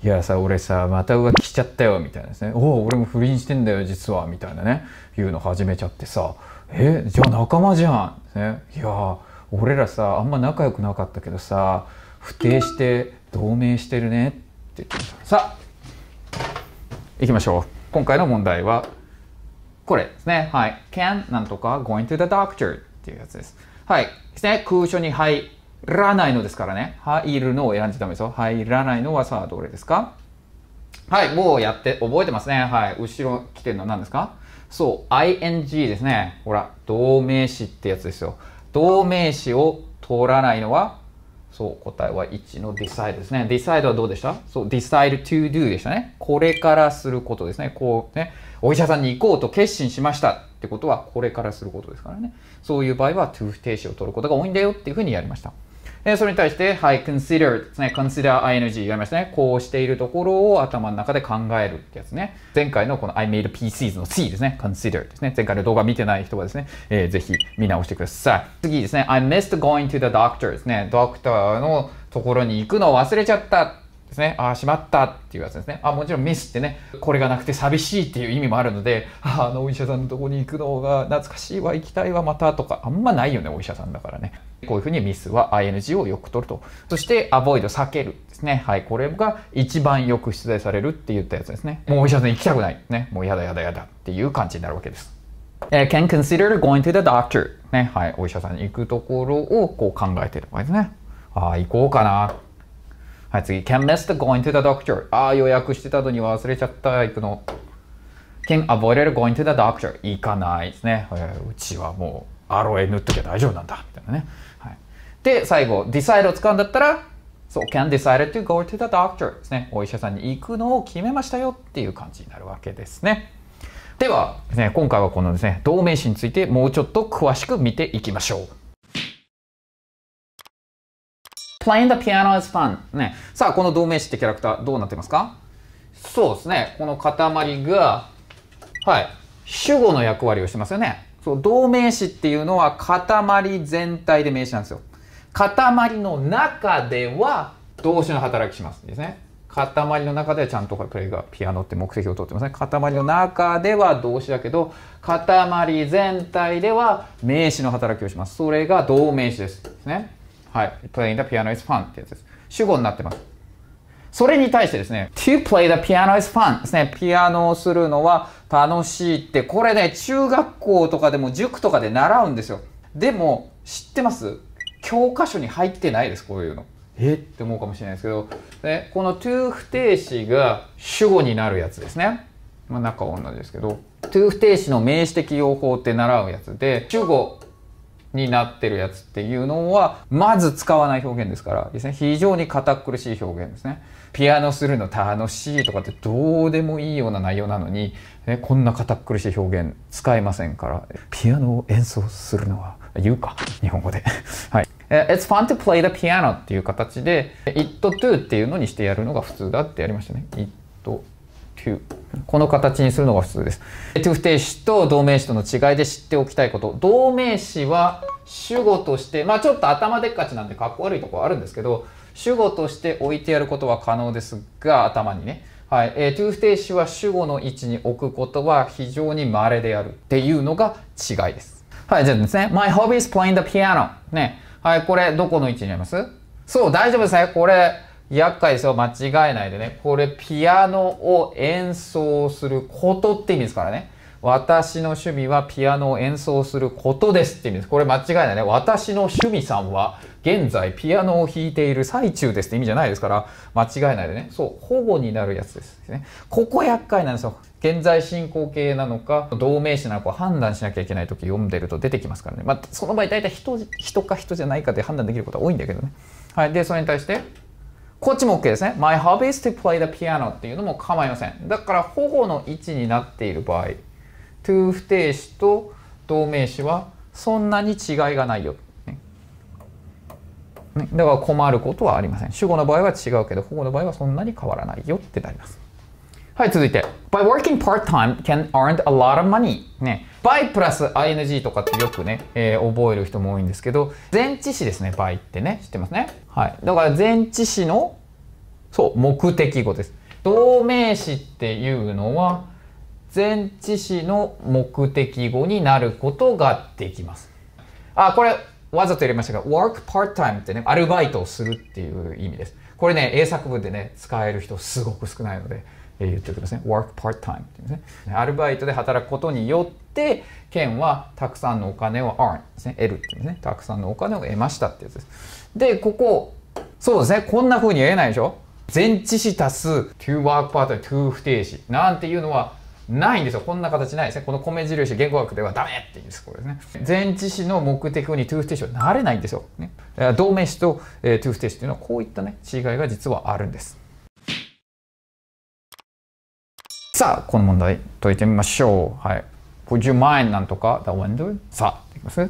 いやさ俺さまた浮気しちゃったよみたいなですねおお俺も不倫してんだよ実はみたいなねいうの始めちゃってさえじゃあ仲間じゃん、ね、いや俺らさあんま仲良くなかったけどさ不定して同盟してるねってさあいきましょう今回の問題はこれですねはい can なんとか going to the doctor っていうやつですはいですね空所にはいらないのですからね。入るのを選んじゃダメですよ。入らないのはさあ、どれですかはい、もうやって、覚えてますね。はい。後ろ来てるのは何ですかそう、ing ですね。ほら、動名詞ってやつですよ。動名詞を通らないのは、そう、答えは1の decide ですね。decide はどうでしたそう、decide to do でしたね。これからすることですね。こうね、お医者さんに行こうと決心しましたってことは、これからすることですからね。そういう場合は to 不定詞を取ることが多いんだよっていうふうにやりました。えそれに対して、はい、considered ですね。consider ing やりましたね。こうしているところを頭の中で考えるってやつね。前回のこの I made PCs の C ですね。consider ですね。前回の動画見てない人はですね、えー、ぜひ見直してください。次ですね。I missed going to the doctor ですね。ドクターのところに行くのを忘れちゃったですね。ああ、しまったっていうやつですね。あもちろんミスってね、これがなくて寂しいっていう意味もあるので、あのお医者さんのとこに行くのが懐かしいわ、行きたいわ、またとか、あんまないよね、お医者さんだからね。こういうふうにミスは ing をよく取ると。そして、avoid、避けるですね。はい。これが一番よく出題されるって言ったやつですね。もうお医者さん行きたくない。ね。もうやだやだやだっていう感じになるわけです。え can consider going to the doctor. ね。はい。お医者さんに行くところをこう考えてる場合ですね。ああ、行こうかな。はい、次。can miss the going to the doctor. ああ、予約してたのに忘れちゃった。行くの。can avoid going to the doctor. 行かないですね。えうちはもうアロエ塗っときゃ大丈夫なんだ。みたいなね。で、最後、decide を使うんだったら、そう、can decide to go to the doctor ですね。お医者さんに行くのを決めましたよっていう感じになるわけですね。ではですね、今回はこのですね、動名詞についてもうちょっと詳しく見ていきましょう。Playing the piano is fun. ね。さあ、この動名詞ってキャラクターどうなってますかそうですね。この塊が、はい。主語の役割をしてますよね。そう、動名詞っていうのは塊全体で名詞なんですよ。塊の中では動詞の働きしますんですね。塊の中ではちゃんとこれがピアノって目的をとってますね。塊の中では動詞だけど、塊全体では名詞の働きをします。それが動名詞です。ですね。はい。playing the piano is fun ってやつです。主語になってます。それに対してですね、to play the piano is fun ですね。ピアノをするのは楽しいって、これね、中学校とかでも塾とかで習うんですよ。でも、知ってます教科書に入ってないですこういうの。えって思うかもしれないですけどでこの to 不定詞が主語になるやつですね。まあ、中は同じですけど to 不定詞の名詞的用法って習うやつで主語になってるやつっていうのはまず使わない表現ですからです、ね、非常に堅苦しい表現ですね。ピアノするの楽しいとかってどうでもいいような内容なのに、ね、こんな堅苦しい表現使えませんからピアノを演奏するのは言うか。日本語で。はい。It's fun to play the piano っていう形で、it to っていうのにしてやるのが普通だってやりましたね。it to この形にするのが普通です。to 不定詞と動名詞との違いで知っておきたいこと。動名詞は主語として、まあちょっと頭でっかちなんでかっこ悪いところあるんですけど、主語として置いてやることは可能ですが、頭にね。はい。えー、to 不定詞は主語の位置に置くことは非常に稀であるっていうのが違いです。はい、じゃあですね、My hobby is playing the piano。ね。はい、これ、どこの位置にありますそう、大丈夫ですね。これ、厄介ですよ。間違えないでね。これ、ピアノを演奏することって意味ですからね。私の趣味はピアノを演奏することですって意味です。これ間違いないね。私の趣味さんは現在ピアノを弾いている最中ですって意味じゃないですから、間違えないでね。そう、保護になるやつですね。ここ厄介なんですよ。現在進行形なのか、同名詞なのか判断しなきゃいけない時読んでると出てきますからね。まあ、その場合大体人、人か人じゃないかで判断できることは多いんだけどね。はい。で、それに対して、こっちも OK ですね。My hobby is to play the piano っていうのも構いません。だから保護の位置になっている場合、to 不定詞と同名詞はそんなに違いがないよ。ね、だから困ることはありません。主語の場合は違うけど、保護の場合はそんなに変わらないよってなります。はい、続いて。By working part-time can earn a lot of money. ね。by プラス ing とかってよくね、えー、覚える人も多いんですけど、前置詞ですね、by ってね。知ってますね。はい。だから前置詞の、そう、目的語です。同名詞っていうのは、前置詞の目的語になることができます。あ、これわざと入れましたが、work part-time ってね、アルバイトをするっていう意味です。これね、英作文でね、使える人すごく少ないので、えー、言っておきますね。work part-time ってですね。アルバイトで働くことによって、県はたくさんのお金を earn ですね。得るっていうね。たくさんのお金を得ましたってやつです。で、ここ、そうですね。こんな風に得ないでしょ前置詞足す to work part-time, to 不定詞なんていうのは、ないんですよ。こんな形ないですね。この米印、言語学ではダメっていうんです。これですね。前置詞の目的語にステーショはなれないんですよ。ね、動名詞と、えー、ステーションというのはこういったね、違いが実はあるんです。さあ、この問題解いてみましょう。はい。Would you mind なんとか the window? さあ、いきます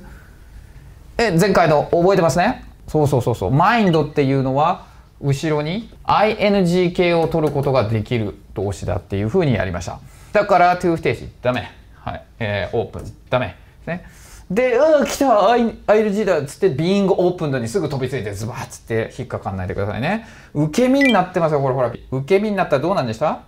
え、前回の覚えてますねそうそうそうそう。mind っていうのは、後ろに ing 形を取ることができる動詞だっていうふうにやりました。だから、2ステージ、ダメ。はい。えー、オープン、ダメ。ね。で、ああ、来た、ILG だっつって、ビーングオープンだにすぐ飛びついて、ズバッつって引っかかんないでくださいね。受け身になってますよ、ほらほら。受け身になったらどうなんでした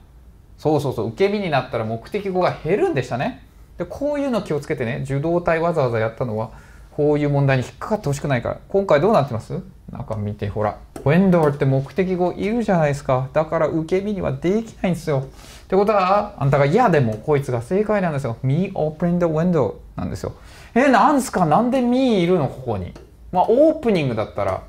そうそうそう、受け身になったら目的語が減るんでしたね。で、こういうの気をつけてね、受動体わざわざやったのは、こういう問題に引っかかってほしくないから。今回どうなってます中見て、ほら。ウェンドーって目的語いるじゃないですか。だから受け身にはできないんですよ。ってことは、あんたが、いや、でもこいつが正解なんですよ。me opening the window なんですよ。え、なんすかなんで me いるのここに。まあ、オープニングだったら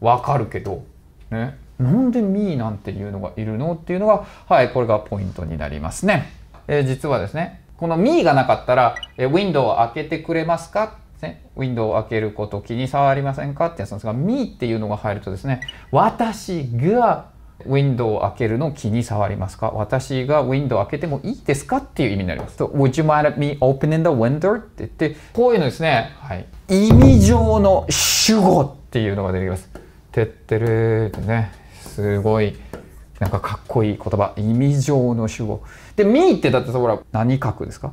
わかるけど、ね。なんで me なんていうのがいるのっていうのが、はい、これがポイントになりますね。えー、実はですね、この me がなかったら、えー、ウィンドウを開けてくれますかね、ウィンドウを開けること気に障りませんかってやつなんですが、me っていうのが入るとですね、私がウィンドウを開けるの気に触りますか私がウィンドウを開けてもいいですかっていう意味になります。Would you mind me opening the window? って言って、こういうのですね、はい、意味上の主語っていうのが出てきます。てってるってね、すごい、なんかかっこいい言葉。意味上の主語。で、me ってだってそこら、何書くですか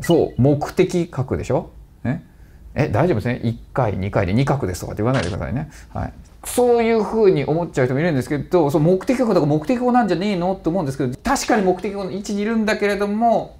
そう、目的書くでしょね。え、大丈夫ですね。1回、2回で2くですとかって言わないでくださいね。はい。そういうふうに思っちゃう人もいるんですけど、その目的語とか目的語なんじゃねえのって思うんですけど、確かに目的語の位置にいるんだけれども、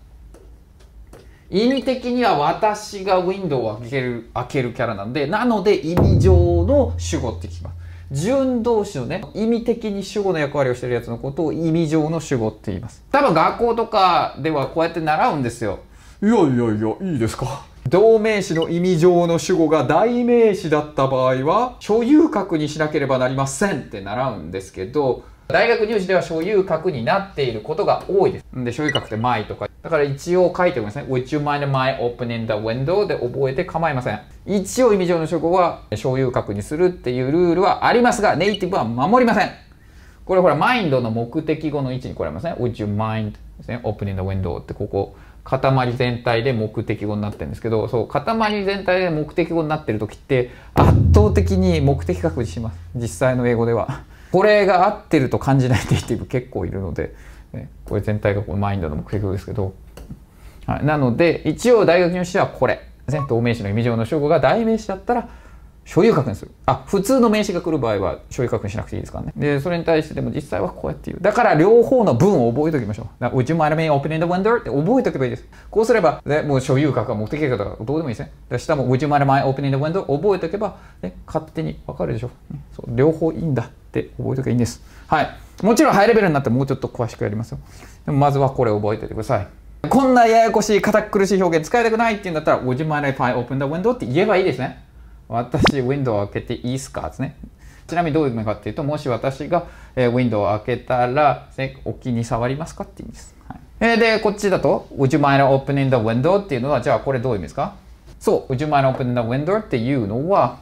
意味的には私がウィンドウを開ける、開けるキャラなんで、なので意味上の主語って聞きます。順動詞のね、意味的に主語の役割をしてるやつのことを意味上の主語って言います。多分学校とかではこうやって習うんですよ。いやいやいや、いいですか同名詞の意味上の主語が代名詞だった場合は所有格にしなければなりませんって習うんですけど大学入試では所有格になっていることが多いです。で、所有格って my とか。だから一応書いておきますね。Would you mind my opening the window? で覚えて構いません。一応意味上の主語は所有格にするっていうルールはありますが、ネイティブは守りません。これほら、マインドの目的語の位置に来あれますね。Would you mind ですね。opening the window ってここ。塊全体で目的語になってるんですけどそう塊全体で目的語になってる時って圧倒的に目的確立します実際の英語では。これが合ってると感じないネイティブ結構いるので、ね、これ全体がこうマインドの目的語ですけど、はい、なので一応大学入試はこれ、ね、同名詞の意味上の主語が代名詞だったら所有確認する。あ、普通の名詞が来る場合は所有確認しなくていいですからね。で、それに対してでも実際はこうやって言う。だから両方の文を覚えておきましょう。Would you mind me opening the window? って覚えておけばいいです。こうすれば、ね、もう所有格は目的格かどうでもいいですね。で下も Would you mind me opening the window? 覚えておけば、ね、勝手にわかるでしょう、そう。両方いいんだって覚えておけばいいんです。はい。もちろんハイレベルになってもうちょっと詳しくやりますよ。でもまずはこれ覚えておいてください。こんなややこしい堅苦しい表現使いたくないって言うんだったら Would you mind if I open the window? って言えばいいですね。私、ウィンドウを開けていいっすかですね。ちなみにどういう意味かっていうと、もし私が、えウィンドウを開けたら、ね、お気に触りますかって意味です。はい、えで、こっちだと、Would you mind opening the window? っていうのは、じゃあこれどういう意味ですかそう、Would you mind opening the window? っていうのは、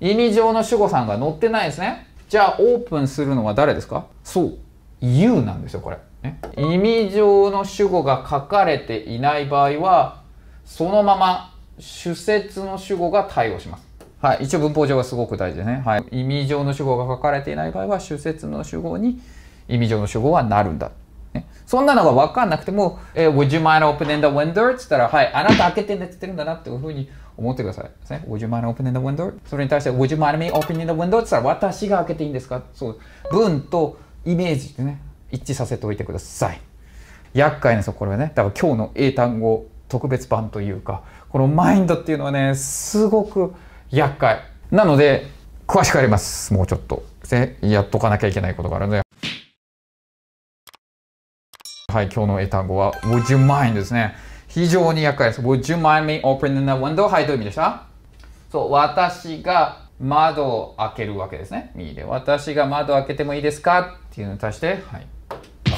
意味上の主語さんが載ってないですね。じゃあ、オープンするのは誰ですかそう、you なんですよ、これ。意味上の主語が書かれていない場合は、そのまま主説の主語が対応します。はい、一応文法上はすごく大事でね、はい、意味上の主語が書かれていない場合は主説の主語に意味上の主語はなるんだ。ね、そんなのが分かんなくても、えー、Would you mind opening the window? って言ったら、はい、あなた開けてねって言ってるんだなっていうふうに思ってください。ね、Would you mind opening the window? それに対して、Would you mind me opening the window? って言ったら、私が開けていいんですかそう、文とイメージでね、一致させておいてください。厄介ですよ、これはね。だから今日の英単語特別版というか、このマインドっていうのはね、すごく厄介。なので、詳しくあります。もうちょっと。で、やっとかなきゃいけないことがあるので。はい、今日の英単語は、would you mind ですね。非常に厄介です。would you mind me opening the window? はい、どういう意味でしたそう、私が窓を開けるわけですね。右で。私が窓を開けてもいいですかっていうのに対して、はい。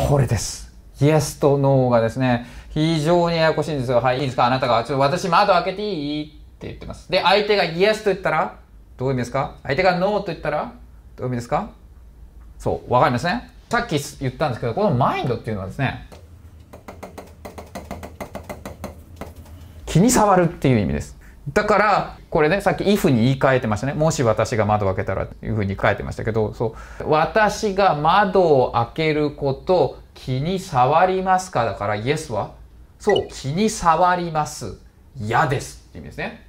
これです。Yes と No がですね、非常にややこしいんですよ。はい、いいですかあなたが、ちょっと私窓開けていいって言ってます。で、相手がイエスと言ったら、どういう意味ですか相手がノーと言ったら、どういう意味ですかそう、わかりますね。さっき言ったんですけど、このマインドっていうのはですね、気に触るっていう意味です。だから、これね、さっき if に言い換えてましたね。もし私が窓を開けたらというふうに書いてましたけど、そう。私が窓を開けること、気に触りますかだから、イエスはそう、気に障ります。嫌ですって意味ですね。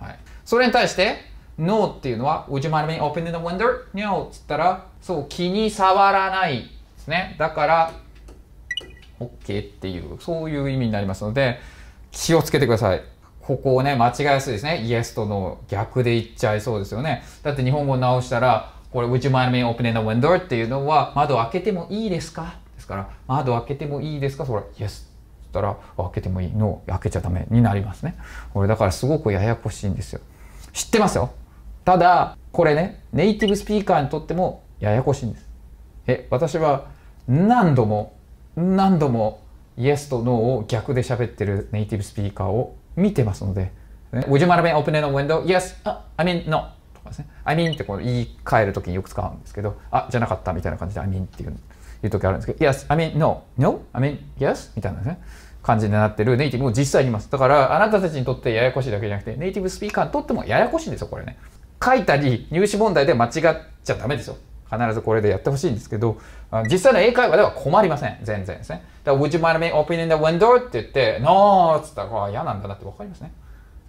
はい。それに対して、No っていうのは、Would you mind me opening the window? No っつったら、そう、気に触らないですね。だから、OK っていう、そういう意味になりますので、気をつけてください。ここをね、間違いやすいですね。イエスとの逆で言っちゃいそうですよね。だって日本語直したら、これ、Would you mind me opening the window? っていうのは、窓開けてもいいですかですから、窓開けてもいいですかそれ、Yes ったら開けてもいいの開けちゃダメになりますねこれだからすごくややこしいんですよ知ってますよただこれねネイティブスピーカーにとってもややこしいんですえ私は何度も何度もイエスとノーを逆で喋ってるネイティブスピーカーを見てますので、ね、Would you mind open the window? Yes! I mean, no! とかですね。I mean ってこう言い換えるときによく使うんですけど、あ、じゃなかったみたいな感じで I mean っていう言うときあるんですけど、Yes! I mean, no! No! I mean, yes! みたいなですね。感じになってるネイティブも実際にいます。だから、あなたたちにとってややこしいだけじゃなくて、ネイティブスピーカーにとってもややこしいんですよ、これね。書いたり、入試問題で間違っちゃダメですよ。必ずこれでやってほしいんですけど、実際の英会話では困りません。全然ですね。だから、Would you mind me opening the window? って言って、No! っつったら、嫌なんだなってわかりますね。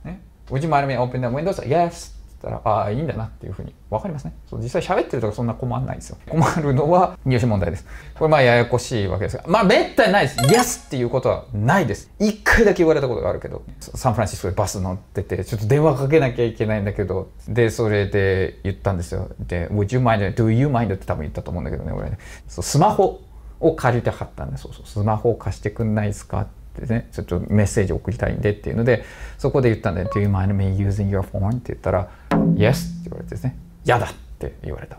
ね Would you mind me opening the window? Yes! たら、ああ、いいんだなっていうふうに分かりますね。そう実際喋ってるとかそんな困んないんですよ。困るのは入試問題です。これまあややこしいわけですが、まあめったにないです。イエスっていうことはないです。一回だけ言われたことがあるけど、サンフランシスコでバス乗ってて、ちょっと電話かけなきゃいけないんだけど、で、それで言ったんですよ。で、Would you mind, do you mind って多分言ったと思うんだけどね、俺ね。そうスマホを借りたかったんで、そうそう、スマホを貸してくんないですかっね、ちょっとメッセージ送りたいんでっていうので、そこで言ったんで、Do you mind me using your phone? って言ったら、「イエス」って言われてですね「嫌だ」って言われた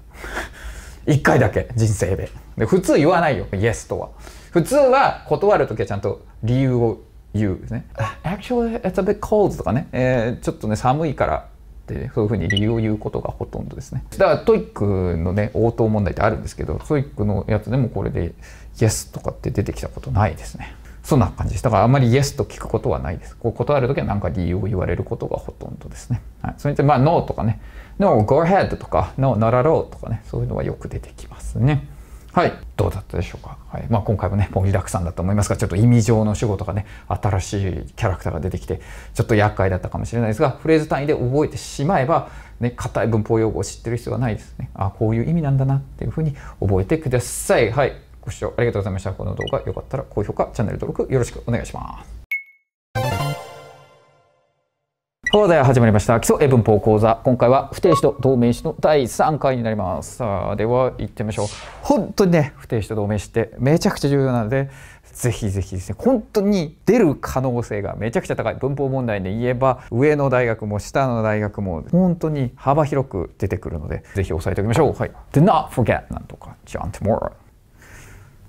1 回だけ人生でで普通言わないよ「イエス」とは普通は断る時はちゃんと理由を言うですね「Actually it's a bit cold」とかね、えー、ちょっとね寒いから」ってそういうふうに理由を言うことがほとんどですねだからトイックのね応答問題ってあるんですけどトイックのやつでもこれで「イエス」とかって出てきたことないですねそんな感じです。だからあんまりイエスと聞くことはないです。こう断るときは何か理由を言われることがほとんどですね。はい、それでまあノーとかね、ノー、go ahead とかノー、ならろうとかね、そういうのはよく出てきますね。はい。どうだったでしょうか。はい。まあ今回もね、盛りだくさんだと思いますが、ちょっと意味上の主語とかね、新しいキャラクターが出てきて、ちょっと厄介だったかもしれないですが、フレーズ単位で覚えてしまえば、ね、硬い文法用語を知ってる必要はないですね。あ、こういう意味なんだなっていうふうに覚えてください。はい。ご視聴ありがとうございました。この動画良かったら高評価、チャンネル登録よろしくお願いします。ハ題始まりました。基礎英文法講座。今回は不定詞と動名詞の第3回になります。さあ、では行ってみましょう。本当にね、不定詞と動名詞ってめちゃくちゃ重要なので、ぜひぜひですね、本当に出る可能性がめちゃくちゃ高い。文法問題で言えば、上の大学も下の大学も本当に幅広く出てくるので、ぜひ押さえておきましょう。はい。Do not forget なんとか、John Tomorrow。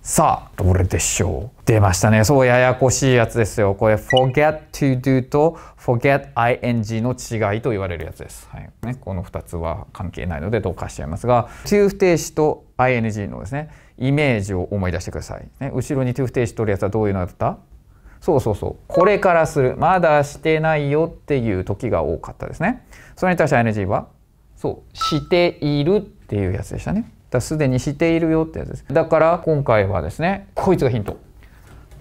さあ、どれでしょう出ましたね。そう、ややこしいやつですよ。これ、forget to do と forget ing の違いと言われるやつです。はいね、この2つは関係ないのでどうかしちゃいますが、to 不定詞と ing のですね、イメージを思い出してください。ね、後ろに to 不定詞取るやつはどういうのだったそうそうそう。これからする。まだしてないよっていう時が多かったですね。それに対して ing は、そう、しているっていうやつでしたね。だすでにしているよってやつですだから今回はですねこいつがヒント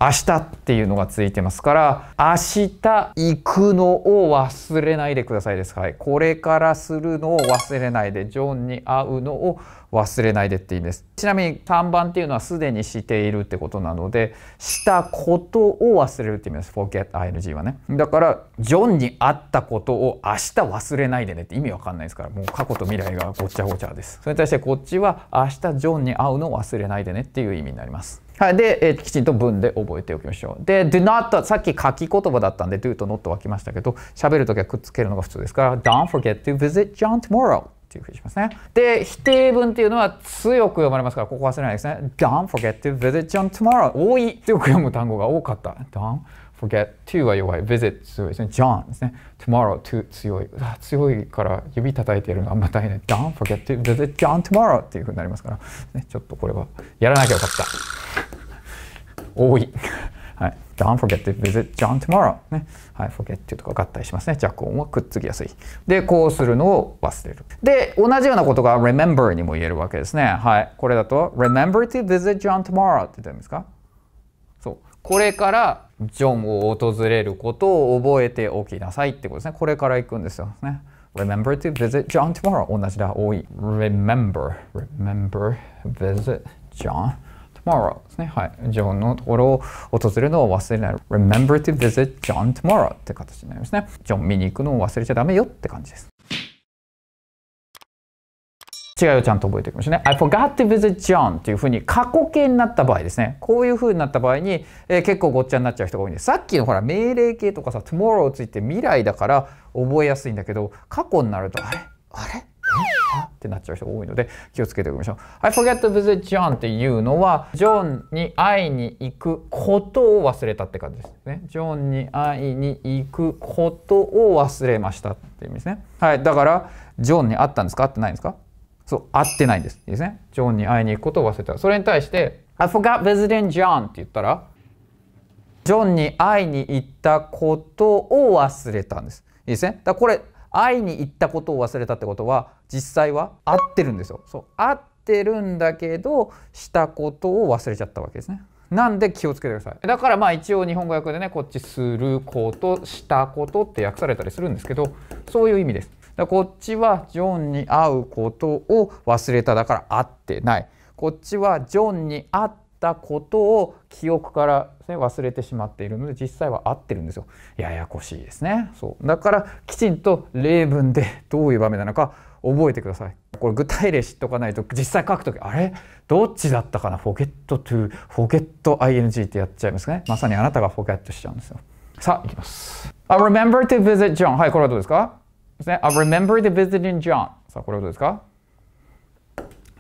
明日っていうのがついてますから明日行くのを忘れないでくださいですはいこれからするのを忘れないでジョンに会うのを忘れないでって意味ですちなみに3番っていうのはすでにしているってことなのでしたことを忘れるって意味です forget ing はねだからジョンに会ったことを明日忘れないでねって意味わかんないですからもう過去と未来がごちゃごちゃですそれに対してこっちは明日ジョンに会うのを忘れないでねっていう意味になりますはい、で、えー、きちんと文で覚えておきましょう。で、do not さっき書き言葉だったんで do と not はきましたけど、喋るときはくっつけるのが普通ですから、don't forget to visit John tomorrow っていうふうにしますね。で、否定文っていうのは強く読まれますから、ここ忘れないですね。don't forget to visit John tomorrow 多い強く読む単語が多かった。don't forget to は弱い visit 強いですね John ですね tomorrow to 強い強いから指叩いてやるのあんま大変い、Don't forget to visit John tomorrow っていうふうになりますから、ね、ちょっとこれはやらなきゃよかった多いはい Don't forget to visit John tomorrow ねはい forget to とか合体しますね弱音はくっつきやすいでこうするのを忘れるで同じようなことが remember にも言えるわけですねはいこれだと remember to visit John tomorrow って言ってるんですかこれからジョンを訪れることを覚えておきなさいってことですね。これから行くんですよね。Remember to visit John tomorrow. 同じだ、多い。Remember, remember, visit John tomorrow ですね。はい。ジョンのところを訪れるのを忘れない。Remember to visit John tomorrow って形になりますね。ジョン見に行くのを忘れちゃダメよって感じです。違いをちゃんと覚えておきましょうね。I forgot to visit John というふうに過去形になった場合ですね。こういうふうになった場合に、えー、結構ごっちゃになっちゃう人が多いんです。さっきのほら命令形とかさ tomorrow ついて未来だから覚えやすいんだけど過去になるとあれあれってなっちゃう人が多いので気をつけておきましょう。I forget to visit John っていうのは、ジョンに会いに行くことを忘れたって感じですね。ジョンに会いに行くことを忘れましたっていう意味ですね。はい、だから、ジョンに会ったんですか会ってないんですかそう会ってないんですいいですねジョンに会いに行くことを忘れたそれに対して I forgot visiting John って言ったらジョンに会いに行ったことを忘れたんですいいですねだこれ会いに行ったことを忘れたってことは実際は会ってるんですよそう会ってるんだけどしたことを忘れちゃったわけですねなんで気をつけてくださいだからまあ一応日本語訳でねこっちすることしたことって訳されたりするんですけどそういう意味ですだこっちはジョンに会うことを忘れただから会ってないこっちはジョンに会ったことを記憶から、ね、忘れてしまっているので実際は会ってるんですよややこしいですねそうだからきちんと例文でどういう場面なのか覚えてくださいこれ具体例知っとかないと実際書くときあれどっちだったかなフォ e ットトゥフォ g ット ing ってやっちゃいますねまさにあなたがフォ g ットしちゃうんですよさあいきます、I Remember to visit John はいこれはどうですかですね。I remember the visit in John. さあ、これはどうですか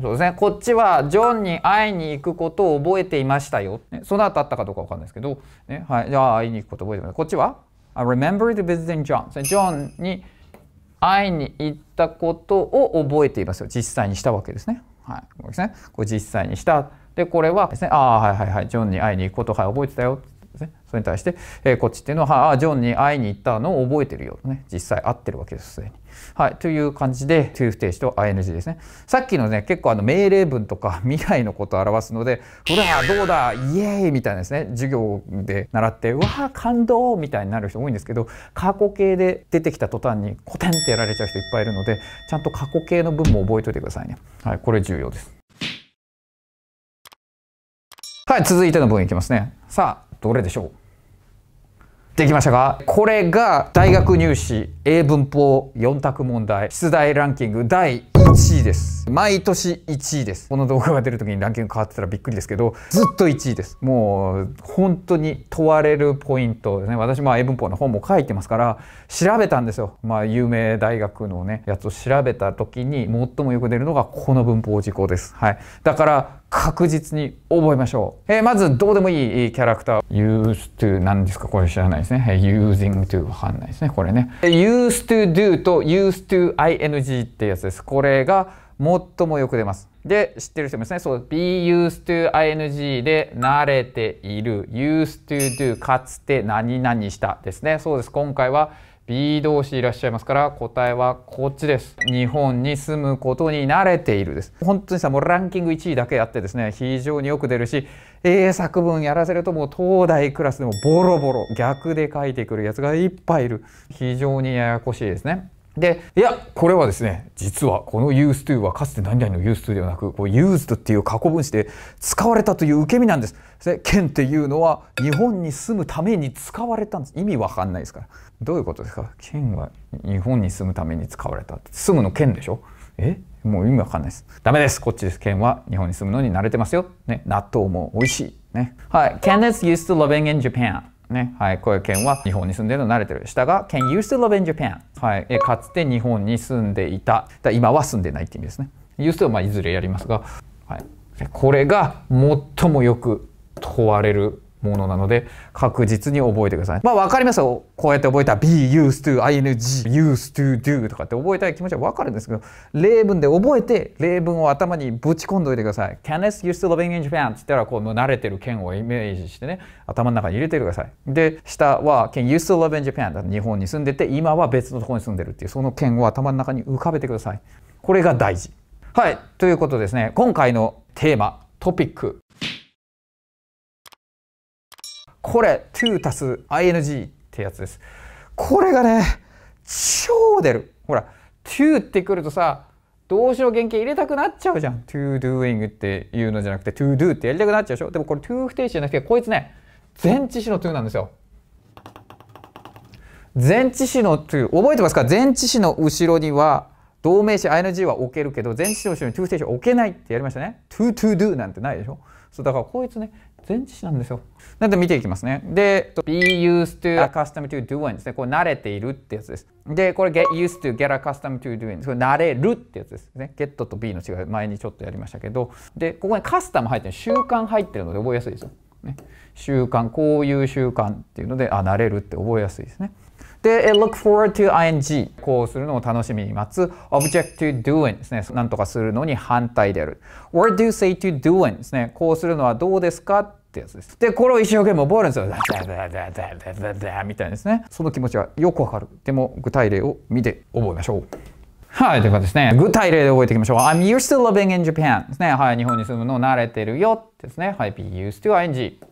そうですね。こっちは、ジョンに会いに行くことを覚えていましたよ。ね、その後あったかどうかわかんないですけど、ね、はい。じゃあ、会いに行くこと覚えてます。こっちは I remember the visit in John. ジョンに会いに行ったことを覚えていますよ。実際にしたわけですね。はい。これですね。これ実際にした。で、これはですね、ああ、はいはいはい、ジョンに会いに行くこと、はい、覚えてたよ。ね。それに対して、えー、こっちっていうのは、ああ、ジョンに会いに行ったのを覚えてるよとね、実際会ってるわけです、すでに。はい、という感じで、to 不定詞と ing ですね。さっきのね、結構あの命令文とか 未来のことを表すので、ほら、どうだ、イエーイみたいなですね、授業で習って、うわあ、感動みたいになる人多いんですけど、過去形で出てきた途端にコテンってやられちゃう人いっぱいいるので、ちゃんと過去形の文も覚えておいてくださいね。はい、これ重要です。はい、続いての文いきますね。さあ、どれでしょうできましたかこれが大学入試英文法4択問題出題ランキング第1位です毎年1位ですこの動画が出る時にランキング変わってたらびっくりですけどずっと1位ですもう本当に問われるポイントですね私も英文法の本も書いてますから調べたんですよまあ有名大学のねやつを調べた時に最もよく出るのがこの文法事項ですはいだから確実に覚えましょう。えー、まず、どうでもいいキャラクター。used to 何ですかこれ知らないですね。using to わかんないですね。これね。used to do と used to ing ってやつです。これが最もよく出ます。で、知ってる人もですね。そう、be used to ing で慣れている。used to do かつて何々したですね。そうです。今回は B 動詞いらっしゃいますから答えはこっちです日本に住むことに慣れているです本当にさもうランキング1位だけあってですね非常によく出るし英作文やらせるともう東大クラスでもボロボロ逆で書いてくるやつがいっぱいいる非常にややこしいですねで、いや、これはですね、実はこの used to はかつて何々の used to ではなく、こう used っていう過去分詞で使われたという受け身なんです。で、県っていうのは日本に住むために使われたんです。意味わかんないですから。どういうことですか剣は日本に住むために使われた住むの剣でしょえもう意味わかんないですダメですこっちです剣は日本に住むのに慣れてますよ、ね、納豆も美味しいねはい Ken t h used to living in Japan ね、はい、こういう県は日本に住んでるの慣れてる。下が、k e n used to live in Japan。はい、えかつて日本に住んでいた。だ今は住んでないって意味ですね。used to はまあいずれやりますが、はい、これが最もよく問われるものなので確実に覚えてください。まあわかりますよ。こうやって覚えた be used to ing used to do とかって覚えたい気持ちは分かるんですけど例文で覚えて例文を頭にぶち込んでおいてください。Kenneth u r e s t i living in Japan って言ったらこう慣れてる県をイメージしてね頭の中に入れてください。で下は Can used to live in Japan 日本に住んでて今は別のところに住んでるっていうその県を頭の中に浮かべてください。これが大事。はい。ということですね。今回のテーマ、トピック、これ to 足す ing ってやつです。これがね、超出る。ほら、to ってくるとさ、動詞の原型入れたくなっちゃうじゃん。to doing っていうのじゃなくて to do ってやりたくなっちゃうでしょ。でもこれ to 不定詞じゃなくて、こいつね、前置詞の to なんですよ。前置詞の to 覚えてますか前置詞の後ろには動名詞 ing は置けるけど前置詞の後ろに to 不定詞は置けないってやりましたね。to to do なんてないでしょ。そうだからこいつね前置詞なんですよ。なんで見ていきますね。で、be used to, accustomed to doing ですね。これ慣れているってやつです。で、これ get used to, get accustomed to doing これ慣れるってやつですね。get と be の違い、前にちょっとやりましたけど。で、ここにカスタム入ってる、習慣入ってるので覚えやすいですよ。ね、習慣、こういう習慣っていうので、あ、慣れるって覚えやすいですね。で、look forward to ing。こうするのを楽しみに待つ。object to doing ですね。なんとかするのに反対である。what do you say to doing ですね。こうするのはどうですかってやつです。で、これを一生懸命覚えるんですよ。ダダダダダダダみたいですね。その気持ちはよくわかる。でも、具体例を見て覚えましょう。はい、ということですね。具体例で覚えていきましょう。I'm used to living in Japan ですね。はい、日本に住むの慣れてるよですね。はい、be used to ing。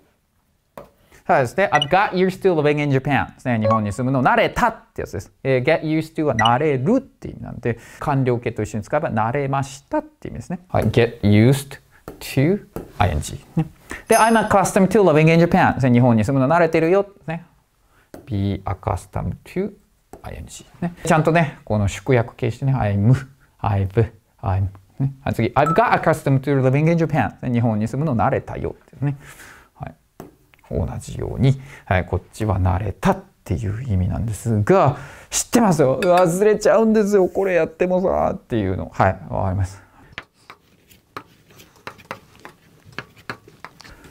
ただですね、I've got used to living in Japan ですね、日本に住むの慣れたってやつです。えー、get used to は慣れるっていう意味なんで、完了形と一緒に使えば慣れましたっていう意味ですね。はい、get used to ing、ね。で、I'm accustomed to living in Japan ですね、日本に住むの慣れてるよね。be accustomed to ing、ね。ちゃんとね、この縮約形してね、I'm, I've, I'm、ね。次、I've got accustomed to living in Japan 日本に住むの慣れたよってね。同じように、はい、こっちは慣れたっていう意味なんですが、知ってますよ。忘れちゃうんですよ。これやってもさ、っていうの。はい、わかります。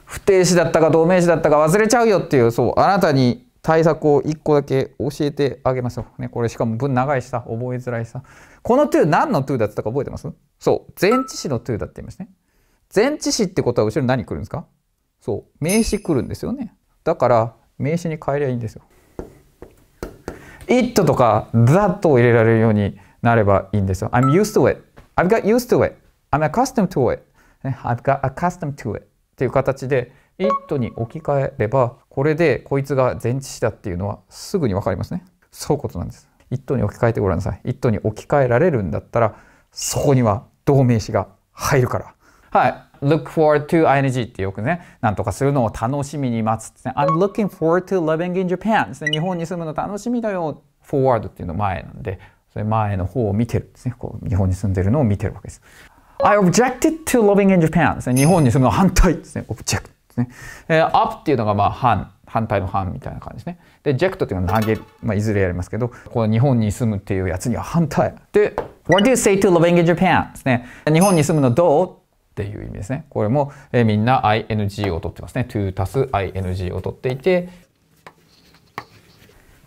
不定詞だったか動名詞だったか忘れちゃうよっていう、そう、あなたに対策を一個だけ教えてあげますよ。ね、これしかも文長いしさ、覚えづらいしさ。この to 何の to だったか覚えてますそう、前置詞の to だって言いますね。前置詞ってことは後ろに何来るんですかそう名詞来るんですよねだから名詞に変えりゃいいんですよ it とか that を入れられるようになればいいんですよ I'm used to it I've got used to it I'm accustomed to it I've got accustomed to it っていう形で it に置き換えればこれでこいつが前置詞だっていうのはすぐに分かりますねそういうことなんです it に置き換えてごらんなさい it に置き換えられるんだったらそこには動名詞が入るからはい。look forward to ing ってよくね、なんとかするのを楽しみに待つって、ね、I'm looking forward to living in Japan ですね。日本に住むの楽しみだよ。forward っていうの前なんで、それ前の方を見てるんですね。こう日本に住んでるのを見てるわけです。I objected to living in Japan ですね。日本に住むの反対ですね。object ですね。えー、up っていうのがまあ反。反対の反みたいな感じですね。で、ジェクトっていうのは投げる、まあ、いずれやりますけど、この日本に住むっていうやつには反対。で、What do you say to living in Japan? ですね。日本に住むのどうっていう意味ですね。これも、えー、みんな ing を取ってますね。to 足す ing を取っていて、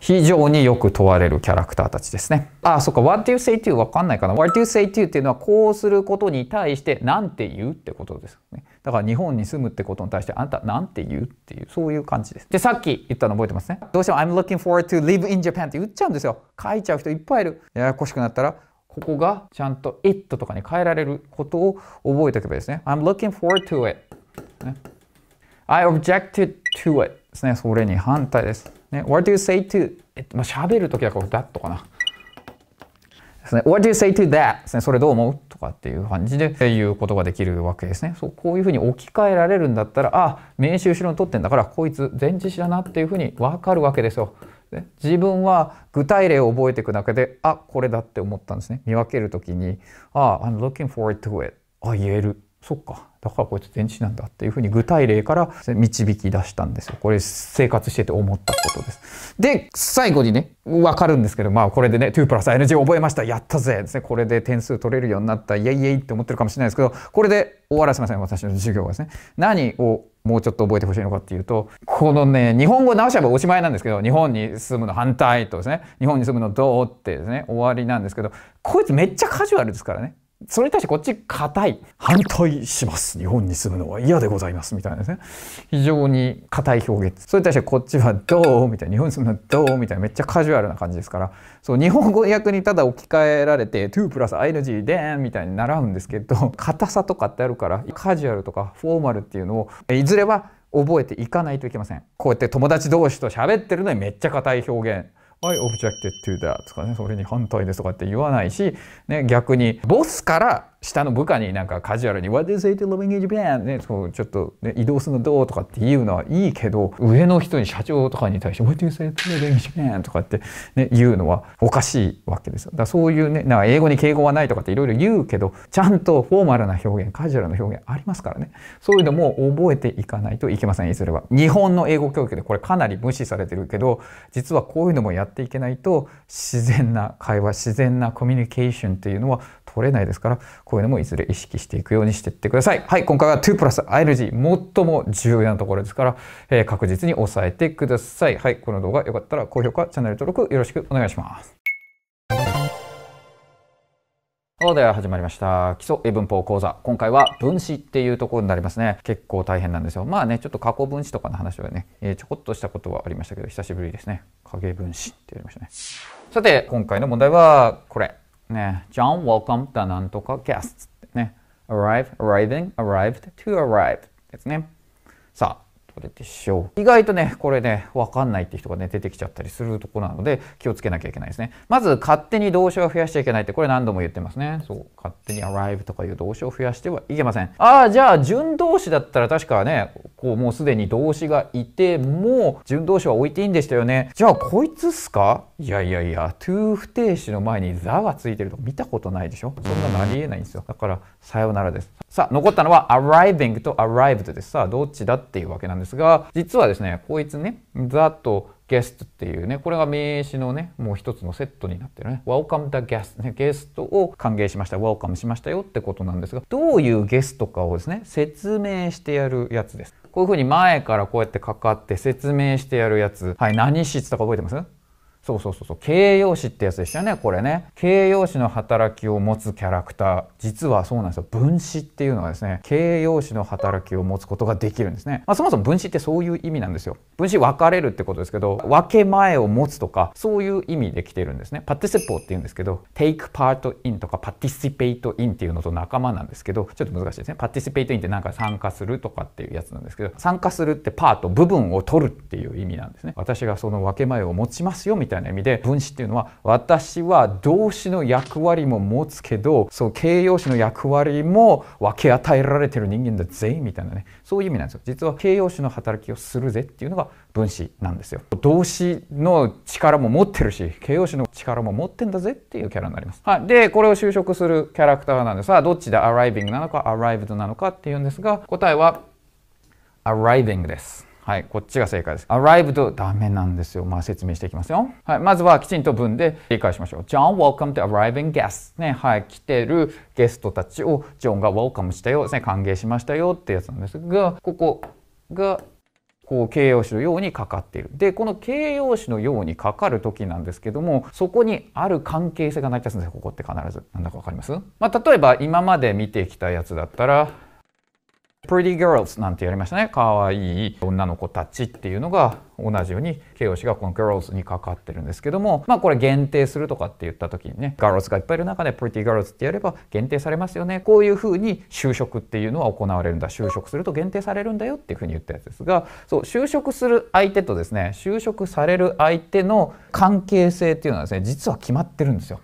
非常によく問われるキャラクターたちですね。ああ、そっか。what do you say to わかんないかな。what do you say to っていうのはこうすることに対して何て言うってことですね。だから日本に住むってことに対してあんた何て言うっていうそういう感じです。で、さっき言ったの覚えてますね。どうしても I'm looking forward to live in Japan って言っちゃうんですよ。書いちゃう人いっぱいいる。ややこしくなったらここがちゃんと it とかに変えられることを覚えておけばいいですね。I'm looking forward to it、ね。I objected to it ですね。それに反対です。ね、What do you say to? まあ、喋るときだから that とかな。ですね。What do you say to that? ですね。それどう思うとかっていう感じで言うことができるわけですね。そう、こういうふうに置き換えられるんだったら、あ、名詞後ろに取ってんだから、こいつ前置詞だなっていうふうにわかるわけですよ。ね。自分は具体例を覚えていく中で、あ、これだって思ったんですね。見分けるときに、あ、I'm looking forward to it。あ、言える。そっか。だからこいつ電池なんだっていうふうに具体例から導き出したんですよ。これ生活してて思ったことです。で、最後にね、わかるんですけど、まあこれでね、2プラス NG 覚えました。やったぜですね。これで点数取れるようになった。イエイイエイって思ってるかもしれないですけど、これで終わらせません。私の授業はですね。何をもうちょっと覚えてほしいのかっていうと、このね、日本語直しちゃえばおしまいなんですけど、日本に住むの反対とですね、日本に住むのどうってですね、終わりなんですけど、こいつめっちゃカジュアルですからね。それに対してこっち硬い。反対します。日本に住むのは嫌でございます。みたいなですね。非常に硬い表現。それに対してこっちはどうみたいな。日本に住むのはどうみたいな。めっちゃカジュアルな感じですから。そう、日本語訳にただ置き換えられて、2プラス ING でーんみたいに習うんですけど、硬さとかってあるから、カジュアルとかフォーマルっていうのを、いずれは覚えていかないといけません。こうやって友達同士と喋ってるのにめっちゃ硬い表現。I objected to that とかね、それに反対ですとかって言わないし、ね、逆にボスから下の部下になんかカジュアルに「What is it living in Japan?」ねそうちょっと、ね、移動するのどうとかっていうのはいいけど上の人に社長とかに対して「What is it living in Japan?」とかって、ね、言うのはおかしいわけですよ。だそういうねなんか英語に敬語はないとかっていろいろ言うけどちゃんとフォーマルな表現カジュアルな表現ありますからねそういうのも覚えていかないといけませんいずれは。日本の英語教育でこれかなり無視されてるけど実はこういうのもやっていけないと自然な会話自然なコミュニケーションっていうのは取れないですから、こういうのもいずれ意識していくようにしていってください。はい、今回は2プラス ILG、最も重要なところですから、えー、確実に押さえてください。はい、この動画よかったら高評価、チャンネル登録よろしくお願いします。では始まりました基礎英文法講座今回は分子っていうところになりますね結構大変なんですよまあねちょっと過去分子とかの話はね、えー、ちょこっとしたことはありましたけど久しぶりですね影分子ってやりましたねさて今回の問題はこれ John, welcomed the なんとか guests Arrive, arriving, arrived, to arrive So. どれでしょう。意外とね、これね、わかんないって人がね、出てきちゃったりするとこなので、気をつけなきゃいけないですね。まず、勝手に動詞は増やしちゃいけないって、これ何度も言ってますね。そう。勝手に arrive とかいう動詞を増やしてはいけません。ああ、じゃあ、準動詞だったら確かね、こう、もうすでに動詞がいても、準動詞は置いていいんでしたよね。じゃあ、こいつっすかいやいやいや、to 不定詞の前に the がついてると見たことないでしょそんなのありえないんですよ。だから、さようならです。さあ、残ったのは arriving と arrived です。さあ、どっちだっていうわけなんですですが、実はですね、こいつね、ザとゲストっていうね、これが名詞のね、もう一つのセットになってるね。welcome the guest ね、ゲストを歓迎しました、welcome しましたよってことなんですが、どういうゲストかをですね、説明してやるやつです。こういうふうに前からこうやってかかって説明してやるやつ。はい、何しとか覚えてますそうそうそうそう形容詞ってやつでしたよねこれね形容詞の働きを持つキャラクター実はそうなんですよ分子っていうのはですね形容詞の働きを持つことができるんですね、まあ、そもそも分子ってそういう意味なんですよ分子分かれるってことですけど分け前を持つとかそういう意味できてるんですねパティシポって言うんですけど take part in とか participate in っていうのと仲間なんですけどちょっと難しいですねパティシペイトインってなんか参加するとかっていうやつなんですけど参加するってパート部分を取るっていう意味なんですね私がその分け前を持ちますよみたいなたいな意味で分子っていうのは私は動詞の役割も持つけどそう形容詞の役割も分け与えられてる人間だぜみたいなねそういう意味なんですよ実は形容詞の働きをするぜっていうのが分子なんですよ動詞の力も持ってるし形容詞の力も持ってんだぜっていうキャラになります、はい、でこれを就職するキャラクターなんですがどっちでアライィングなのかアライブドなのかっていうんですが答えは arriving ですはい、こっちが正解です。arrived ダメなんですよ。まあ説明していきますよ。はい、まずはきちんと文で理解しましょう。John welcomed arriving guests ね、はい、来てるゲストたちをジョンが welcome したよ、ね、歓迎しましたよってやつなんですが、ここがこう形容詞のようにかかっている。で、この形容詞のようにかかる時なんですけども、そこにある関係性が成り立つんですよ。ここって必ず。なんだかわかりますまあ、例えば今まで見てきたやつだったら、Pretty Girls なんてやりましたね。可愛い女の子たちっていうのが同じように形容詞がこの Girls にかかってるんですけども、まあこれ限定するとかって言った時にね、Girls がいっぱいいる中で Pretty Girls ってやれば限定されますよね。こういうふうに就職っていうのは行われるんだ。就職すると限定されるんだよっていうふうに言ったやつですが、そう、就職する相手とですね、就職される相手の関係性っていうのはですね、実は決まってるんですよ。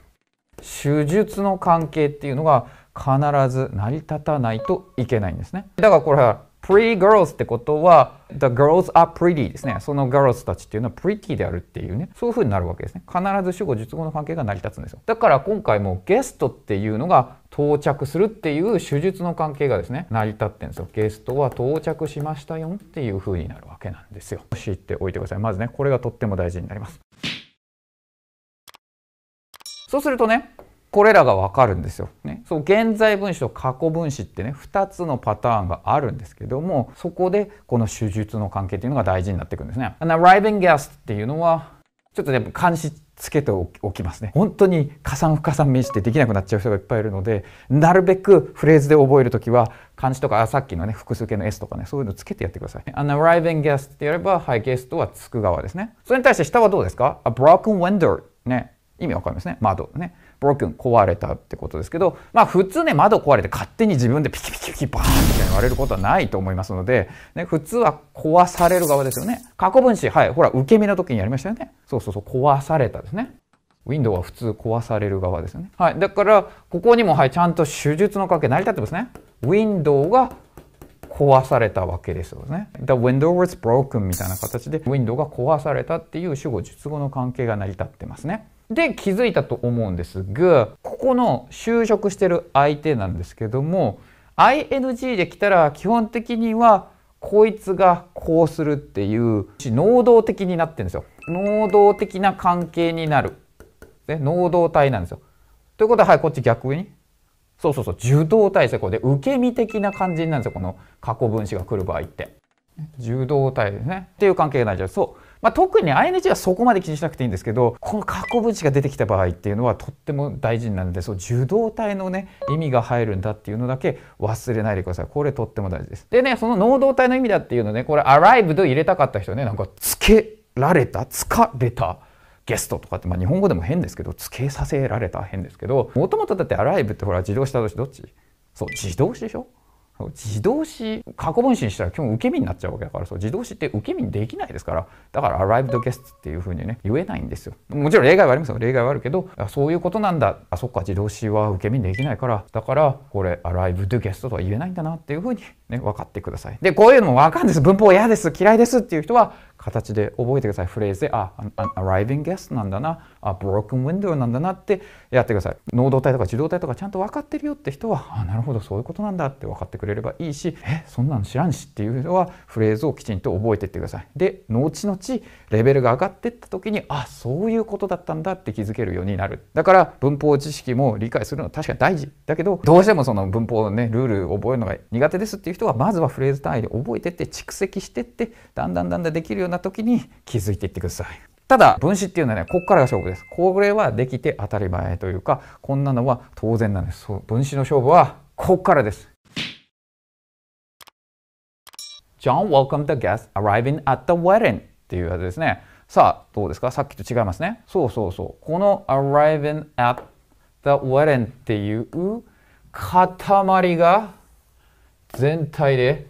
手術の関係っていうのが必ず成り立たないといけないんですねだからこれは pretty girls ってことは the girls are pretty ですねその girls たちっていうのは pretty であるっていうねそういう風になるわけですね必ず主語述語の関係が成り立つんですよだから今回もゲストっていうのが到着するっていう手術の関係がですね成り立ってんですよゲストは到着しましたよっていう風になるわけなんですよ知っておいてくださいまずねこれがとっても大事になりますそうするとねこれらがわかるんですよ。ね、そう現在分子と過去分詞ってね2つのパターンがあるんですけどもそこでこの手術の関係っていうのが大事になってくるんですね。a n arriving guest っていうのはちょっとねっ監視つけておきますね。本当に加算不加算名詞ってできなくなっちゃう人がいっぱいいるのでなるべくフレーズで覚える時は漢字とかさっきのね複数形の S とかねそういうのつけてやってください。An arriving guest ってやればはいゲストはつく側ですね。それに対して下はどうですか ?A broken window ね意味わかりますね窓ね。broken 壊れたってことですけど、まあ普通ね、窓壊れて勝手に自分でピキピキピキバーンって言われることはないと思いますので、ね、普通は壊される側ですよね。過去分詞、はい、ほら、受け身の時にやりましたよね。そうそうそう、壊されたですね。ウィンドウは普通壊される側ですよね。はい。だから、ここにも、はい、ちゃんと手術の関係成り立ってますね。ウィンドウが壊されたわけですよね。The window was broken みたいな形で、ウィンドウが壊されたっていう主語、述語の関係が成り立ってますね。で気づいたと思うんですがここの就職してる相手なんですけども ING で来たら基本的にはこいつがこうするっていう能動的になってるんですよ。能動的な関係になる。ね、能動体なんですよ。ということははいこっち逆に。そうそうそう受動体ですよこれで受け身的な感じになるんですよこの過去分子が来る場合って。受動体ですね。っていう関係がないじゃう。そうまあ、特に ING はそこまで気にしなくていいんですけどこの過去分詞が出てきた場合っていうのはとっても大事なんでそう受動体のね意味が入るんだっていうのだけ忘れないでくださいこれとっても大事ですでねその能動体の意味だっていうのねこれアライブと入れたかった人ねなんかつけられたつかれたゲストとかって、まあ、日本語でも変ですけどつけさせられた変ですけどもともとだってアライブってほら自動詞た動詞どっちそう自動詞でしょ自動詞過去分詞にしたら基本受け身になっちゃうわけだからそう自動詞って受け身にできないですからだから arrived guest っていうふうにね言えないんですよもちろん例外はありますよ例外はあるけどそういうことなんだあそっか自動詞は受け身にできないからだからこれ arrived guest とは言えないんだなっていうふうにね分かってくださいでこういうのも分かるんです文法嫌です嫌いですっていう人は形で覚えてください。フレーズで、あ、an arriving guest なんだな、あ、broken window なんだなってやってください。能動体とか受動体とかちゃんと分かってるよって人は、あ、なるほど、そういうことなんだって分かってくれればいいし、え、そんなの知らんしっていうのはフレーズをきちんと覚えていってください。で、後々レベルが上がっていった時に、あ、そういうことだったんだって気づけるようになる。だから文法知識も理解するのは確かに大事。だけど、どうしてもその文法のね、ルールを覚えるのが苦手ですっていう人は、まずはフレーズ単位で覚えてって蓄積してって、だんだんだんだんできるよううな時に気づいていってください。ただ分子っていうのはねここからが勝負ですこれはできて当たり前というかこんなのは当然なんですそう分子の勝負はここからです John welcomed the guests arriving at the wedding っていうやつですねさあどうですかさっきと違いますねそうそうそうこの arriving at the wedding っていう塊が全体で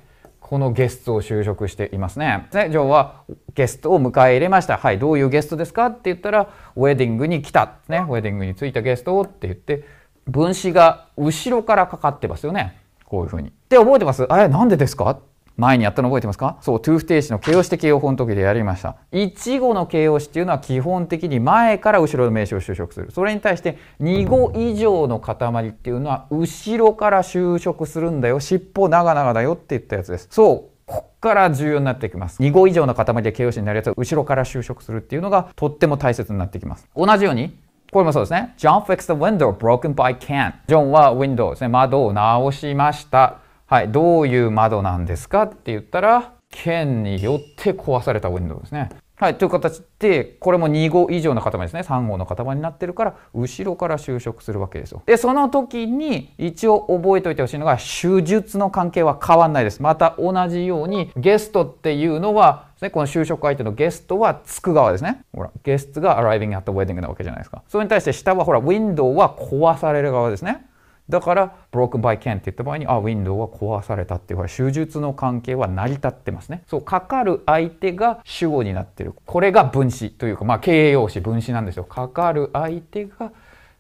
このゲストを就職していますね。で、ジョーはゲストを迎え入れました。はい、どういうゲストですかって言ったら、ウェディングに来た。ね、ウェディングに着いたゲストをって言って、分子が後ろからかかってますよね。こういうふうに。で、覚えてますあれ、なんでですか前にやったの覚えてますかそう、トゥーテ定詞の形容詞的形容法の時でやりました。1語の形容詞っていうのは基本的に前から後ろの名詞を就職する。それに対して2語以上の塊っていうのは後ろから就職するんだよ。尻尾長々だよって言ったやつです。そう。こっから重要になってきます。2語以上の塊で形容詞になるやつは後ろから就職するっていうのがとっても大切になってきます。同じように、これもそうですね。John fixed the window broken by can. ジョンはウィンドウですね。窓を直しました。はい、どういう窓なんですかって言ったら、剣によって壊されたウィンドウですね。はい、という形で、これも2号以上の塊ですね。3号の塊になってるから、後ろから就職するわけですよ。で、その時に一応覚えておいてほしいのが、手術の関係は変わんないです。また同じように、ゲストっていうのは、ね、この就職相手のゲストはつく側ですね。ほら、ゲストが arriving at the wedding なわけじゃないですか。それに対して下は、ほら、ウィンドウは壊される側ですね。だから broken by can って言った場合にあウィンドウは壊されたっていう手術の関係は成り立ってますねそうかかる相手が主語になってるこれが分子というかまあ形容詞分子なんですよかかる相手が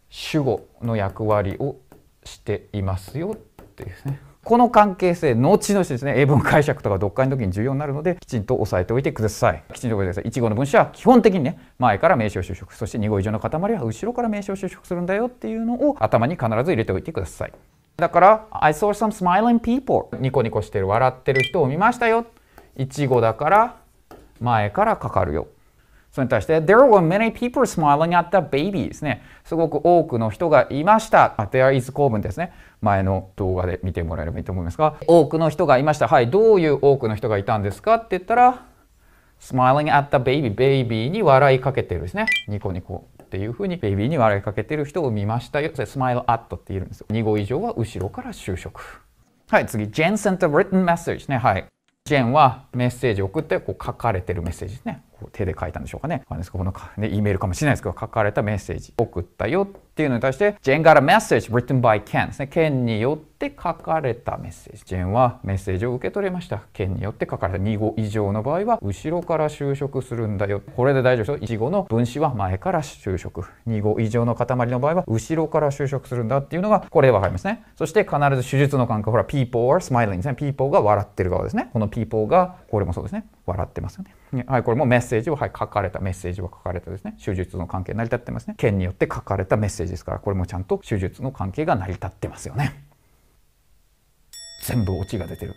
主語の役割をしていますよっていうですねこの関係性後々ですね英文解釈とか読解の時に重要になるのできちんと押さえておいてくださいきちんと覚えてください1号の分子は基本的にね前から名称就職そして2号以上の塊は後ろから名称就職するんだよっていうのを頭に必ず入れておいてくださいだから I saw some smiling people ニコニコしてる笑ってる人を見ましたよ1号だから前からかかるよそれに対して、There were many people smiling at the baby ですね。すごく多くの人がいました。あ、There is 構文ですね。前の動画で見てもらえればいいと思いますが、多くの人がいました。はい、どういう多くの人がいたんですかって言ったら、smiling at the baby, baby に笑いかけてるですね。ニコニコっていうふうに、ベイビーに笑いかけてる人を見ましたよ。それ、smile at って言うんですよ。2語以上は後ろから就職。はい、次、Jen sent a written message ね。はい。ジェンはメッセージを送って、こう書かれてるメッセージですね。手で書いたんでしょうかね。あれですこのか、ね、E メールかもしれないですけど、書かれたメッセージ送ったよっていうのに対して、Jane got a message written by Ken ですね。Ken によって書かれたメッセージ。Jane はメッセージを受け取りました。Ken によって書かれた2語以上の場合は、後ろから就職するんだよ。これで大丈夫でょう1語の分子は前から就職。2語以上の塊の場合は、後ろから就職するんだっていうのが、これわかりますね。そして必ず手術の感覚、ほら、people are smiling ですね。people が笑ってる側ですね。この people が、これもそうですね。笑ってますよね。はい、これもメッセージを、はい、書かれた、メッセージは書かれたですね。手術の関係成り立ってますね。県によって書かれたメッセージですから、これもちゃんと手術の関係が成り立ってますよね。全部オチが出てる。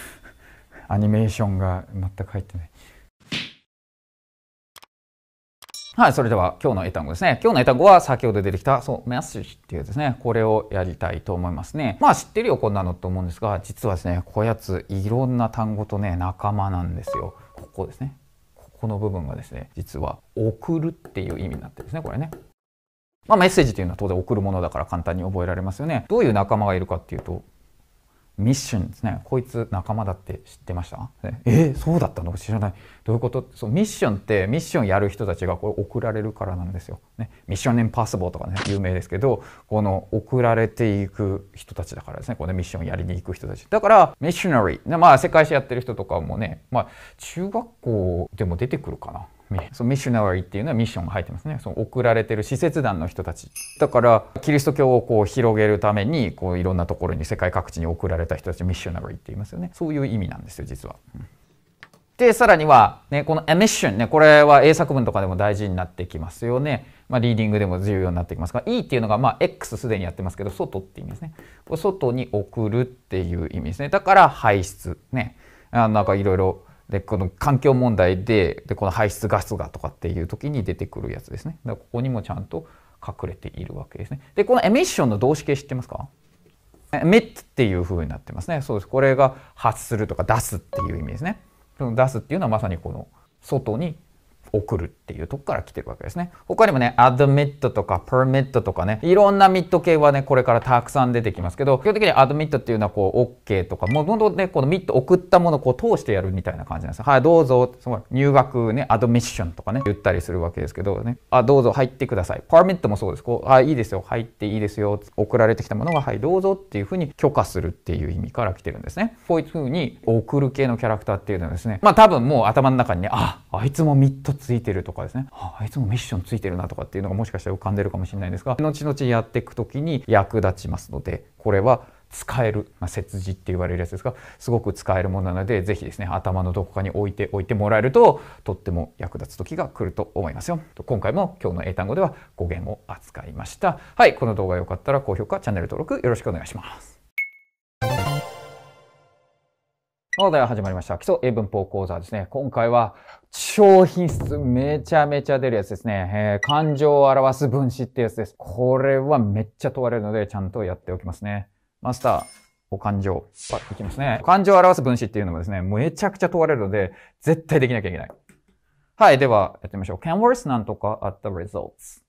アニメーションが全く入ってない。はい、それでは今日の英単語ですね。今日の英単語は先ほど出てきた、そう、メッセージっていうですね、これをやりたいと思いますね。まあ知ってるよ、こんなのと思うんですが、実はですね、こやつ、いろんな単語とね、仲間なんですよ。ここですね。ここの部分がですね、実は、送るっていう意味になってるんですね、これね。まあメッセージというのは当然送るものだから簡単に覚えられますよね。どういう仲間がいるかっていうと、ミッションですね。こいつ仲間だって知ってましたえー、そうだったの知らない。どういうことそうミッションってミッションやる人たちがこれ送られるからなんですよ。ね、ミッションインパスシブとかね有名ですけどこの送られていく人たちだからですねこの、ミッションやりに行く人たちだからミッショナリー、まあ、世界史やってる人とかもね、まあ、中学校でも出てくるかな。そのミッショナリーっていうのはミッションが入ってますねその送られてる使節団の人たちだからキリスト教をこう広げるためにこういろんなところに世界各地に送られた人たちミッショナリーって言いますよねそういう意味なんですよ実は。で、さらには、ね、このエ m i s s i o n ね、これは英作文とかでも大事になってきますよね。まあ、リーディングでも重要になってきますが、E っていうのが、まあ、X すでにやってますけど、外って意味ですね。これ外に送るっていう意味ですね。だから、排出。ね。あなんかいろいろでこの環境問題ででこの排出ガスがとかっていう時に出てくるやつですねだからここにもちゃんと隠れているわけですねでこのエミッションの動詞形知ってますかエミットっていう風になってますねそうですこれが発するとか出すっていう意味ですね出すっていうのはまさにこの外に送るっていうとこから来てるわけですね。他にもね、admit とか permit とかね、いろんなミッ t 系はね、これからたくさん出てきますけど、基本的に admit っていうのはこう OK とか、もうどんどんね、このミッ t 送ったものをこう通してやるみたいな感じなんです。はい、どうぞ、その入学ね、admission とかね、言ったりするわけですけどね、あ、どうぞ入ってください。permit もそうです。こう、あ、いいですよ、入っていいですよ、送られてきたものが、はい、どうぞっていうふうに許可するっていう意味から来てるんですね。こういうふうに送る系のキャラクターっていうのはですね、まあ多分もう頭の中にね、あ、あいつもミッドついてるとかですねああいつもミッションついてるなとかっていうのがもしかしたら浮かんでるかもしれないですが後々やっていく時に役立ちますのでこれは使える、まあ、切字って言われるやつですがすごく使えるものなので是非ですね頭のどこかに置いておいてもらえるととっても役立つ時が来ると思いますよ。今回も今日の英単語では語源を扱いました。はい、この動画良かったら高評価、チャンネル登録よろしくお願いします。おでは始まりました。基礎英文法講座ですね。今回は、超品質めちゃめちゃ出るやつですね。えー、感情を表す分子ってやつです。これはめっちゃ問われるので、ちゃんとやっておきますね。マスター、お感情。パッといきますね。感情を表す分子っていうのもですね、めちゃくちゃ問われるので、絶対できなきゃいけない。はい、では、やってみましょう。Can w o r s e なんとか at the results.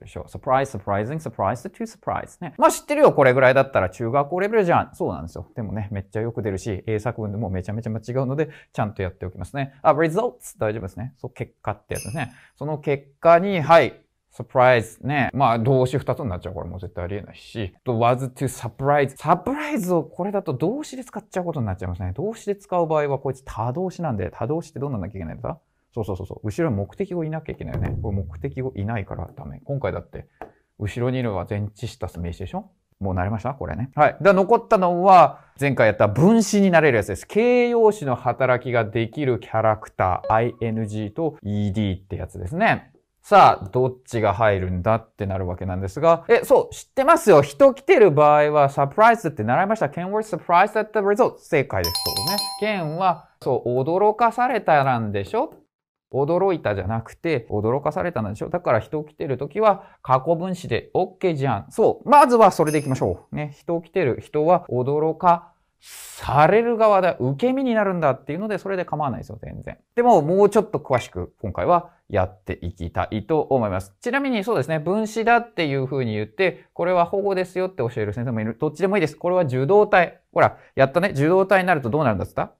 でしょ。う。surprise, surprising, surprise, to surprise ね。まあ知ってるよ、これぐらいだったら中学校レベルじゃん。そうなんですよ。でもね、めっちゃよく出るし、英作文でもめちゃめちゃ間違うので、ちゃんとやっておきますね。あ、results 大丈夫ですね。そう、結果ってやつね。その結果に、はい、surprise ね。まあ、動詞二つになっちゃう。これも絶対ありえないし。と、was to surprise。サプライズをこれだと動詞で使っちゃうことになっちゃいますね。動詞で使う場合は、こいつ多動詞なんで、多動詞ってどうなんなきゃいけないんだそうそうそう後ろに目的をいなきゃいけないよね。これ目的をいないからダメ。今回だって、後ろにいるのは前置した名詞でしょもう慣れましたこれね。はい。で、残ったのは、前回やった分子になれるやつです。形容詞の働きができるキャラクター、ing と ed ってやつですね。さあ、どっちが入るんだってなるわけなんですが、え、そう、知ってますよ。人来てる場合は、サプライズって習いました。Ken was surprised at the result. 正解です。そうね。Ken は、そう、驚かされたなんでしょ驚いたじゃなくて、驚かされたのでしょだから人を来てる時は、過去分詞で OK じゃん。そう。まずはそれでいきましょう。ね。人を来てる人は驚かされる側だ。受け身になるんだっていうので、それで構わないですよ、全然。でも、もうちょっと詳しく、今回はやっていきたいと思います。ちなみにそうですね、分子だっていう風に言って、これは保護ですよって教える先生もいる。どっちでもいいです。これは受動体。ほら、やったね。受動体になるとどうなるんだっつった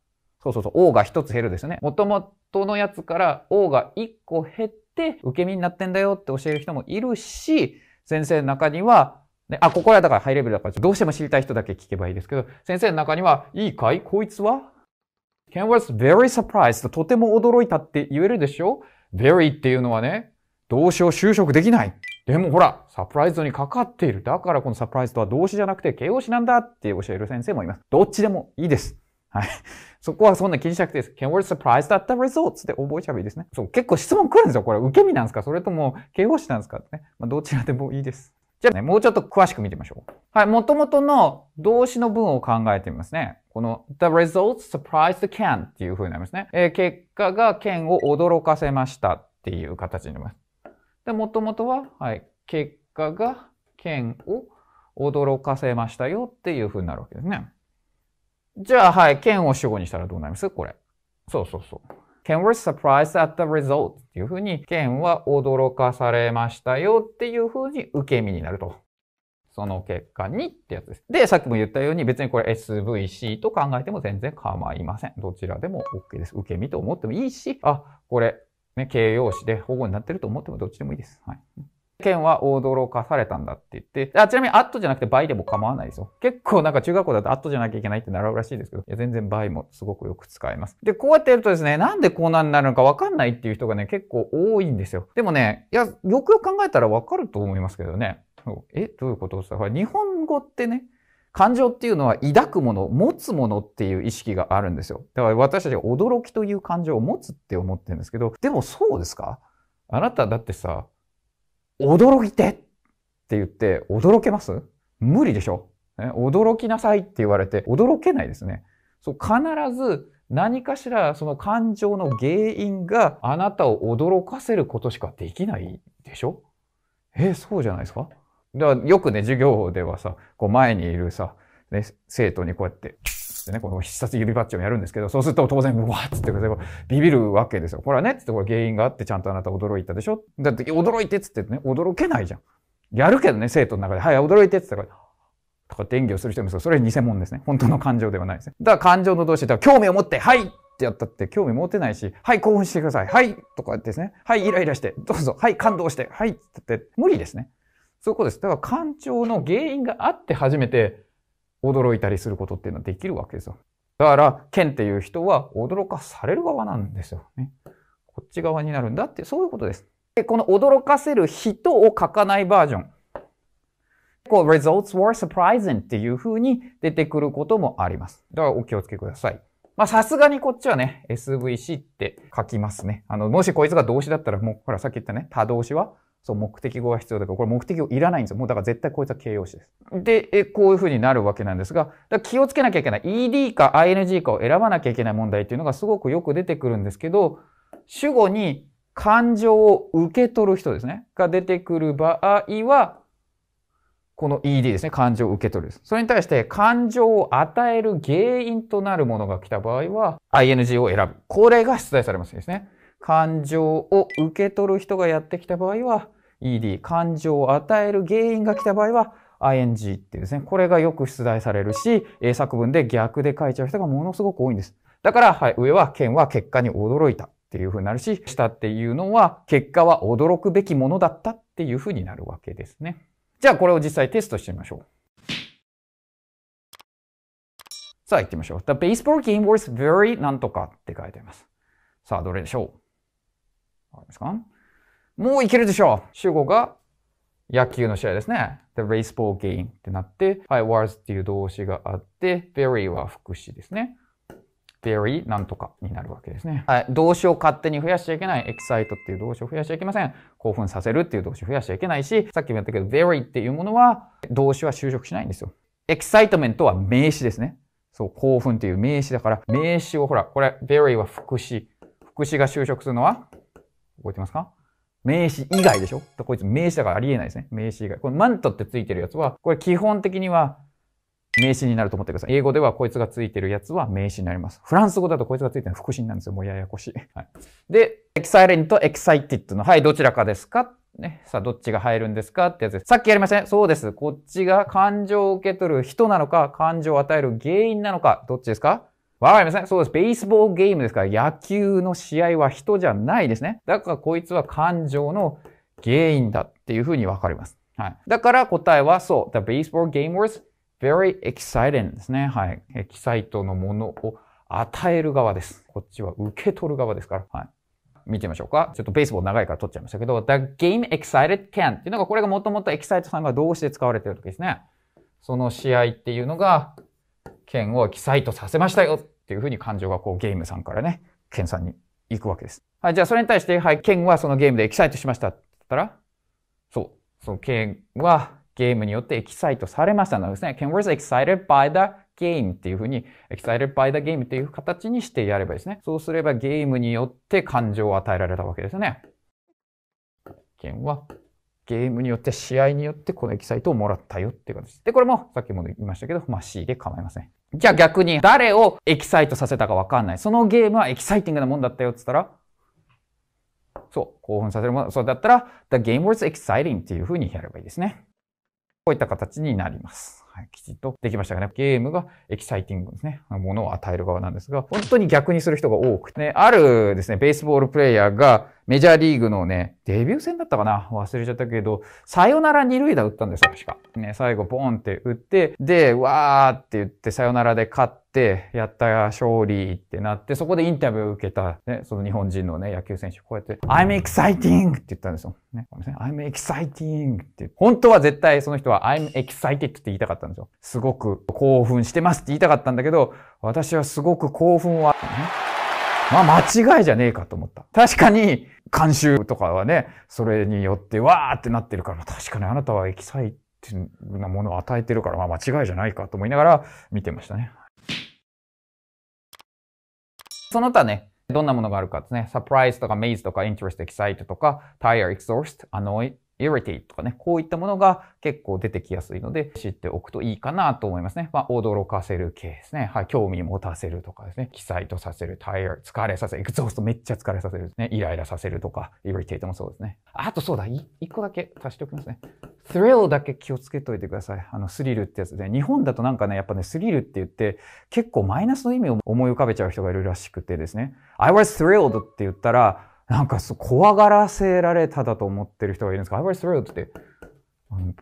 そうそうそう、王が一つ減るですね。もともとのやつから王が一個減って、受け身になってんだよって教える人もいるし、先生の中には、ね、あ、ここはだからハイレベルだから、どうしても知りたい人だけ聞けばいいですけど、先生の中には、いいかいこいつは ?Ken was very surprised. とても驚いたって言えるでしょ ?very っていうのはね、動詞を就職できない。でもほら、サプライズにかかっている。だからこのサプライズとは動詞じゃなくて形容詞なんだって教える先生もいます。どっちでもいいです。はい。そこはそんな気にしなくていいです。c a n was surprised at the results で覚えちゃえばいいですね。そう、結構質問来るんですよ。これ、受け身なんですかそれとも、警報詞なんですかね。まあ、どちらでもいいです。じゃあね、もうちょっと詳しく見てみましょう。はい、元々の動詞の文を考えてみますね。この The results surprised Ken っていう風になりますね。えー、結果が Ken を驚かせましたっていう形になります。で、元々は、はい、結果が Ken を驚かせましたよっていう風になるわけですね。じゃあ、はい、c を主語にしたらどうなりますこれ。そうそうそう。ケン was surprised at the result っていうふうに、c a は驚かされましたよっていうふうに受け身になると。その結果にってやつです。で、さっきも言ったように別にこれ SVC と考えても全然構いません。どちらでも OK です。受け身と思ってもいいし、あ、これ、ね、形容詞で保護になってると思ってもどっちでもいいです。はい。県は驚かされたんだって言って、あ、ちなみにアットじゃなくて倍でも構わないですよ。結構なんか中学校だとアットじゃなきゃいけないって習うらしいですけど、いや、全然倍もすごくよく使えます。で、こうやってやるとですね、なんでこうなんなるのかわかんないっていう人がね、結構多いんですよ。でもね、いや、よくよく考えたらわかると思いますけどね。え、どういうことですか日本語ってね、感情っていうのは抱くもの、持つものっていう意識があるんですよ。だから私たち驚きという感情を持つって思ってるんですけど、でもそうですかあなただってさ、驚いてって言って、驚けます無理でしょ、ね、驚きなさいって言われて、驚けないですね。そう、必ず何かしらその感情の原因があなたを驚かせることしかできないでしょえそうじゃないですかだからよくね、授業ではさ、こう前にいるさ、ね、生徒にこうやって、つってね、この必殺指パッチをやるんですけど、そうすると当然、うわっつってビビるわけですよ。これはね、つってこれ原因があってちゃんとあなた驚いたでしょだって驚いてっつってね、驚けないじゃん。やるけどね、生徒の中で、はい、驚いてっつってとかって演技をする人もいますそれは偽物ですね。本当の感情ではないですね。だから感情の動詞、だから興味を持って、はいってやったって興味持てないし、はい、興奮してください。はい、とかですね。はい、イライラして、どうぞ。はい、感動して、はい、って無理ですね。そういうことです。だから感情の原因があって初めて、驚いたりすることっていうのはできるわけですよ。だから、剣っていう人は驚かされる側なんですよね。こっち側になるんだって、そういうことです。で、この驚かせる人を書かないバージョン。こう、results were surprising っていう風に出てくることもあります。だからお気をつけください。まあ、さすがにこっちはね、SVC って書きますね。あの、もしこいつが動詞だったら、もう、ほら、さっき言ったね、他動詞はそう、目的語が必要だから、これ目的語いらないんですよ。もうだから絶対こいつは形容詞です。で、えこういうふうになるわけなんですが、気をつけなきゃいけない。ED か ING かを選ばなきゃいけない問題っていうのがすごくよく出てくるんですけど、主語に感情を受け取る人ですね。が出てくる場合は、この ED ですね。感情を受け取るです。それに対して感情を与える原因となるものが来た場合は、ING を選ぶ。これが出題されますですね。感情を受け取る人がやってきた場合は ED、感情を与える原因が来た場合は ing っていうですね、これがよく出題されるし、英作文で逆で書いちゃう人がものすごく多いんです。だから、はい、上は、剣は結果に驚いたっていうふうになるし、下っていうのは、結果は驚くべきものだったっていうふうになるわけですね。じゃあ、これを実際テストしてみましょう。さあ、行ってみましょう。The baseball game was very なんとかって書いてあります。さあ、どれでしょうわかりますかもういけるでしょう主語が野球の試合ですね。the baseball game ってなって、はい、was っていう動詞があって、very は副詞ですね。very なんとかになるわけですね。はい、動詞を勝手に増やしちゃいけない。excite っていう動詞を増やしちゃいけません。興奮させるっていう動詞を増やしちゃいけないし、さっきも言ったけど、very っていうものは動詞は就職しないんですよ。excitement は名詞ですね。そう、興奮っていう名詞だから、名詞をほら、これ very は副詞。副詞が就職するのは覚えてますか名詞以外でしょこいつ名詞だからありえないですね。名詞以外。このマントってついてるやつは、これ基本的には名詞になると思ってください。英語ではこいつがついてるやつは名詞になります。フランス語だとこいつがついてるのは副詞なんですよ。もうややこしい。はい、で、エキサイレント、エキサイティッドの、はい、どちらかですかね。さあ、どっちが入るんですかってやつです。さっきやりましたね。そうです。こっちが感情を受け取る人なのか、感情を与える原因なのか、どっちですかわかりません。そうです。ベースボールゲームですから、野球の試合は人じゃないですね。だからこいつは感情の原因だっていうふうにわかります。はい。だから答えはそう。The baseball game was very exciting ですね。はい。エキサイトのものを与える側です。こっちは受け取る側ですから。はい。見てみましょうか。ちょっとベースボール長いから取っちゃいましたけど、The game excited can っていうのがこれがもともとエキサイトさんがうしで使われてる時ですね。その試合っていうのが剣を記載とさせましたよっていうふうに感情がこうゲームさんからね、券さんに行くわけです。はい、じゃあそれに対して、はい、剣はそのゲームでエキサイトしましたって言ったら、そう、その券はゲームによってエキサイトされましたのですね。券 was excited by the game っていうふうに、excited by the game っていう形にしてやればですね。そうすればゲームによって感情を与えられたわけですね。券はゲームによって、試合によってこのエキサイトをもらったよっていう形で。これもさっきも言いましたけど、まあ C で構いません。じゃあ逆に誰をエキサイトさせたかわかんない。そのゲームはエキサイティングなもんだったよって言ったら、そう、興奮させるもの、そうだったら、the game was exciting っていう風にやればいいですね。こういった形になります。はい、きちんとできましたかね。ゲームがエキサイティングですね。ものを与える側なんですが、本当に逆にする人が多くて、ね、あるですね、ベースボールプレイヤーが、メジャーリーグのね、デビュー戦だったかな忘れちゃったけど、さよなら二塁打打ったんですよ、確か。ね、最後ボンって打って、で、わーって言ってさよならで勝って、やった勝利ってなって、そこでインタビューを受けた、ね、その日本人のね、野球選手、こうやって、I'm exciting! って言ったんですよ。ね、ごめんなさい。I'm exciting! って。本当は絶対その人は I'm excited って言いたかったんですよ。すごく興奮してますって言いたかったんだけど、私はすごく興奮は、ねまあ、間違いじゃねえかと思った。確かに、監修とかはね、それによってわーってなってるから、確かにあなたはエキサイティブなものを与えてるから、まあ間違いじゃないかと思いながら見てましたね。その他ね、どんなものがあるかですね。サプライズとかメイズとかインテレストエキサイトとか、タイヤエクソースト、アノイ irritate とかね、こういったものが結構出てきやすいので、知っておくといいかなと思いますね。まあ、驚かせる系ですね。はい、興味持たせるとかですね。記載とさせる、t i r e 疲れさせる、エクゾーストめっちゃ疲れさせるですね。イライラさせるとか、irritate もそうですね。あとそうだ、一個だけ足しておきますね。thrill だけ気をつけといてください。あの、スリルってやつで、ね。日本だとなんかね、やっぱね、スリルって言って、結構マイナスの意味を思い浮かべちゃう人がいるらしくてですね。I was thrilled って言ったら、なんかそう怖がらせられただと思ってる人がいるんですか ?I was thrilled って、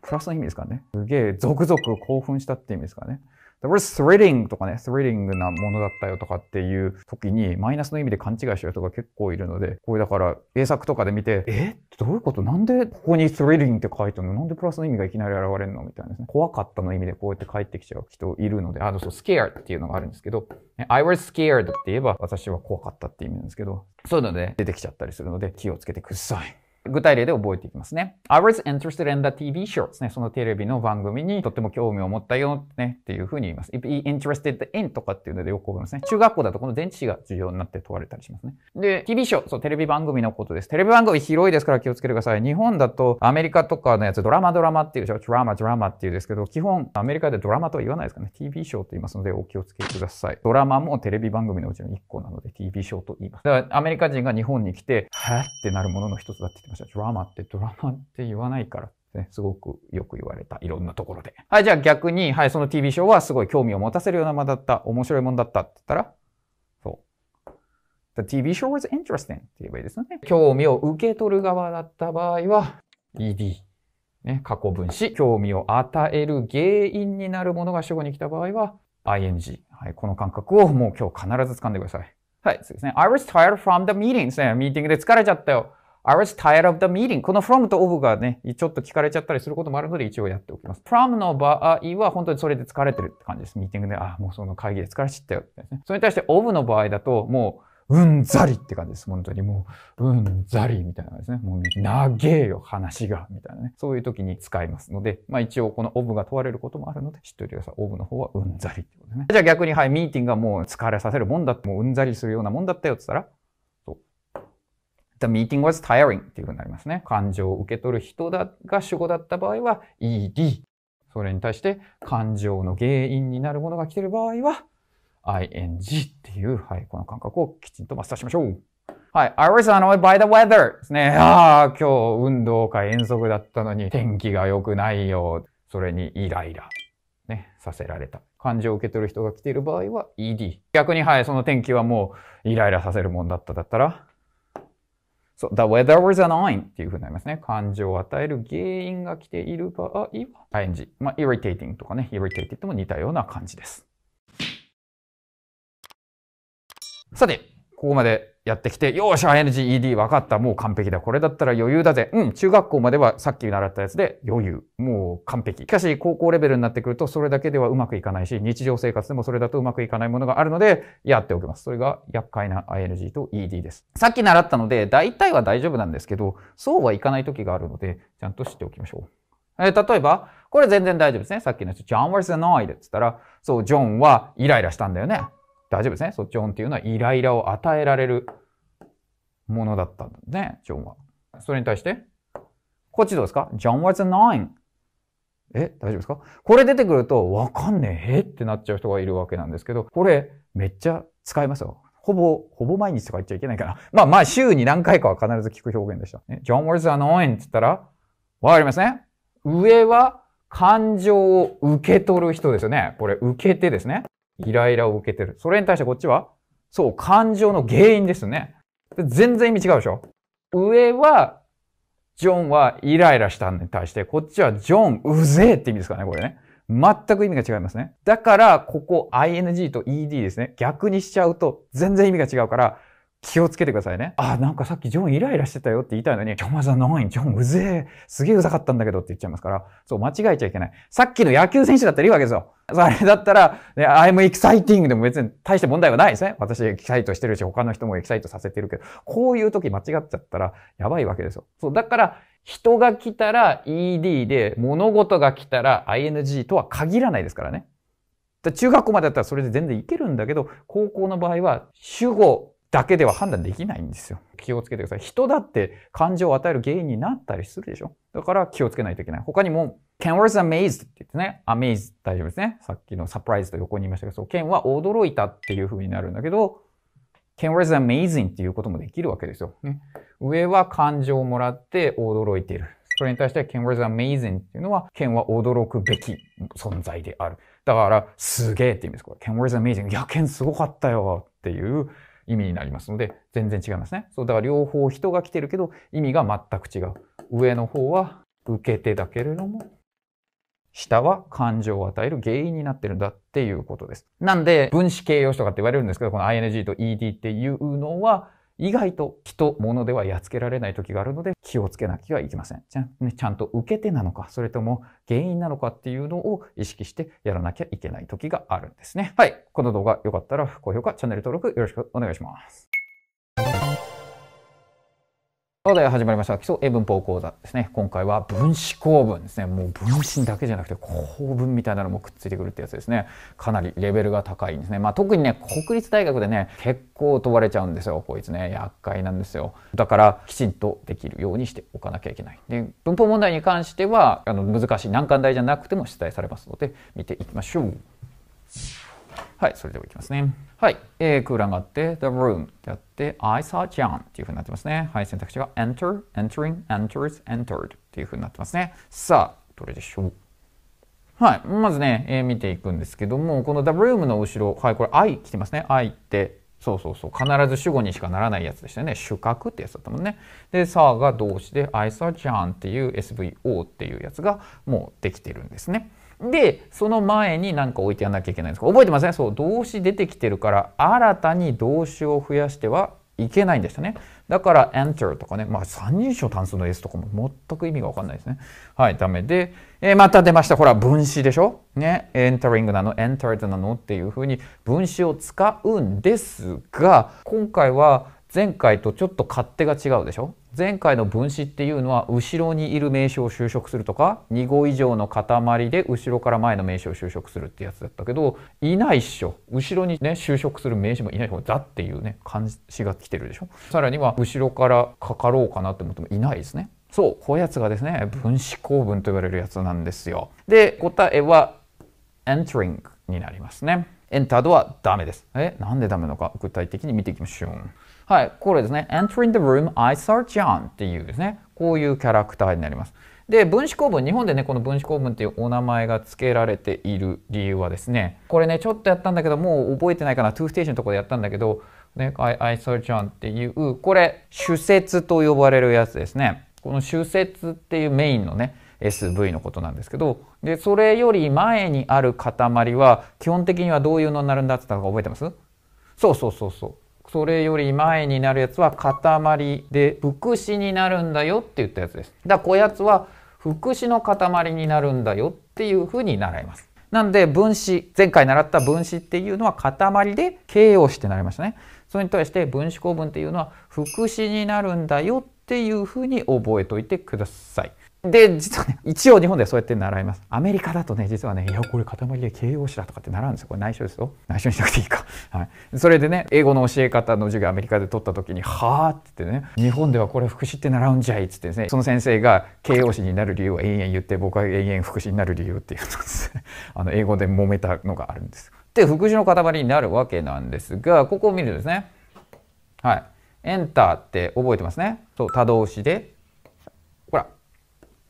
プラスの意味ですかね。すげえ、続々興奮したって意味ですかね。There was threading とかね、threading なものだったよとかっていう時に、マイナスの意味で勘違いしてる人が結構いるので、これだから、英作とかで見て、えどういうことなんでここに threading って書いてるのなんでプラスの意味がいきなり現れるのみたいなですね。怖かったの意味でこうやって帰ってきちゃう人いるので、あの、そう、scared っていうのがあるんですけど、I was scared って言えば、私は怖かったって意味なんですけど、そういうので出てきちゃったりするので、気をつけてください。具体例で覚えていきますね。I was interested in the TV show ですね。そのテレビの番組にとっても興味を持ったよねっていうふうに言います。be interested in とかっていうのでよく覚えますね。中学校だとこの電池が重要になって問われたりしますね。で、TV ショー、そう、テレビ番組のことです。テレビ番組広いですから気をつけてください。日本だとアメリカとかのやつドラマドラマっていうでしょ。ドラマドラマっていうですけど、基本アメリカでドラマとは言わないですかね。TV ショーと言いますのでお気をつけください。ドラマもテレビ番組のうちの1個なので TV ショーと言います。だからアメリカ人が日本に来て、はぁってなるものの一つだって言ってます。じゃあドラマってドラマって言わないからね、すごくよく言われた。いろんなところで。はい、じゃあ逆に、はい、その TV ショーはすごい興味を持たせるようなものだった。面白いものだったって言ったら、そう。The TV show was interesting って言えばいいですよね。興味を受け取る側だった場合は、ed。ね、過去分詞。興味を与える原因になるものが主語に来た場合は、ing。はい、この感覚をもう今日必ず掴んでください。はい、そうですね。I was tired from the meeting ですね。ミーティングで疲れちゃったよ。I was tired of the meeting. この from と of がね、ちょっと聞かれちゃったりすることもあるので一応やっておきます。from の場合は本当にそれで疲れてるって感じです。ミーティングで、あ、もうその会議で疲れちったよってね。それに対して of の場合だと、もう、うんざりって感じです。本当にもう、うんざりみたいなですね。もう、長えよ、話が、みたいなね。そういう時に使いますので、まあ一応このオブが問われることもあるので、知っておいてください。オブの方はうんざりってことね。じゃあ逆に、はい、ミーティングがもう疲れさせるもんだって、もううんざりするようなもんだったよって言ったら、The meeting was tiring っていうふうになりますね。感情を受け取る人だが主語だった場合は ed。それに対して感情の原因になるものが来ている場合は ing っていう、はい、この感覚をきちんとマスターしましょう。はい。I was annoyed by the weather ですね。ああ、今日運動会遠足だったのに天気が良くないよ。それにイライラ。ね、させられた。感情を受け取る人が来ている場合は ed。逆にはい、その天気はもうイライラさせるもんだっただったらそう、the weather was annoying っていうふうになりますね。感情を与える原因が来ている場合は、i 字。まあ、irritating とかね、irritated も似たような感じです。さて、ここまでやってきて、よーし、INGED 分かった。もう完璧だ。これだったら余裕だぜ。うん、中学校まではさっき習ったやつで余裕。もう完璧。しかし、高校レベルになってくると、それだけではうまくいかないし、日常生活でもそれだとうまくいかないものがあるので、やっておきます。それが厄介な ING と ED です。さっき習ったので、大体は大丈夫なんですけど、そうはいかない時があるので、ちゃんと知っておきましょう。え例えば、これ全然大丈夫ですね。さっきの人、John was annoyed って言ったら、そう、ジョンはイライラしたんだよね。大丈夫ですね。そっち音っていうのはイライラを与えられるものだったんだね、ジョンは。それに対して、こっちどうですかジョン n was a n o i n え大丈夫ですかこれ出てくると、わかんねええってなっちゃう人がいるわけなんですけど、これめっちゃ使いますよ。ほぼ、ほぼ毎日とか言っちゃいけないから。まあまあ、週に何回かは必ず聞く表現でした。ジョン h n was annoying って言ったら、わかりますね上は感情を受け取る人ですよね。これ、受けてですね。イライラを受けてる。それに対してこっちはそう、感情の原因ですね。全然意味違うでしょ上は、ジョンはイライラしたのに対して、こっちはジョンうぜえって意味ですからね、これね。全く意味が違いますね。だから、ここ ing と ed ですね。逆にしちゃうと全然意味が違うから、気をつけてくださいね。あ、なんかさっきジョンイライラしてたよって言いたいのに、ジョンマザナイン、ジョンうぜえ、すげえうざかったんだけどって言っちゃいますから、そう、間違えちゃいけない。さっきの野球選手だったらいいわけですよ。あれだったら、ね、I'm exciting でも別に大して問題はないですね。私エキサイトしてるし、他の人もエキサイトさせてるけど、こういう時間違っちゃったらやばいわけですよ。そう、だから、人が来たら ED で、物事が来たら ING とは限らないですからね。中学校までだったらそれで全然いけるんだけど、高校の場合は、主語、だけでは判断できないんですよ。気をつけてください。人だって感情を与える原因になったりするでしょ。だから気をつけないといけない。他にも、Ken was amazed って言ってね、amazed 大丈夫ですね。さっきのサプライズと横に言いましたけど、そう、Ken は驚いたっていう風になるんだけど、Ken was amazing っていうこともできるわけですよ。ね、上は感情をもらって驚いている。それに対して Ken was amazing っていうのは、Ken は驚くべき存在である。だから、すげえって意味です。これ Ken was amazing. いや、Ken すごかったよっていう意味になりますので、全然違いますね。そう、だから両方人が来てるけど、意味が全く違う。上の方は受け手だけれども、下は感情を与える原因になってるんだっていうことです。なんで、分子形容詞とかって言われるんですけど、この ing と ed っていうのは、意外と人、物ではやっつけられない時があるので気をつけなきゃいけません。ちゃん,、ね、ちゃんと受け手なのか、それとも原因なのかっていうのを意識してやらなきゃいけない時があるんですね。はい。この動画良かったら高評価、チャンネル登録よろしくお願いします。さあ、始まりました。基礎英文法講座ですね。今回は分子構文ですね。もう分子だけじゃなくて構文みたいなのもくっついてくるってやつですね。かなりレベルが高いんですね。まあ特にね、国立大学でね、結構問われちゃうんですよ。こいつね、厄介なんですよ。だからきちんとできるようにしておかなきゃいけない。で、文法問題に関しては、あの、難しい難関題じゃなくても出題されますので、見ていきましょう。はい、それではいきますね。はい、え空欄があって、the room ってあって、I saw John っていうふうになってますね。はい、選択肢が enter, entering, enters, entered っていうふうになってますね。さあ、どれでしょうはい、まずね、えー、見ていくんですけども、この the room の後ろ、はい、これ I 来てますね。I って、そうそうそう、必ず主語にしかならないやつでしたね。主格ってやつだったもんね。で、さあが動詞で I saw John っていう SVO っていうやつがもうできてるんですね。で、その前に何か置いてやんなきゃいけないんですか覚えてませんそう、動詞出てきてるから、新たに動詞を増やしてはいけないんでしたね。だから enter とかね、まあ三人称単数の s とかも全く意味がわかんないですね。はい、ダメで、えー、また出ました。ほら、分子でしょね、entering なの、entered なのっていうふうに分子を使うんですが、今回は前回とちょっと勝手が違うでしょ前回の分子っていうのは後ろにいる名詞を修飾するとか2語以上の塊で後ろから前の名詞を修飾するってやつだったけどいないっしょ後ろにね修飾する名詞もいないっしょザっていうね漢字が来てるでしょさらには後ろからかかろうかなって思ってもいないですねそうこういうやつがですね分子構文と言われるやつなんですよで答えは entering になりますね entered はダメですえなんでダメのか具体的に見ていきましょうはい、これですね。Entering the room, I saw John っていうですね。こういうキャラクターになります。で、分子構文、日本でね、この分子構文っていうお名前が付けられている理由はですね、これね、ちょっとやったんだけど、もう覚えてないかな、トゥーステーションのとこでやったんだけど、ね、I, I saw John っていう、これ、主節と呼ばれるやつですね。この主節っていうメインのね、SV のことなんですけどでそれより前にある塊は基本的にはどういうのになるんだって言ったのか覚えてますそうそうそうそうそれより前になるやつは塊で副詞になるんだよって言ったやつです。だからこやつは副詞の塊になるんだよっていうふうに習います。なんで分子前回習った分子っていうのは塊で形容詞ってなりましたね。それに対して分子構文っていうのは副詞になるんだよっていうふうに覚えといてください。で、実はね、一応日本ではそうやって習います。アメリカだとね、実はね、いや、これ塊で形容詞だとかって習うんですよ。これ内緒ですよ。内緒にしなくていいか。はい。それでね、英語の教え方の授業アメリカで取った時に、はあってね、日本ではこれ副詞って習うんじゃいっつってですね、その先生が形容詞になる理由を延々言って、僕は延々副詞になる理由っていうのです、ね、あの、英語で揉めたのがあるんです。で、副詞の塊になるわけなんですが、ここを見るとですね、はい。エンターって覚えてますね。そう、多動詞で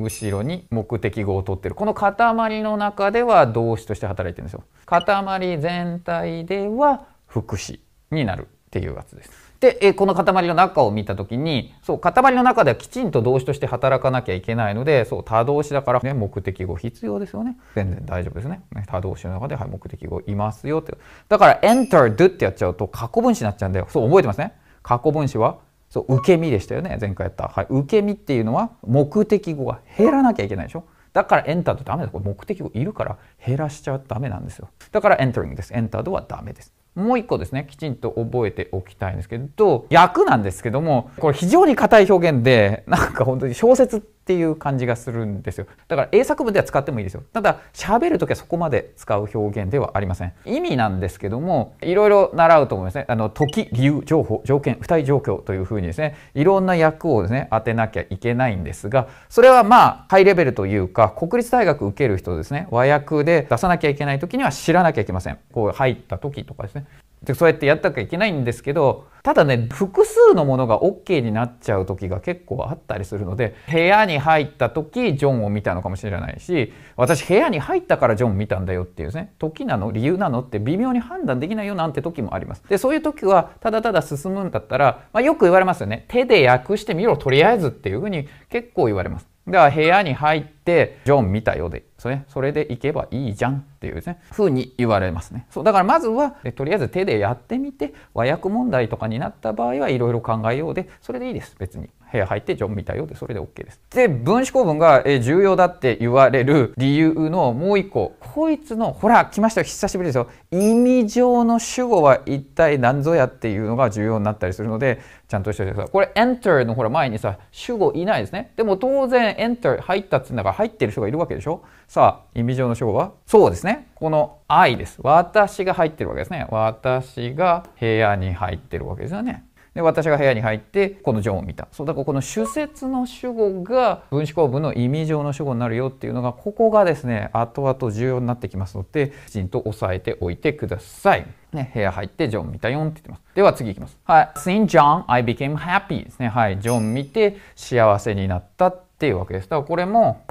後ろに目的語を取ってるこの塊の中では動詞として働いてるんですよ塊全体では副詞になるっていうやつですでえこの塊の中を見た時にそう塊の中ではきちんと動詞として働かなきゃいけないのでそう多動詞だから、ね、目的語必要ですよね全然大丈夫ですね多動詞の中で、はい、目的語いますよってだから enter do ってやっちゃうと過去分詞になっちゃうんだよそう覚えてますね過去分詞はそう受け身でしたよね前回やった、はい、受け身っていうのは目的語が減らなきゃいけないでしょだからエンターとダメだこれ目的語いるから減らしちゃダメなんですよだからエントリングですエンタードはダメですもう一個ですね、きちんと覚えておきたいんですけど、役なんですけども、これ非常に硬い表現で、なんか本当に小説っていう感じがするんですよだから英作文では使ってもいいですよただ喋る時はそこまで使う表現ではありません意味なんですけどもいろいろ習うと思いますねあの時理由情報条件付帯状況というふうにですねいろんな役をですね当てなきゃいけないんですがそれはまあハイレベルというか国立大学受ける人ですね和訳で出さなきゃいけない時には知らなきゃいけませんこう入った時とかですねでそうやってやったきゃいけないんですけどただね複数のものが OK になっちゃう時が結構あったりするので部屋に入った時ジョンを見たのかもしれないし私部屋に入ったからジョン見たんだよっていうね時なの理由なのって微妙に判断できないよなんて時もありますでそういう時はただただ進むんだったら、まあ、よく言われますよね手で訳してみろとりあえずっていうふうに結構言われますでは部屋に入って、ジョン見たよで、それそれで行けばいいじゃんっていうですね、風に言われますね。そう、だからまずは、とりあえず手でやってみて、和訳問題とかになった場合はいろいろ考えようで、それでいいです、別に。部屋入ってジョン見たよでそれで OK です。で分子構文が重要だって言われる理由のもう一個こいつのほら来ました久しぶりですよ意味上の主語は一体何ぞやっていうのが重要になったりするのでちゃんとしてください。これ enter のほら前にさ主語いないですね。でも当然 enter 入ったってんだから入ってる人がいるわけでしょ。さあ意味上の主語はそうですね。この I です。私が入ってるわけですね。私が部屋に入ってるわけですよね。で私が部屋に入ってこのジョンを見たそうだからこの主説の主語が分子構文の意味上の主語になるよっていうのがここがですね後々重要になってきますのできちんと押さえておいてください。ね、部屋入ってジョン見たよんって言ってます。では次いきます。はい。Seen John, I became happy ですね。はい。ジョン見て幸せになったっていうわけです。だからこれも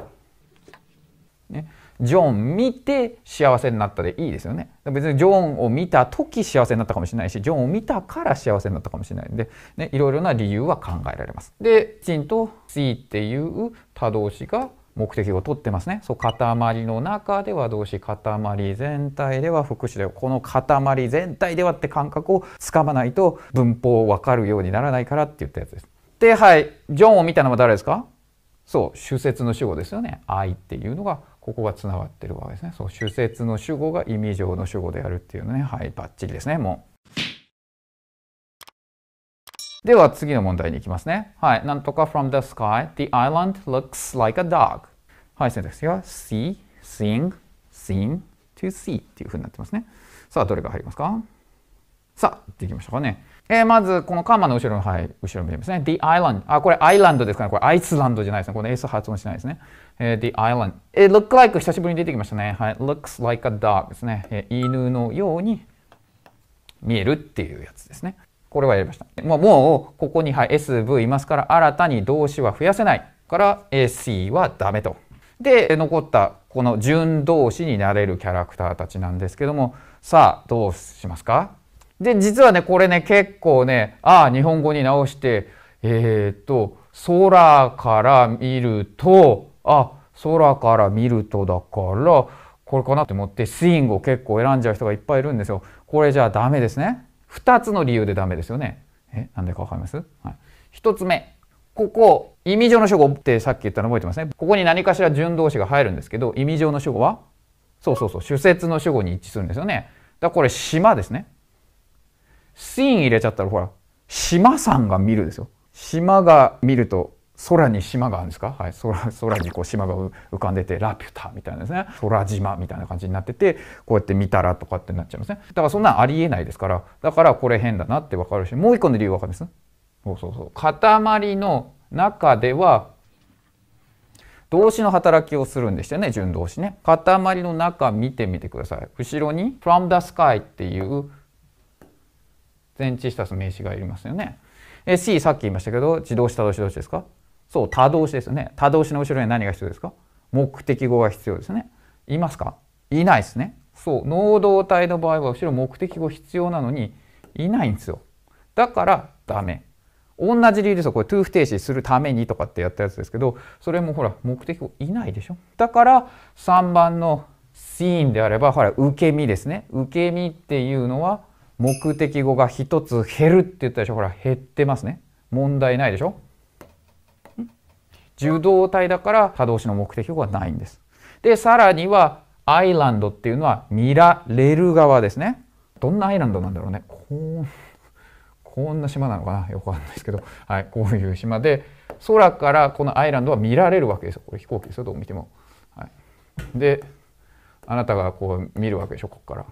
ジョン見て幸せになったでいいですよね。別にジョンを見た時幸せになったかもしれないし、ジョンを見たから幸せになったかもしれないんで、ね、いろいろな理由は考えられます。で、きちんと C っていう他動詞が目的をとってますね。そう、塊の中では動詞、塊全体では副詞だよ。この塊全体ではって感覚をつかまないと文法をわかるようにならないからって言ったやつです。で、はい、ジョンを見たのは誰ですかそう、主説の主語ですよね。愛っていうのがここがつながってるわけですね。そう主節の主語が意味上の主語であるっていうのねはいバッチリですねもう。では次の問題に行きますね。はい。なんとか from the sky, the island looks like a dog. はい、選択肢が see, s i n g s i n g to see っていうふうになってますね。さあ、どれが入りますかさあ、できましたかね。えー、まず、このカーマの後ろの、はい、後ろ見てますね。The island. あ、これアイランドですかね。これアイスランドじゃないですね。この S 発音しないですね。えー、The island. え look like 久しぶりに出てきましたね。はい。looks like a dog ですね。えー、犬のように見えるっていうやつですね。これはやりました。もう、もうここに、はい、SV いますから、新たに動詞は増やせないから、AC はダメと。で、残ったこの準動詞になれるキャラクターたちなんですけども、さあ、どうしますかで、実はね、これね、結構ね、ああ、日本語に直して、えっ、ー、と、空から見ると、あ、空から見るとだから、これかなって思って、スイングを結構選んじゃう人がいっぱいいるんですよ。これじゃあダメですね。二つの理由でダメですよね。え、なんでかわかりますはい。一つ目。ここ、意味上の主語ってさっき言ったの覚えてますね。ここに何かしら順動詞が入るんですけど、意味上の主語はそうそうそう、主節の主語に一致するんですよね。だからこれ、島ですね。シーン入れちゃったらほら、島さんが見るですよ。島が見ると、空に島があるんですかはい。空、空にこう島が浮かんでて、ラピュタみたいなですね。空島みたいな感じになってて、こうやって見たらとかってなっちゃいますね。だからそんなありえないですから、だからこれ変だなってわかるし、もう一個の理由わかるんです、ね、そうそうそう。塊の中では、動詞の働きをするんでしたよね、順動詞ね。塊の中見てみてください。後ろに from the sky っていう前置した名詞がいりますよね。え C さっき言いましたけど自動詞他動詞どっちですかそう他動詞ですよね。他動詞の後ろに何が必要ですか目的語が必要ですね。いますかいないですね。そう、能動体の場合は後ろ目的語必要なのにいないんですよ。だからダメ。同じ理由ですよ。これ、トゥー不定詞するためにとかってやったやつですけど、それもほら、目的語いないでしょ。だから、3番のシーンであれば、ほら、受け身ですね。受け身っていうのは、目的語が1つ減るって言ったでしょほら減ってますね問題ないでしょ受動体だから他動詞の目的語はないんですでさらにはアイランドっていうのは見られる側ですねどんなアイランドなんだろうねこんな島なのかなよくわかんないですけど、はい、こういう島で空からこのアイランドは見られるわけですよこれ飛行機ですよどう見ても、はい、であなたがこう見るわけでしょここから。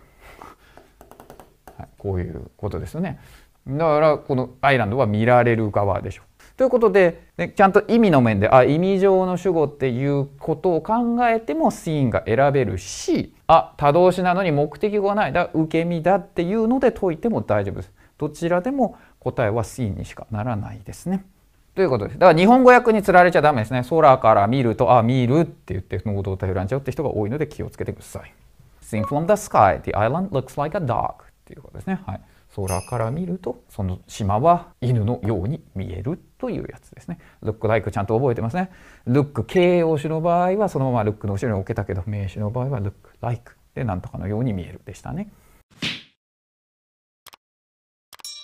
はい、こういうことですよね。だからこのアイランドは見られる側でしょ。ということで、ね、ちゃんと意味の面であ意味上の主語っていうことを考えてもシーンが選べるしあ他動詞なのに目的語がないだ受け身だっていうので解いても大丈夫です。どちらでも答えはシーンにしかならないですね。ということです。だから日本語訳につられちゃダメですね。空から見ると、あ、見るって言って、能動体を選んじゃうって人が多いので気をつけてください。Seen from the sky, the island looks like a dog. っていうことですね。はい、空から見るとその島は犬のように見えるというやつですね。ルックライクちゃんと覚えてますね。ルック形容詞の場合はそのままルックの後ろに置けたけど名詞の場合はルックライクでなんとかのように見えるでしたね。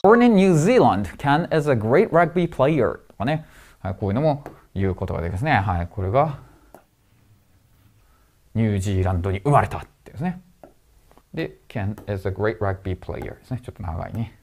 Born in New Zealand, Ken is a great rugby player とかね、はい、こういうのも言うことができますね。はい、これがニュージーランドに生まれたってですね。で、Ken is a great rugby player ですね。ちょっと長いね。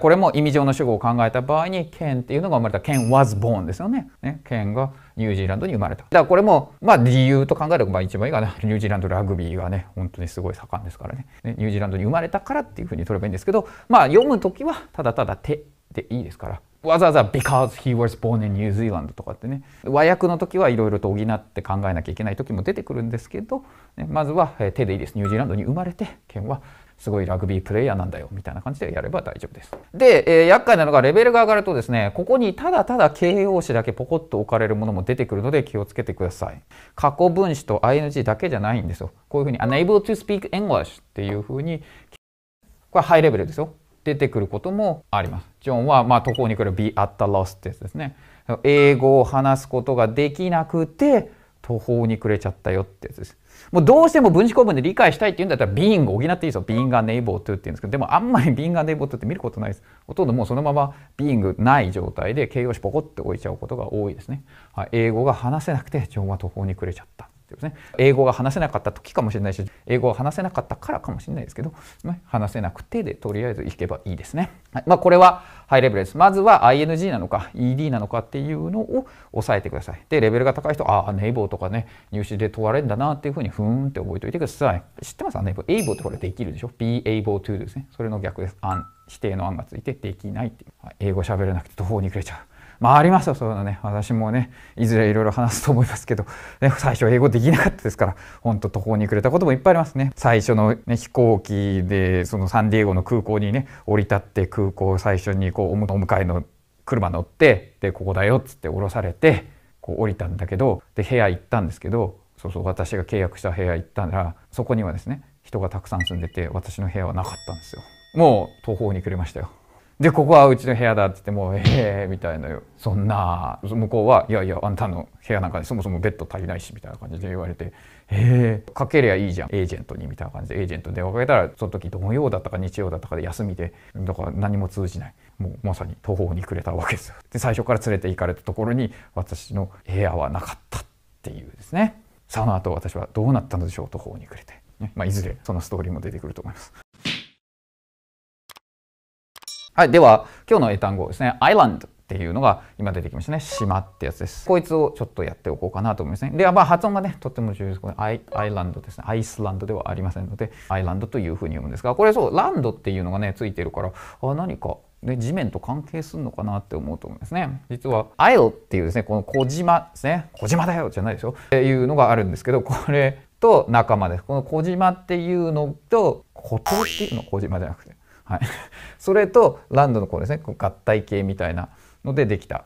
これも意味上の主語を考えた場合に、Ken っていうのが生まれた、Ken was born ですよね。ね Ken がニュージーランドに生まれた。だからこれも、まあ理由と考えれば一番いいかな。ニュージーランドラグビーはね、本当にすごい盛んですからね。ねニュージーランドに生まれたからっていうふうに取ればいいんですけど、まあ読む時はただただ手でいいですから。わざわざ「because he was born in New Zealand」とかってね和訳の時はいろいろと補って考えなきゃいけない時も出てくるんですけど、ね、まずは、え手でいいですニュージーランドに生まれて県はすごいラグビープレイヤーなんだよみたいな感じでやれば大丈夫です。で、えー、厄介なのがレベルが上がるとですね、ここにただただ形容詞だけポコッと置かれるものも出てくるので気をつけてください。過去分詞と ing だけじゃないんですよ。こういうふうに unable to speak English っていうふうに、これハイレベルですよ。出てくることもあります。ジョンは、まあ、途方に暮れる be at t h loss ってやつですね。英語を話すことができなくて途方に暮れちゃったよってやつです。もうどうしても分子構文で理解したいって言うんだったら being を補っていいですよ。being a n a b l e to って言うんですけど、でもあんまり being a n a b l e to って見ることないです。ほとんどもうそのまま being ない状態で形容詞ポコって置いちゃうことが多いですね。はい、英語が話せなくてジョンは途方に暮れちゃった。ってですね英語が話せなかった時かもしれないし英語が話せなかったからかもしれないですけど、話せなくてでとりあえずいけばいいですね、はい、まあ、これはハイレベルですまずは ING なのか ED なのかっていうのを押さえてくださいでレベルが高い人ああネイボーとかね入試で問われるんだなっていうふうにふーんって覚えておいてください知ってますアネイボーエイボーってこれできるでしょ be able to ですねそれの逆です a 指定の案がついてできないっていう、はい、英語喋れなくて途方に暮れちゃうまあありますよそういうのね私もねいずれいろいろ話すと思いますけど、ね、最初英語できなかったですからほんと途方に暮れたこともいっぱいありますね最初の、ね、飛行機でそのサンディエゴの空港にね降り立って空港最初にこうお迎えの車乗ってでここだよっつって降ろされてこう降りたんだけどで部屋行ったんですけどそうそう私が契約した部屋行ったらそこにはですね人がたくさん住んでて私の部屋はなかったんですよもう途方に暮れましたよでここはうちの部屋だって言ってもう「ええー、みたいなよそんな向こうはいやいやあんたの部屋なんかでそもそもベッド足りないしみたいな感じで言われて「ええー、かけりゃいいじゃんエージェントに」みたいな感じでエージェントに電話かけたらその時土曜だったか日曜だったかで休みでだから何も通じないもうまさに途方に暮れたわけですよで最初から連れて行かれたところに私の部屋はなかったっていうですねその後私はどうなったのでしょう途方に暮れて、ねまあ、いずれそのストーリーも出てくると思います。はい、では今日の英単語ですね。アイランドっていうのが今出てきましたね。島ってやつです。こいつをちょっとやっておこうかなと思いますね。では、まあ、発音がね、とっても重要です。これアイアイランドですね。アイスランドではありませんので、アイランドというふうに読むんですが、これそう、ランドっていうのがね、ついてるから、あ、何かね、地面と関係するのかなって思うと思いますね。実は、アイルっていうですね、この小島ですね。小島だよじゃないでしょっていうのがあるんですけど、これと仲間です。この小島っていうのと、小島っていうの小島じゃなくて、はい、それとランドのこうですね合体系みたいなのでできた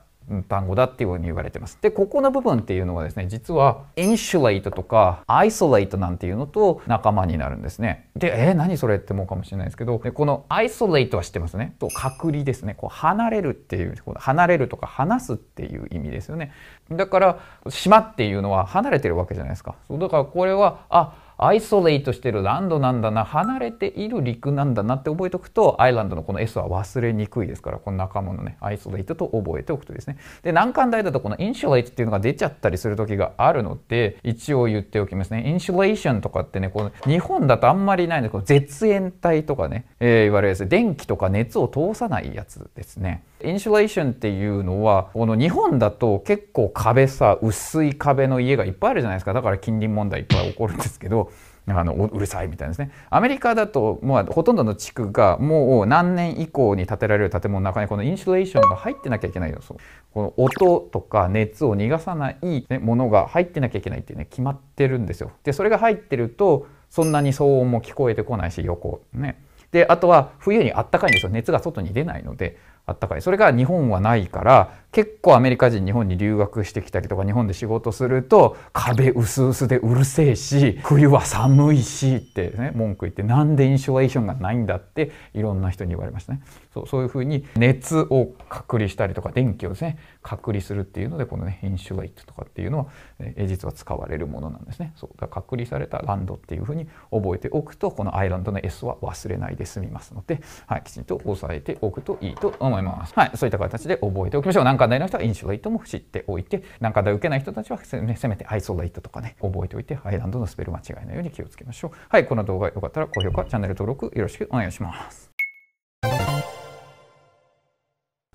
単語だっていうふうに言われてます。で、ここの部分っていうのはですね、実は insulate とか isolate なんていうのと仲間になるんですね。で、えー、何それって思うかもしれないですけど、でこの isolate は知ってますね。と隔離ですね。こう離れるっていう、離れるとか離すっていう意味ですよね。だから、島っていうのは離れてるわけじゃないですか。そうだからこれは、あ、アイソレートしてるランドなんだな離れている陸なんだなって覚えておくとアイランドのこの S は忘れにくいですからこの仲間のねアイソレートと覚えておくとですねで難関大だとこのインシュレイトっていうのが出ちゃったりする時があるので一応言っておきますねインシュレーションとかってねこの日本だとあんまりないんでこの絶縁体とかね、えー、言われるやつ電気とか熱を通さないやつですね。インシュレーションっていうのはこの日本だと結構壁さ薄い壁の家がいっぱいあるじゃないですかだから近隣問題いっぱい起こるんですけど。あのうるさいみたいですねアメリカだと、まあ、ほとんどの地区がもう何年以降に建てられる建物の中にこのインシュレーションが入ってなきゃいけないよそうこの音とか熱を逃がさない、ね、ものが入ってなきゃいけないっていうね決まってるんですよでそれが入ってるとそんなに騒音も聞こえてこないし横ねであとは冬にあったかいんですよ熱が外に出ないのであったかいそれが日本はないから結構アメリカ人日本に留学してきたりとか日本で仕事すると壁薄々でうるせえし冬は寒いしってね文句言ってなんでインシュレーションがないんだっていろんな人に言われましたねそうそういうふうに熱を隔離したりとか電気をですね隔離するっていうのでこのねインシュレイトとかっていうのは、え実は使われるものなんですねそうだ隔離されたランドっていうふうに覚えておくとこのアイランドの S は忘れないで済みますので、はい、きちんと押さえておくといいと思いますはいそういった形で覚えておきましょう課題の人はインシュレイトも知っておいて、難課題受けない人たちはせめてアイソレイトとかね、覚えておいて、アイランドのスペル間違いないように気をつけましょう。はい、この動画よかったら高評価、チャンネル登録よろしくお願いします。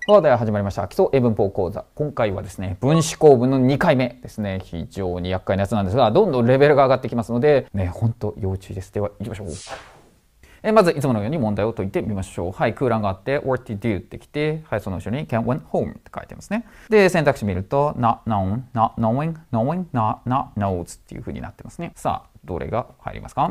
さあ、では始まりました。基礎英文法講座。今回はですね、分子構文の2回目ですね。非常に厄介なやつなんですが、どんどんレベルが上がってきますので、ね、ほんと要注意です。では、行きましょう。えまずいつものように問題を解いてみましょう。はい、空欄があって、what to do ってきて、はい、その後ろに can went home って書いてますね。で、選択肢見ると、not known, not knowing, knowing, not, not knows っていう風になってますね。さあ、どれが入りますか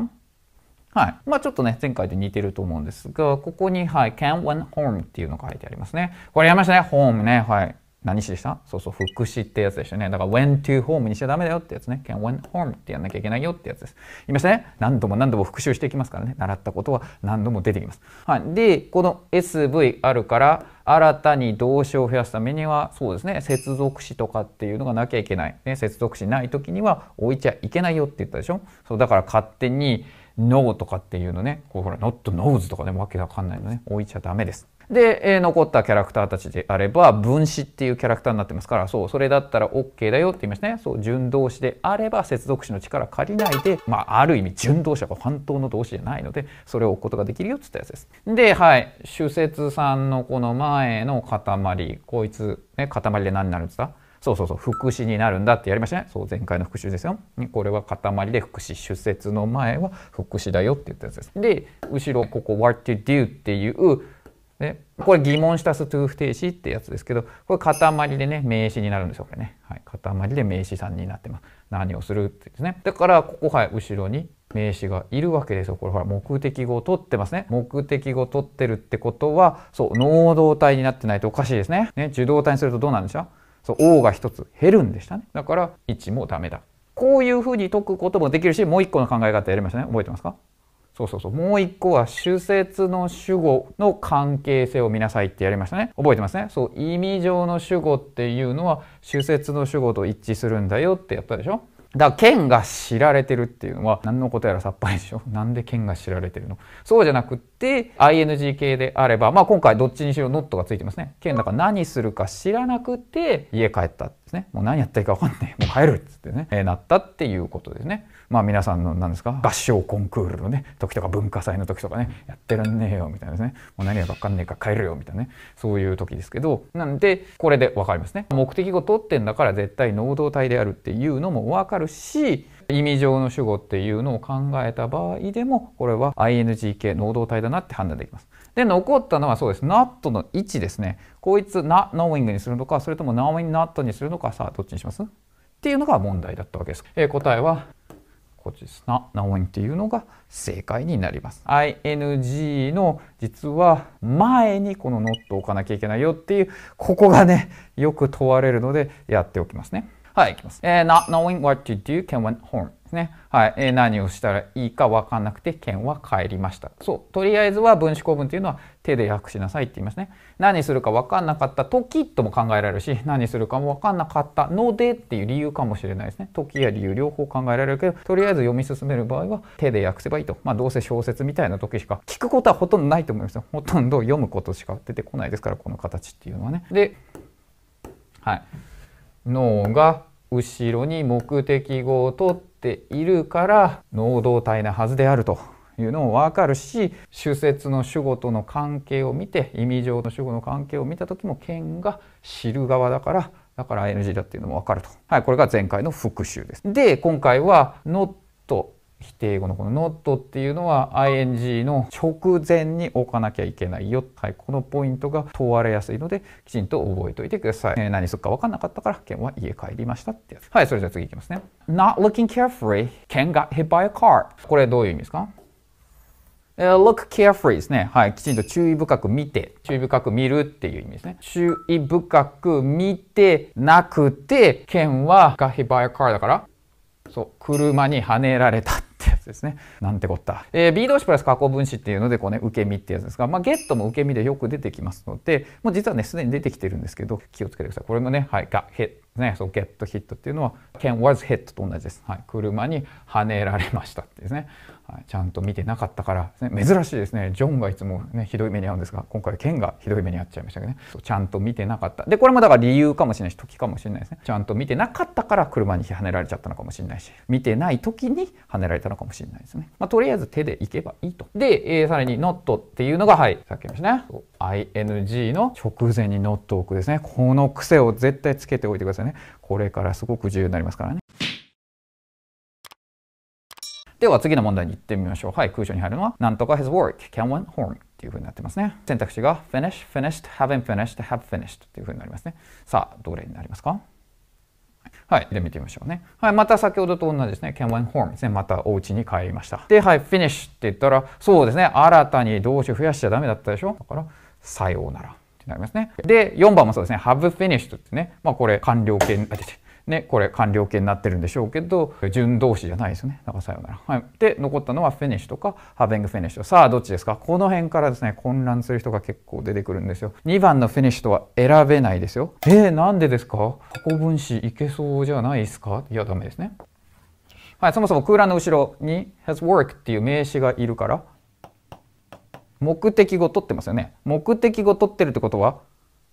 はい。まあちょっとね、前回と似てると思うんですが、ここに、はい、can went home っていうのが書いてありますね。これやりましたね、home ね。はい。何しでしたそうそう、福祉ってやつでしたね。だから、went h o home にしちゃダメだよってやつね。can w e n home ってやんなきゃいけないよってやつです。言いましたね。何度も何度も復習していきますからね。習ったことは何度も出てきます。はい。で、この SV あるから、新たに動詞を増やすためには、そうですね。接続詞とかっていうのがなきゃいけない。ね、接続詞ないときには置いちゃいけないよって言ったでしょ。そう、だから勝手に no とかっていうのね。こうほら、not knows とかでもわけわかんないのね。置いちゃダメです。で、えー、残ったキャラクターたちであれば分子っていうキャラクターになってますからそうそれだったら OK だよって言いましたねそう純動詞であれば接続詞の力借りないで、まあ、ある意味純動詞は本当の動詞じゃないのでそれを置くことができるよっつったやつです。ではい主節さんのこの前の塊こいつ、ね、塊で何になるんですかそうそうそう副詞になるんだってやりましたねそう前回の復習ですよこれは塊で副詞主節の前は副詞だよって言ったやつですで後ろここ what to do っていうこれ疑問したす to 不定詞ってやつですけど、これ塊でね、名詞になるんですよ、これね。はい。塊で名詞さんになってます。何をするってですね。だから、ここ、はい、後ろに名詞がいるわけですよ。これ、ほら、目的語を取ってますね。目的語を取ってるってことは、そう、能動体になってないとおかしいですね。ね、受動体にするとどうなんでしょうそう、O が一つ減るんでしたね。だから、1もダメだ。こういうふうに解くこともできるし、もう一個の考え方やりましたね。覚えてますかそうそうそう。もう一個は、主節の主語の関係性を見なさいってやりましたね。覚えてますね。そう、意味上の主語っていうのは、主節の主語と一致するんだよってやったでしょだから剣が知られてるっていうのは何のことやらさっぱりでしょ なんで剣が知られてるのそうじゃなくって ING 系であればまあ今回どっちにしろノットがついてますね剣だから何するか知らなくて家帰ったんですねもう何やっていいか分かんないもう帰るっつってね、えー、なったっていうことですねまあ、皆さんの何ですか合唱コンクールのね時とか文化祭の時とかねやってらんねえよみたいなですねもう何が分かんねえか帰るよみたいなねそういう時ですけどなんでこれで分かりますね目的語取ってんだから絶対能動体であるっていうのも分かるし意味上の主語っていうのを考えた場合でもこれは ing 系能動体だなって判断できます。で残ったのはそうです not の位置ですねこいつな knowing にするのかそれとも knowing not にするのかさあどっちにしますっていうのが問題だったわけです。えー、答えはこちらな n っていうのが正解になります。ing の実は前にこのノットを置かなきゃいけないよっていう、ここがね、よく問われるのでやっておきますね。はい、いきます。えー、not knowing what to do can one harm. ね。はい、えー、何をしたらいいか分かんなくて剣は帰りました。そう、とりあえずは分子構文というのは手で訳しなさいって言いますね。何するか分かんなかった時とも考えられるし、何するかも分かんなかったのでっていう理由かもしれないですね。時や理由両方考えられるけど、とりあえず読み進める場合は手で訳せばいいと。まあどうせ小説みたいな時しか聞くことはほとんどないと思いますよ。ほとんど読むことしか出てこないですから、この形っていうのはね。で、はい。脳が後ろに目的語を取ってているから能動体なはずであるというのも分かるし主説の主語との関係を見て意味上の主語の関係を見た時も剣が知る側だからだから ING だっていうのも分かると。はい、これが前回の復習です。で今回は「not」否定語のこの not っていうのは ing の直前に置かなきゃいけないよ。はい、このポイントが問われやすいので、きちんと覚えておいてください。えー、何するか分かんなかったから、ケンは家帰りましたってやつ。はい、それじゃあ次いきますね。Not looking carefully, Ken got hit by a car. これどういう意味ですか look carefully ですね。はい。きちんと注意深く見て、注意深く見るっていう意味ですね。注意深く見てなくて、剣は got hit by a car だから、そう、車にはねられたってやつですね。なんてこった。えー、B 動詞プラス加工分詞っていうので、こうね、受け身ってやつですが、まあ、ゲットも受け身でよく出てきますので、もう実はね、すでに出てきてるんですけど、気をつけてください。これもね、はい、が、へ、ね、そう、ゲットヒットっていうのは、can was hit と同じです。はい、車にはねられましたってですね。ちゃんと見てなかったから、ね、珍しいですねジョンがいつも、ね、ひどい目に遭うんですが今回ケンがひどい目に遭っちゃいましたけどねちゃんと見てなかったでこれもだから理由かもしれないし時かもしれないですねちゃんと見てなかったから車に跳ねられちゃったのかもしれないし見てない時に跳ねられたのかもしれないですね、まあ、とりあえず手で行けばいいとで、えー、さらにノットっていうのがはいさっき言いましたね ing の直前にノットを置くですねこの癖を絶対つけておいてくださいねこれからすごく重要になりますからねでは次の問題に行ってみましょう。はい、空所に入るのは、なんとか his work, can one horn っていう風になってますね。選択肢が finish, finished, haven't finished, have finished っていう風になりますね。さあ、どれになりますかはい。で、見てみましょうね。はい。また先ほどと同じですね。can went home ですね。またお家に帰りました。で、はい。finish って言ったら、そうですね。新たに動詞増やしちゃダメだったでしょだから、さようなら。ってなりますね。で、4番もそうですね。have finished ってね。まあ、これ、完了形、あ、出て、ね、これ完了形になってるんでしょうけど順動詞じゃないですよねんかさようなら、はい、で残ったのはフィニッシュとか h a ハーベングフィニッシュさあどっちですかこの辺からですね混乱する人が結構出てくるんですよ2番のフィニッシュとは選べないですよえー、なんでですか過去分詞いけそうじゃないですかいやダメですねはいそもそも空欄の後ろに has work っていう名詞がいるから目的語取ってますよね目的語取ってるってことは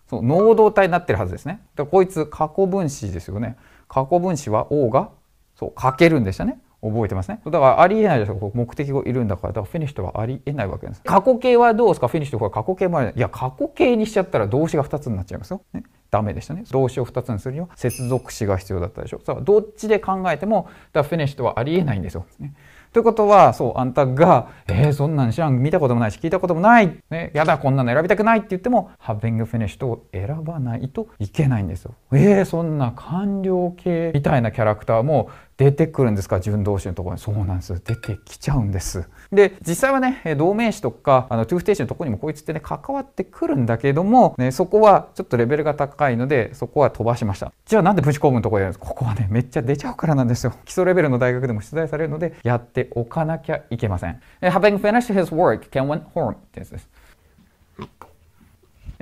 そう能動体になってるはずですね。だからこいつ過去分子ですよね。過去分子は O がそうかけるんでしたね。覚えてますね。だからありえないでしょ。目的語いるんだから。だからフィニッシュとはありえないわけです。過去形はどうですかフィニッシュとか過去形もある。いや、過去形にしちゃったら動詞が2つになっちゃいますよ。ね、ダメでしたね。動詞を2つにするには接続詞が必要だったでしょ。さあ、どっちで考えても、だからフィニッシュとはありえないんですよ。ねということは、そう、あんたが、えー、そんなん知らん、見たこともないし、聞いたこともない、ね、やだ、こんなの選びたくないって言っても、having finished を選ばないといけないんですよ。えー、そんな官僚系みたいなキャラクターも、出てくるんですか分同士のところにそうなんです出てきちゃうんですで実際はね同名詞とかあの to 不定詞のところにもこいつってね関わってくるんだけども、ね、そこはちょっとレベルが高いのでそこは飛ばしましたじゃあなんでぶち込文のところやるんですかここはねめっちゃ出ちゃうからなんですよ基礎レベルの大学でも出題されるのでやっておかなきゃいけません Having finished his work, Ken went home ってやつです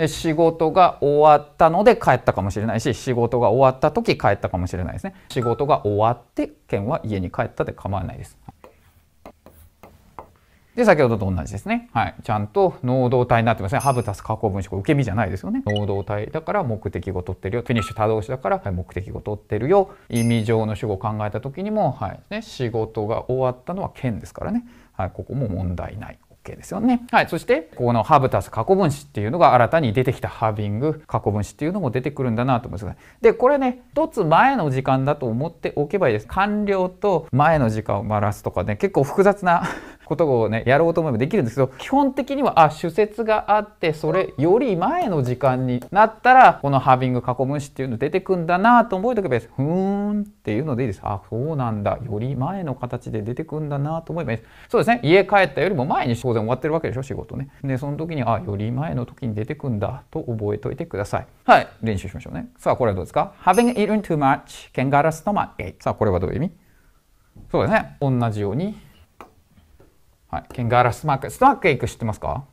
仕事が終わったので帰ったかもしれないし仕事が終わった時帰ったかもしれないですね仕事が終わって県は家に帰ったで構わないですで、先ほどと同じですね。はい。ちゃんと能動体になってますね。ハブ足す加工分子、受け身じゃないですよね。能動体だから目的語取ってるよ。フィニッシュ多動詞だから目的語取ってるよ。意味上の主語を考えた時にも、はい。ね、仕事が終わったのは県ですからね。はい。ここも問題ない。けですよね。はい、そしてこのハーブタス過去分詞っていうのが新たに出てきたハービング過去分詞っていうのも出てくるんだなと思います。でこれね一つ前の時間だと思っておけばいいです。完了と前の時間をばらすとかね結構複雑なことをねやろうと思えばできるんですけど基本的にはあ主節があってそれより前の時間になったらこのハービング囲む詞っていうの出てくんだなと思えとけばいいです。ふーんっていうのでいいです。あそうなんだより前の形で出てくんだなと思えばいいです。そうですね家帰ったよりも前に当然終わってるわけでしょ仕事ね。でその時にあより前の時に出てくんだと覚えておいてください。はい練習しましょうね。さあこれはどうですか ?Having eaten too much can get a stomach ache さあこれはどういう意味そうですね同じようにはい、ケンガーラスマークストマックエイク知ってますか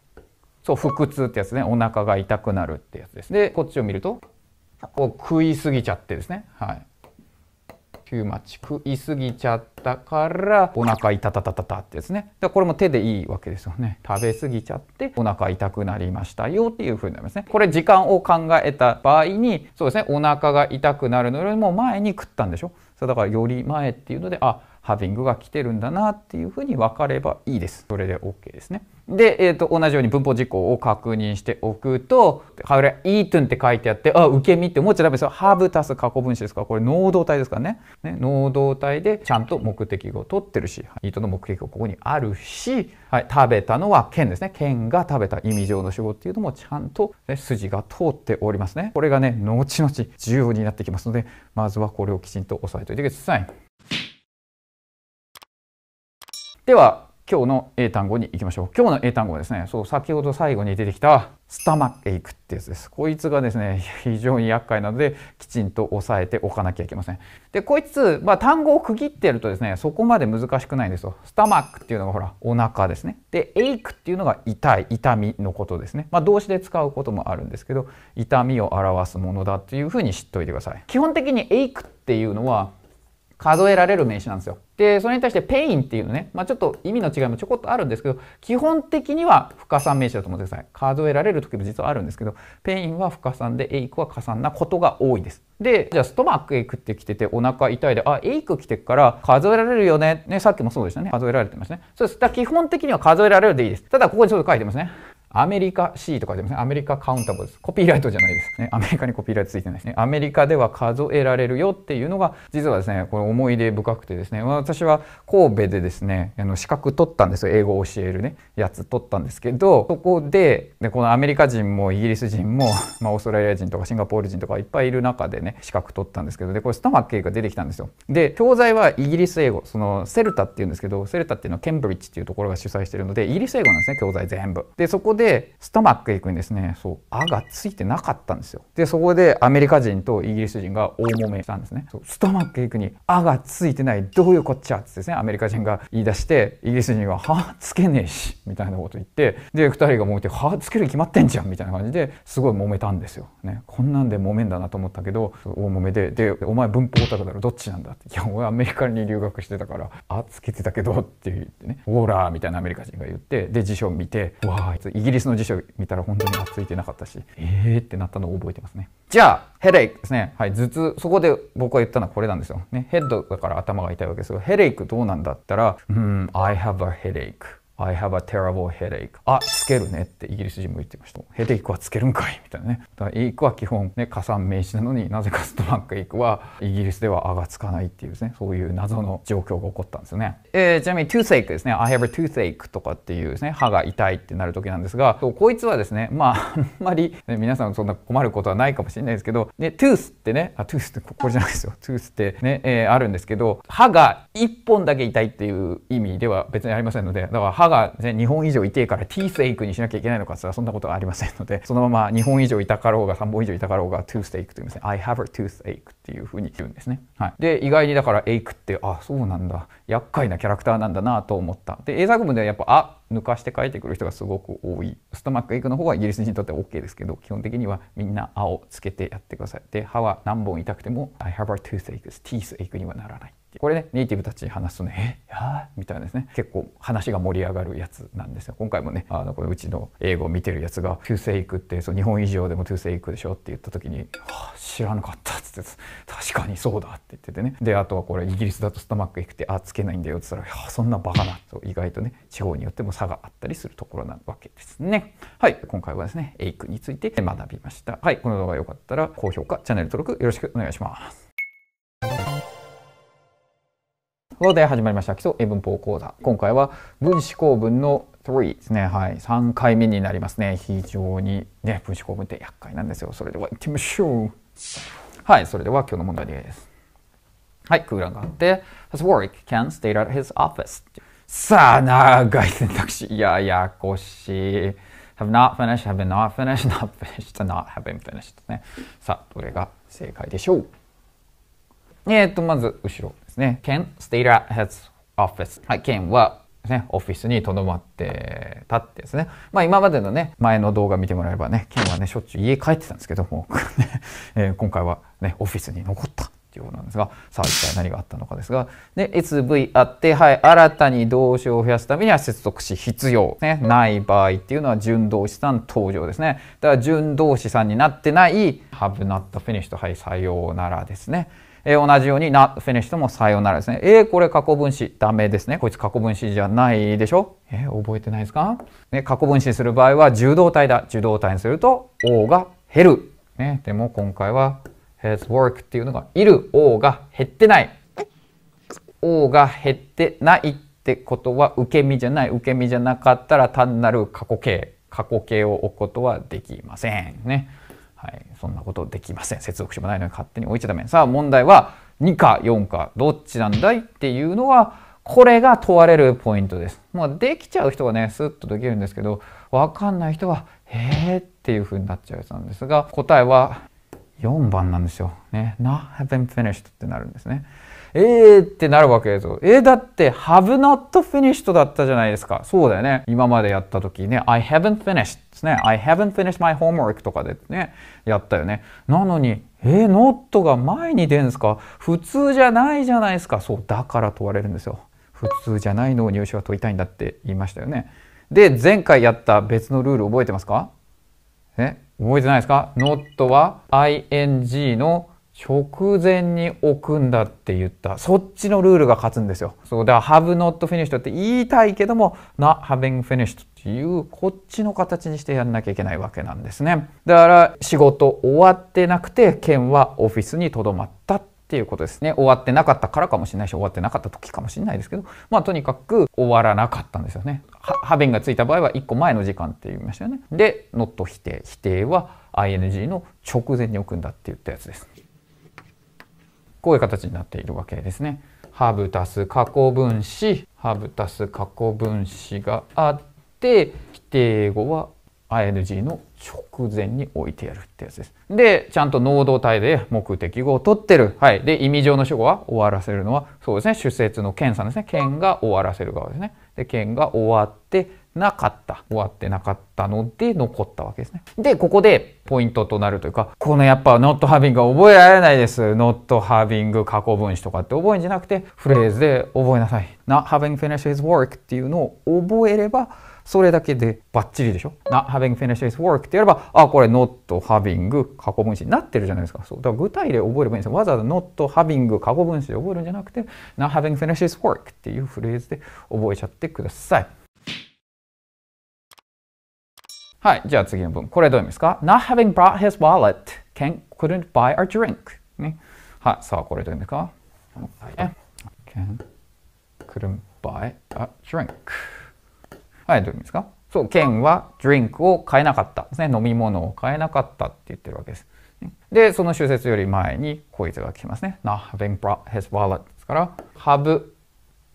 そう腹痛ってやつねお腹が痛くなるってやつですでこっちを見るとこう食いすぎちゃってですねはいヒューマチ食いすぎちゃったからお腹痛たたたたってですねだこれも手でいいわけですよね食べ過ぎちゃってお腹痛くなりましたよっていうふうになりますねこれ時間を考えた場合にそうですねお腹が痛くなるのよりも前に食ったんでしょそうだからより前っていうのであハビングが来てるんだなっていうふうに分かればいいです。それで OK ですね。で、えーと、同じように文法事項を確認しておくと「ハウレイートゥン」って書いてあって「あ受け身」って思っちゃダメですよ。ハブ足す過去分詞ですからこれ能動体ですからねね能動体でちゃんと目的語を取ってるしイートの目的語ここにあるし、はい、食べたのは剣ですね剣が食べた意味上の主語っていうのもちゃんと、ね、筋が通っておりますね。これがね後々重要になってきますのでまずはこれをきちんと押さえておいてください。では、今日の英単語に行きましょう。今日の英単語はですね、そう、先ほど最後に出てきた、スタマエイクってやつです。こいつがですね、非常に厄介なので、きちんと押さえておかなきゃいけません。で、こいつ、まあ、単語を区切ってやるとですね、そこまで難しくないんですよ。スタマックっていうのがほら、お腹ですね。で、エイクっていうのが痛い、痛みのことですね。まあ、動詞で使うこともあるんですけど、痛みを表すものだっていうふうに知っておいてください。基本的にエイクっていうのは、数えられる名詞なんですよ。で、それに対してペインっていうのね、まあ、ちょっと意味の違いもちょこっとあるんですけど、基本的には不可算名詞だと思ってください。数えられる時も実はあるんですけど、ペインは不可算で、エイクは加算なことが多いです。で、じゃあストマックエイクってきてて、お腹痛いで、あ、エイク来てから数えられるよね。ね、さっきもそうでしたね。数えられてましたね。そうです。だ基本的には数えられるでいいです。ただ、ここにちょっと書いてますね。アメリカ C とかでもね、アメリカカウンタブルです。コピーライトじゃないです。ね、アメリカにコピーライトついてないですね。アメリカでは数えられるよっていうのが、実はですね、これ思い出深くてですね、私は神戸でですね、あの資格取ったんですよ。英語を教えるね、やつ取ったんですけど、そこで、でこのアメリカ人もイギリス人も、まあ、オーストラリア人とかシンガポール人とかいっぱいいる中でね、資格取ったんですけど、で、これスタマッケが出てきたんですよ。で、教材はイギリス英語、そのセルタっていうんですけど、セルタっていうのはケンブリッジっていうところが主催してるので、イギリス英語なんですね、教材全部。で、そこででストマックへ行くんですねそう「あ」がついてなかったんですよでそこでアメリカ人とイギリス人が大揉めしたんですねストマックへ行くに「あ」がついてないどういうこっちゃっつってですねアメリカ人が言い出してイギリス人が「はつけねえし」みたいなこと言ってで2人が揉めて「はつけるに決まってんじゃん」みたいな感じですごい揉めたんですよ、ね、こんなんで揉めんだなと思ったけど大揉めで「でお前文法オタクだろどっちなんだ」って「いや俺アメリカに留学してたからあつけてたけど」って言ってね「オーラー」みたいなアメリカ人が言ってで辞書を見て「わあイギリスギリスの辞書見たら本当についてなかったし、えーってなったのを覚えてますね。じゃあ、ヘレイクですね。はい、頭痛。そこで僕が言ったのはこれなんですよ。ね、ヘッドだから頭が痛いわけですど、ヘレイクどうなんだったら、うん、I have a headache。I have a terrible headache. あ、つけるねってイギリス人も言ってました。ヘデイクはつけるんかいみたいなね。だから、イークは基本ね、加算名詞なのになぜかストランクイークはイギリスではあがつかないっていうですね、そういう謎の状況が起こったんですよね。えー、ちなみに toothache ですね。I have a toothache とかっていうですね、歯が痛いってなる時なんですが、こいつはですね、まあ、あんまり、ね、皆さんそんな困ることはないかもしれないですけど、で、tooth ってね、あ、tooth ってこれじゃないですよ。tooth ってね、えー、あるんですけど、歯が1本だけ痛いっていう意味では別にありませんので、だから歯がが、ね、本以上痛えから T ステイクにしなきゃいけないのかってそんなことはありませんので そのまま日本以上痛かろうが3本以上痛かろうがゥースエイクと言いますね I have a toothache っていうふうに言うんですね、はい、で意外にだからエイクってあそうなんだ厄介なキャラクターなんだなと思ったで英作文ではやっぱあ抜かして書いてくる人がすごく多いストマックエイクの方はイギリス人にとって OK ですけど基本的にはみんな「あ」をつけてやってくださいで歯は何本痛くても「I have a toothache」「teeth a c h にはならないこれねネイティブたちに話すとね「えやみたいなですね結構話が盛り上がるやつなんですよ今回もねあのこのうちの英語を見てるやつが「トゥーセイク」ってその日本以上でも「トゥーセイク」でしょって言った時に「はあ、知らなかった」っつって「確かにそうだ」って言っててねであとはこれイギリスだとスタマック行くって「あつけないんだよ」っつったら「いそんなバカな」と意外とね地方によっても差があったりするところなわけですねはい今回はですねエイクについて学びましたはいこの動画良かったら高評価チャンネル登録よろしくお願いしますということで始まりました基礎英文法講座。今回は分子構文の3ですね。はい。3回目になりますね。非常にね、分子構文って厄介なんですよ。それでは行ってみましょう。はい。それでは今日の問題です。はい。空欄があって、Has Warwick can stay at his office. さあ、長い選択肢。いや、やこしい。have not finished, have been not finished, not finished, not have been finished ね。さあ、どれが正解でしょうえーと、まず、後ろ。ですね。Ken stayed at his office. はい、Ken はね、オフィスにとどまってたってですね。まあ今までのね、前の動画見てもらえればね、ケンはね、しょっちゅう家帰ってたんですけども、えー、今回はね、オフィスに残ったっていうことなんですが、さあ一体何があったのかですが、で、SV あって、はい、新たに動詞を増やすためには接続詞必要。ね、ない場合っていうのは準動詞さん登場ですね。だから準動詞さんになってない、ハブナットフィニッシュと、はい、さようならですね。えー、同じようにな、フィニッシュともさようならですね。えー、これ過去分詞ダメですね。こいつ過去分詞じゃないでしょえー、覚えてないですかね、過去分詞する場合は受動体だ。受動体にすると、O が減る。ね、でも今回は has work っていうのがいる。O が減ってない。O が減ってないってことは受け身じゃない。受け身じゃなかったら単なる過去形。過去形を置くことはできません。ね。はい、そんなことできません接続詞もないのに勝手に置いちゃダメさあ問題は2か4かどっちなんだいっていうのはこれが問われるポイントです。まできちゃう人はね、スッとできるんですけど、わかんない人は、えーっていう風になっちゃうやつなんですが、答えは4番なんですよ。ね。not haven't finished ってなるんですね。えーってなるわけですよ。えー、だって have not finished だったじゃないですか。そうだよね。今までやった時ね、I haven't finished ですね。I haven't finished my homework とかでね、やったよね。なのに、えー、not が前に出るんですか普通じゃないじゃないですか。そう、だから問われるんですよ。普通じゃないのを入試は問いたいんだって言いましたよね。で、前回やった別のルール覚えてますかえ覚えてないですか ?not は ing の直前に置くんだって言った。そっちのルールが勝つんですよ。そう、だから have not finished って言いたいけども、not having finished っていうこっちの形にしてやんなきゃいけないわけなんですね。だから仕事終わってなくて、県はオフィスにとどまったっていうことですね。終わってなかったからかもしれないし、終わってなかった時かもしれないですけど、まあとにかく終わらなかったんですよね。ハベンがついた場合は1個前の時間って言いましたよね。で、not 否定。否定は ING の直前に置くんだって言ったやつです。こういう形になっているわけですね。ハブ足す過去分詞ハブ足す過去分詞があって否定語は ing の直前に置いてやるってやつです。で、ちゃんと能動体で目的語を取ってる。はい。で、意味上の主語は終わらせるのは、そうですね。主説の検査ですね。剣が終わらせる側ですね。で、剣が終わって、なかった。終わってなかったので残ったわけですね。で、ここでポイントとなるというか、このやっぱ not having が覚えられないです。not having 過去分詞とかって覚えんじゃなくて、フレーズで覚えなさい。not having finished his work っていうのを覚えれば、それだけでバッチリでしょ ?not having finished his work ってやれば、あ、これ not having 過去分詞になってるじゃないですか。そう。だから具体例覚えればいいんですよ。わざわざ not having 過去分詞で覚えるんじゃなくて、not having finished his work っていうフレーズで覚えちゃってください。はい、じゃあ次の文。これどういう意味ですか ?Not having brought his wallet, Ken couldn't buy a drink. ね。はい、さあこれどういう意味ですか ?Ken couldn't buy a drink. はい、どういう意味ですかそう、ケンはドリンクを買えなかったですね。飲み物を買えなかったって言ってるわけです。で、その修説より前にこいつが来ますね。not having brought his wallet ですから、have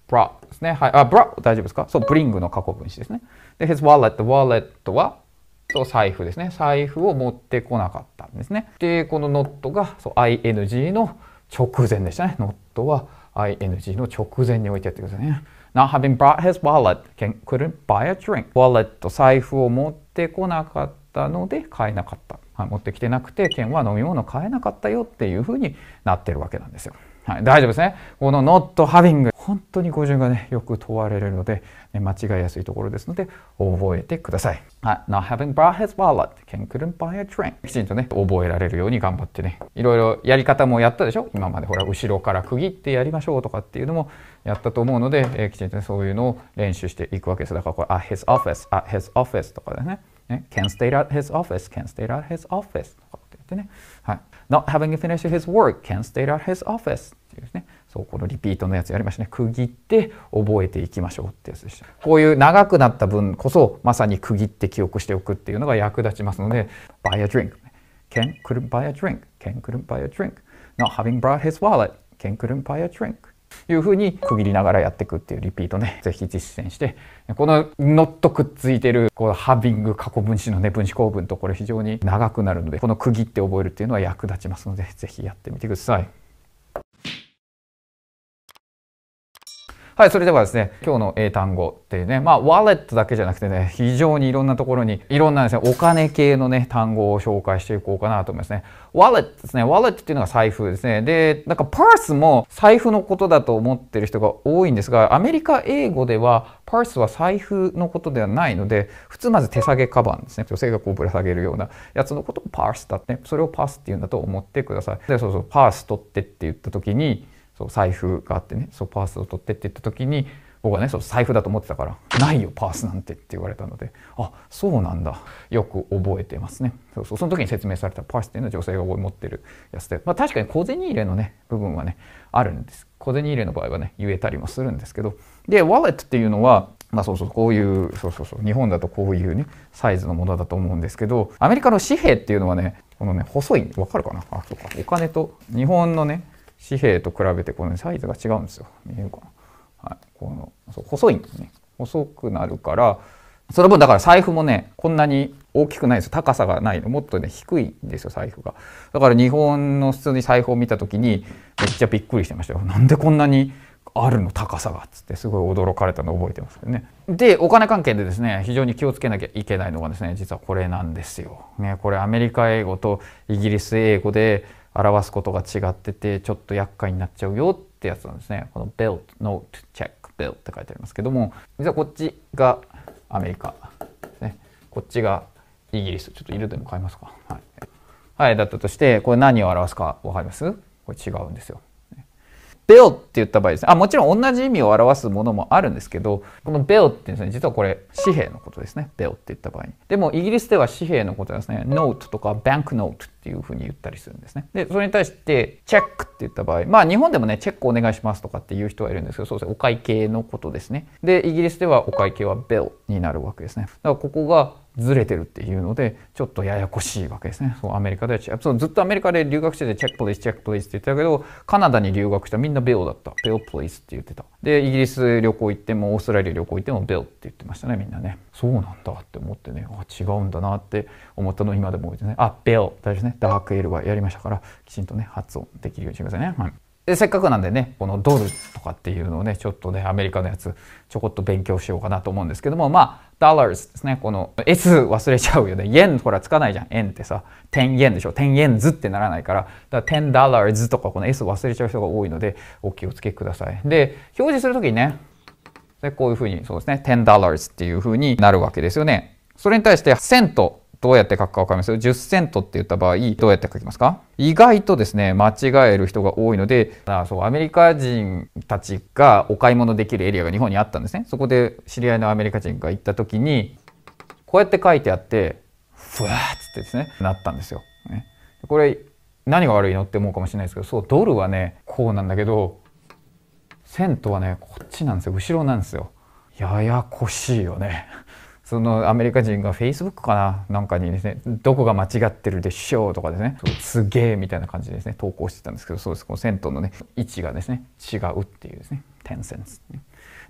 brought ですね。はい、あ、brought 大丈夫ですかそう、bring の過去分詞ですね。で、his wallet, the wallet はと財布ですね財布を持ってこなかったんですねでこのノットがそう ING の直前でしたねノットは ING の直前に置いてやってくださいね Not having brought his wallet c e n couldn't buy a drink ワレット財布を持ってこなかったので買えなかった、はい、持ってきてなくて県は飲み物買えなかったよっていうふうになってるわけなんですよはい、大丈夫ですね。この not having 本当に語順がね、よく問われるので、ね、間違いやすいところですので、覚えてください。はい、not having brought his wallet, Ken couldn't buy a drink. きちんとね、覚えられるように頑張ってね、いろいろやり方もやったでしょ今までほら、後ろから区切ってやりましょうとかっていうのもやったと思うので、えー、きちんとね、そういうのを練習していくわけです。だからこれ、at his office, at his office とかでね。ね can stay at his office, can stay at his office とかって言ってね。はい。Not having finished his work can stay at his office ですね。そう、このリピートのやつやりましたね。区切って覚えていきましょうってやつでした。こういう長くなった分こそ、まさに区切って記憶しておくっていうのが役立ちますので、buy a drink. Ken couldn't buy a drink. Ken couldn't buy a drink. Not having brought his wallet. Ken couldn't buy a drink. いうふうに区切りながらやっていくっていうリピートね、ぜひ実践して、このノットくっついてる、このハビング、過去分子のね、分子構文とこれ非常に長くなるので、この区切って覚えるっていうのは役立ちますので、ぜひやってみてください。はい、それではですね、今日の英単語っていうね、まあ、ワレットだけじゃなくてね、非常にいろんなところに、いろんなですね、お金系のね、単語を紹介していこうかなと思いますね。ワレットですね、ワレットっていうのが財布ですね。で、なんかパースも財布のことだと思ってる人が多いんですが、アメリカ英語では、パースは財布のことではないので、普通まず手提げカバンですね。女性がこうぶら下げるようなやつのことをパースだって、それをパースっていうんだと思ってください。で、そうそう、パース取ってって言った時に、そう財布があってねそうパースを取ってって言った時に僕はねそう財布だと思ってたから「ないよパースなんて」って言われたのであそうなんだよく覚えてますねそうそうその時に説明されたパースっていうのは女性が持ってるやつで、まあ、確かに小銭入れのね部分はねあるんです小銭入れの場合はね言えたりもするんですけどでワレットっていうのはまあそうそうこういうそうそうそう日本だとこういうねサイズのものだと思うんですけどアメリカの紙幣っていうのはねこのね細いわかるかなあそうかお金と日本のね紙幣と比べてこの、サイズが違うんですよ。見えるかな。はい、このそう細いんですね。細くなるからその分だから財布もねこんなに大きくないです高さがないのもっとね低いんですよ財布がだから日本の普通に財布を見た時にめっちゃびっくりしてましたよなんでこんなにあるの高さがっつってすごい驚かれたのを覚えてますけどねでお金関係でですね非常に気をつけなきゃいけないのがですね実はこれなんですよ、ね、これアメリカ英語とイギリス英語で表すことが違っててちょっと厄介になっちゃうよってやつなんですね。この built, note, check, built って書いてありますけども実はこっちがアメリカですね。こっちがイギリス。ちょっと色でも変えますか。はい。はい、だったとしてこれ何を表すか分かりますこれ違うんですよ。bill って言った場合ですね。あ、もちろん同じ意味を表すものもあるんですけど、この bill ってですね、実はこれ紙幣のことですね。bill って言った場合に。でもイギリスでは紙幣のことですね。ノートとかバンクノートっていうふうに言ったりするんですね。で、それに対してチェックって言った場合、まあ日本でもね、チェックお願いしますとかっていう人はいるんですけど、そうですね、お会計のことですね。で、イギリスではお会計は bill になるわけですね。だからここがずれてるっていうのでちょっとややこしいわけですねそうアメリカでそうずっとアメリカで留学しててチェックプレイスチェックプレイスって言ってたけどカナダに留学したみんなベオだったベオプレイスって言ってたでイギリス旅行行ってもオーストラリア旅行行ってもベオって言ってましたねみんなねそうなんだって思ってねあ違うんだなって思ったの今でも覚えてねあベオ大事ですねダークエルはやりましたからきちんとね発音できるようにしてくださいね、はいでせっかくなんでねこのドルとかっていうのをねちょっとねアメリカのやつちょこっと勉強しようかなと思うんですけどもまあ l ラーズですねこの S 忘れちゃうよね円エンほらつかないじゃん円ってさ10イでしょ10イエってならないからだから10ダラーズとかこの S 忘れちゃう人が多いのでお気をつけくださいで表示するときにねでこういうふうにそうですね10ダラーズっていうふうになるわけですよねそれに対して1000とどうやって書くか分かりますよ。10セントって言った場合、どうやって書きますか意外とですね、間違える人が多いので、あそう、アメリカ人たちがお買い物できるエリアが日本にあったんですね。そこで知り合いのアメリカ人が行った時に、こうやって書いてあって、ふわーっつってですね、なったんですよ。ね、これ、何が悪いのって思うかもしれないですけど、そう、ドルはね、こうなんだけど、セントはね、こっちなんですよ。後ろなんですよ。ややこしいよね。そのアメリカ人がフェイスブックかななんかにですねどこが間違ってるでしょうとかですねすげえみたいな感じでですね投稿してたんですけどそうですこの銭湯のね位置がですね違うっていうですね10センス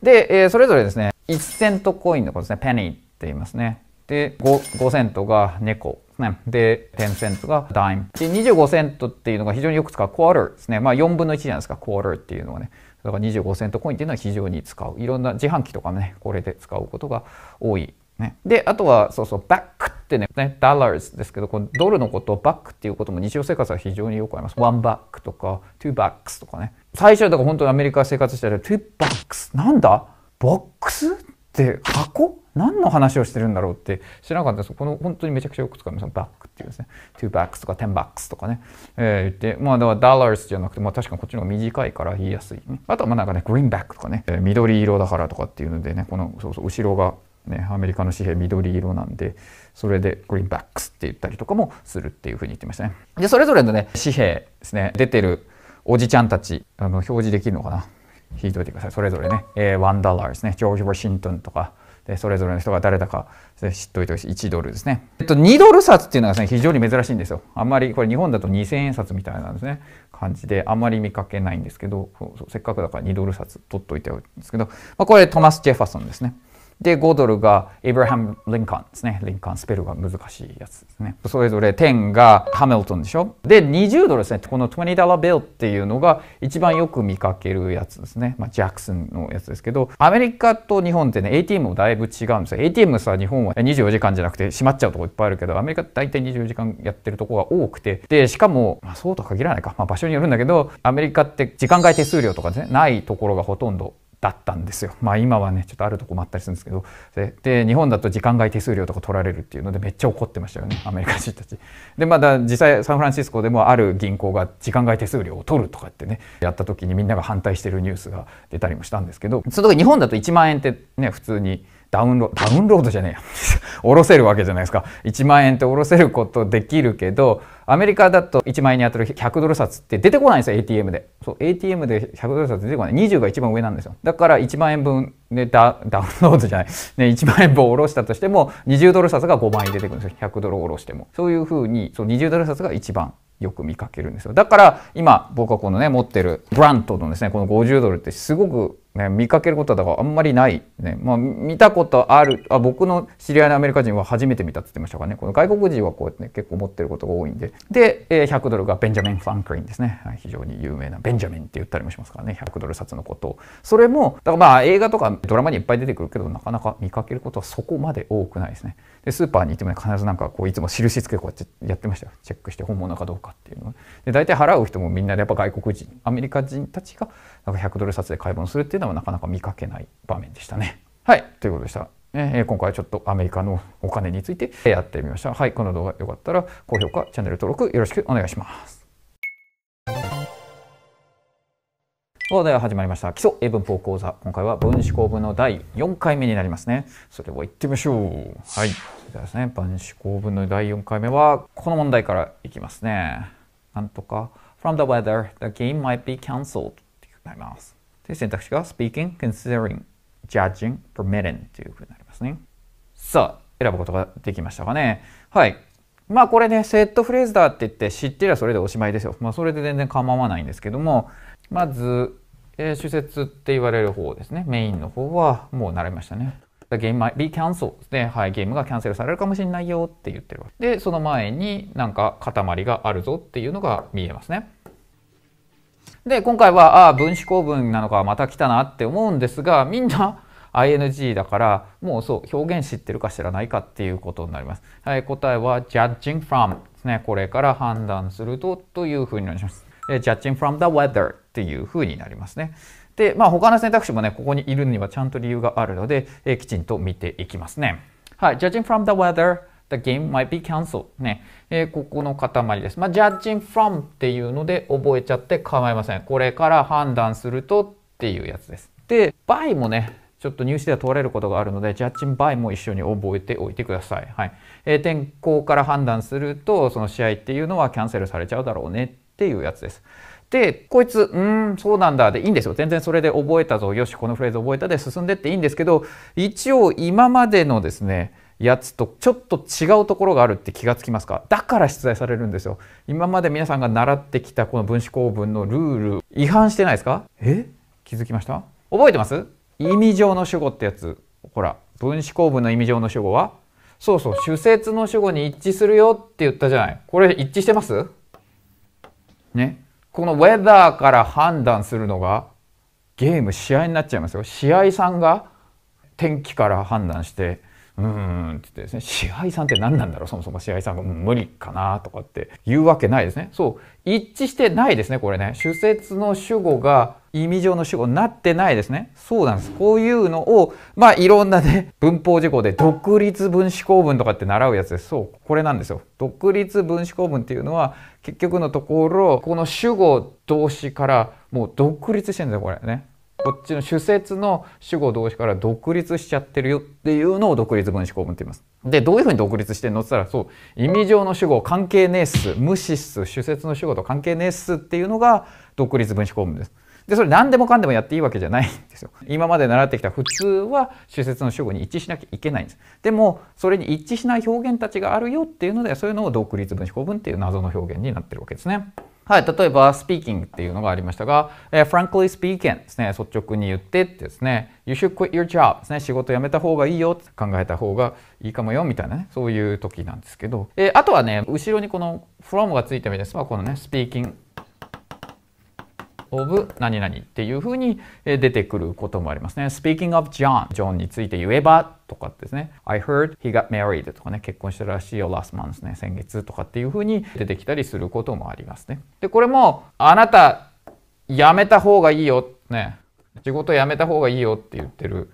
で、えー、それぞれですね1セントコインのことですねペニーって言いますねで 5, 5セントが猫ね。で、10セントがダイム。で、25セントっていうのが非常によく使う、クォーターですね。まあ、4分の1じゃないですか、クォーターっていうのはね。だから25セントコインっていうのは非常に使う。いろんな自販機とかね、これで使うことが多いね、であとはそうそうバックってねねダラーズですけどこのドルのことをバックっていうことも日常生活は非常によくありますワンバックとかトゥーバックスとかね最初だから本当にアメリカ生活してるトゥーバックスなんだボックスって箱何の話をしてるんだろうって知らなかったですこの本当にめちゃくちゃよく使いますバックっていうですねーバックスとかテンバックスとかね、えー、言ってまあだからダラーズじゃなくてまあ確かにこっちの方が短いから言いやすい、ね、あとはまあなんかねグリーンバックとかね、えー、緑色だからとかっていうのでねこのそうそう後ろがね、アメリカの紙幣緑色なんでそれでグリーンバックスって言ったりとかもするっていうふうに言ってましたねでそれぞれのね紙幣ですね出てるおじちゃんたちあの表示できるのかな引いといてくださいそれぞれね、えー、1ドラーですねジョージ・ワシントンとかでそれぞれの人が誰だか知っといてほしい1ドルですね、えっと、2ドル札っていうのがですね非常に珍しいんですよあんまりこれ日本だと2000円札みたいなんですね感じであんまり見かけないんですけどせっかくだから2ドル札取っといてほしいんですけど、まあ、これトマス・ジェファソンですねで、5ドルがエイブラハム・リンカンですね。リンカン、スペルが難しいやつですね。それぞれ10がハミルトンでしょ。で、20ドルですね。この20ダラビルっていうのが一番よく見かけるやつですね。まあ、ジャクソンのやつですけど、アメリカと日本ってね、ATM もだいぶ違うんですよ。ATM さ、日本は24時間じゃなくて閉まっちゃうとこいっぱいあるけど、アメリカ大体24時間やってるとこが多くて、で、しかも、まあ、そうと限らないか。まあ、場所によるんだけど、アメリカって時間外手数料とかね、ないところがほとんどだったんですよ。まあ今はねちょっとあるとこもあったりするんですけどで日本だと時間外手数料とか取られるっていうのでめっちゃ怒ってましたよねアメリカ人たち。でまだ実際サンフランシスコでもある銀行が時間外手数料を取るとかってねやった時にみんなが反対してるニュースが出たりもしたんですけどその時日本だと1万円ってね普通に。ダウンロード、ダウンロードじゃねえや。お ろせるわけじゃないですか。1万円っておろせることできるけど、アメリカだと1万円に当たる100ドル札って出てこないんですよ、ATM で。そう、ATM で100ドル札出てこない。20が一番上なんですよ。だから1万円分でダダウンロードじゃない。ね、1万円分下ろしたとしても、20ドル札が5万円出てくるんですよ。100ドル下ろしても。そういうふうに、そう、20ドル札が一番よく見かけるんですよ。だから今僕はこのね持ってるブラントのですねこの50ドルってすごくね、見かけることはだからあんまりない、ねまあ、見たことあるあ僕の知り合いのアメリカ人は初めて見たって言ってましたからねこの外国人はこうやって、ね、結構持ってることが多いんでで、え100ドルがベンジャミン・ファンクリンですね、はい、非常に有名なベンジャミンって言ったりもしますからね100ドル札のことをそれもだからまあ映画とかドラマにいっぱい出てくるけどなかなか見かけることはそこまで多くないですねでスーパーに行っても、ね、必ずなんかこういつも印つけこうやってやってましたよチェックして本物かどうかっていうので大体払う人もみんなでやっぱ外国人アメリカ人たちが100ドル札で買い物するっていうのはなかなか見かけない場面でしたね。はい、ということでした。えー、今回ちょっとアメリカのお金についてやってみました。はい、この動画良かったら高評価、チャンネル登録よろしくお願いします。では始まりました。基礎英文法講座。今回は分子構文の第4回目になりますね。それでは行ってみましょう。はい。ではですね、分子構文の第4回目は、この問題からいきますね。なんとか、From the weather, the game might be cancelled. なります。で選択肢が speaking, considering, judging, permitting というふうになりますね。さあ、選ぶことができましたかね。はい。まあこれね、セットフレーズだって言って知ってりゃそれでおしまいですよ。まあそれで全然構わないんですけども、まず、えー、主説って言われる方ですね。メインの方はもう習いましたね。The game might be cancelled で、はい、ゲームがキャンセルされるかもしれないよって言ってるわけで、その前になんか塊があるぞっていうのが見えますね。で今回はああ分子構文なのかまた来たなって思うんですがみんな ing だからもうそう表現知ってるか知らないかっていうことになります。はい、答えは judging from ですね。これから判断するとというふうになります。judging from the weather っていうふうになりますね。で、まあ他の選択肢もね、ここにいるにはちゃんと理由があるので、えきちんと見ていきますね。はい、judging from the weather The game might be cancelled ね、えー、ここの塊です。まあ、judging from っていうので覚えちゃって構いません。これから判断するとっていうやつです。で、by もね、ちょっと入試では問われることがあるので、ジャッジンバイも一緒に覚えておいてください。はい。えー、天候から判断すると、その試合っていうのはキャンセルされちゃうだろうねっていうやつです。で、こいつ、うん、そうなんだでいいんですよ。全然それで覚えたぞ。よし、このフレーズ覚えたで進んでっていいんですけど、一応今までのですね、やつとちょっと違うところがあるって気がつきますかだから出題されるんですよ今まで皆さんが習ってきたこの分子構文のルール違反してないですかえ気づきました覚えてます意味上の主語ってやつほら分子構文の意味上の主語はそうそう主節の主語に一致するよって言ったじゃないこれ一致してますねこのウェザーから判断するのがゲーム試合になっちゃいますよ試合さんが天気から判断してうんってですね支配さんって何なんだろうそもそも支配さんが、うん、無理かなとかって言うわけないですねそう一致してないですねこれね主説の主語が意味上の主語になってないですねそうなんですこういうのをまあいろんなね文法事項で独立分子構文とかって習うやつですそうこれなんですよ独立分子構文っていうのは結局のところこの主語動詞からもう独立してるんですよこれねこっちの主節の主語動詞から独立しちゃってるよっていうのを独立分子構文って言います。で、どういうふうに独立してんのって言ったら、そう、意味上の主語関係ねえっす、無視っす、主節の主語と関係ねえっすっていうのが独立分子構文です。で、それ何でもかんでもやっていいわけじゃないんですよ。今まで習ってきた普通は主節の主語に一致しなきゃいけないんです。でも、それに一致しない表現たちがあるよっていうので、そういうのを独立分子構文っていう謎の表現になってるわけですね。はい、例えば、speaking っていうのがありましたが、えー、frankly speaking ですね、率直に言ってってですね、you should quit your job ですね、仕事辞めた方がいいよ、って考えた方がいいかもよ、みたいなね、そういう時なんですけど、えー、あとはね、後ろにこの from がついてるんですこのね、speaking of 何々っていうふうに出てくることもありますね。Speaking of John, ジョンについて言えばとかですね。I heard he got married とかね、結婚したらしいよ last month ね、先月とかっていうふうに出てきたりすることもありますね。で、これもあなた辞めた方がいいよ、ね、仕事辞めた方がいいよって言ってる。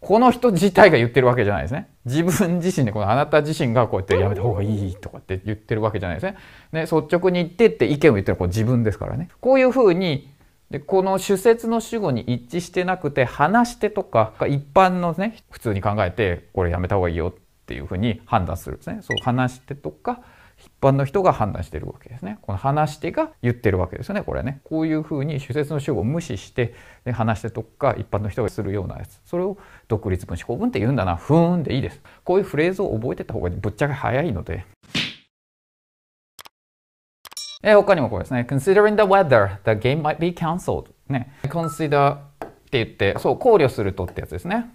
この人自体が言ってるわけじゃないですね。自分自身で、このあなた自身がこうやってやめた方がいいとかって言ってるわけじゃないですね。ね、率直に言ってって意見を言ってるのは自分ですからね。こういうふうに、でこの主説の主語に一致してなくて、話してとか、一般のね、普通に考えて、これやめた方がいいよっていうふうに判断するんですね。そう、話してとか、一般の人が判断してるわけですね。この話し手が言ってるわけですよねこれね。こういうふうに主説の主語を無視してで話し手とか一般の人がするようなやつそれを独立分子構文って言うんだなふーんでいいです。こういうフレーズを覚えてた方がぶっちゃけ早いので。え他にもこれですね。Considering the weather, the game might be cancelled. ね。Consider って言って、そう、考慮するとってやつですね。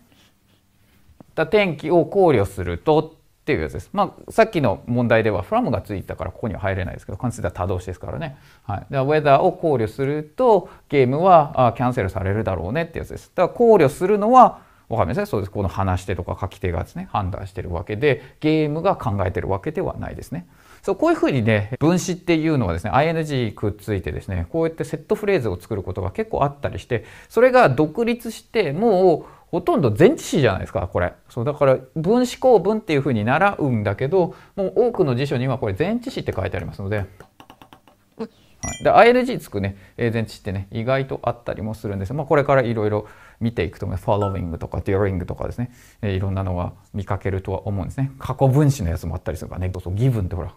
だ天気を考慮するとっていうやつです。まあ、さっきの問題では from がついたからここには入れないですけど、関数では多動詞ですからね。はい。で、whether を考慮すると、ゲームはあキャンセルされるだろうねってやつです。だから考慮するのは、わかりませんそうです。この話してとか書き手がですね、判断してるわけで、ゲームが考えてるわけではないですね。そう、こういうふうにね、分子っていうのはですね、ing くっついてですね、こうやってセットフレーズを作ることが結構あったりして、それが独立して、もう、ほとんど前置詞じゃないですかこれそうだから分子構文っていうふうに習うんだけどもう多くの辞書にはこれ前置詞って書いてありますので。はい、で ING つくね、え前置詞ってね意外とあったりもするんです、まあ、これからいろいろ見ていくと思います following とか during とかですね、えいろんなのが見かけるとは思うんですね過去分詞のやつもあったりするからねそうそう given ってほら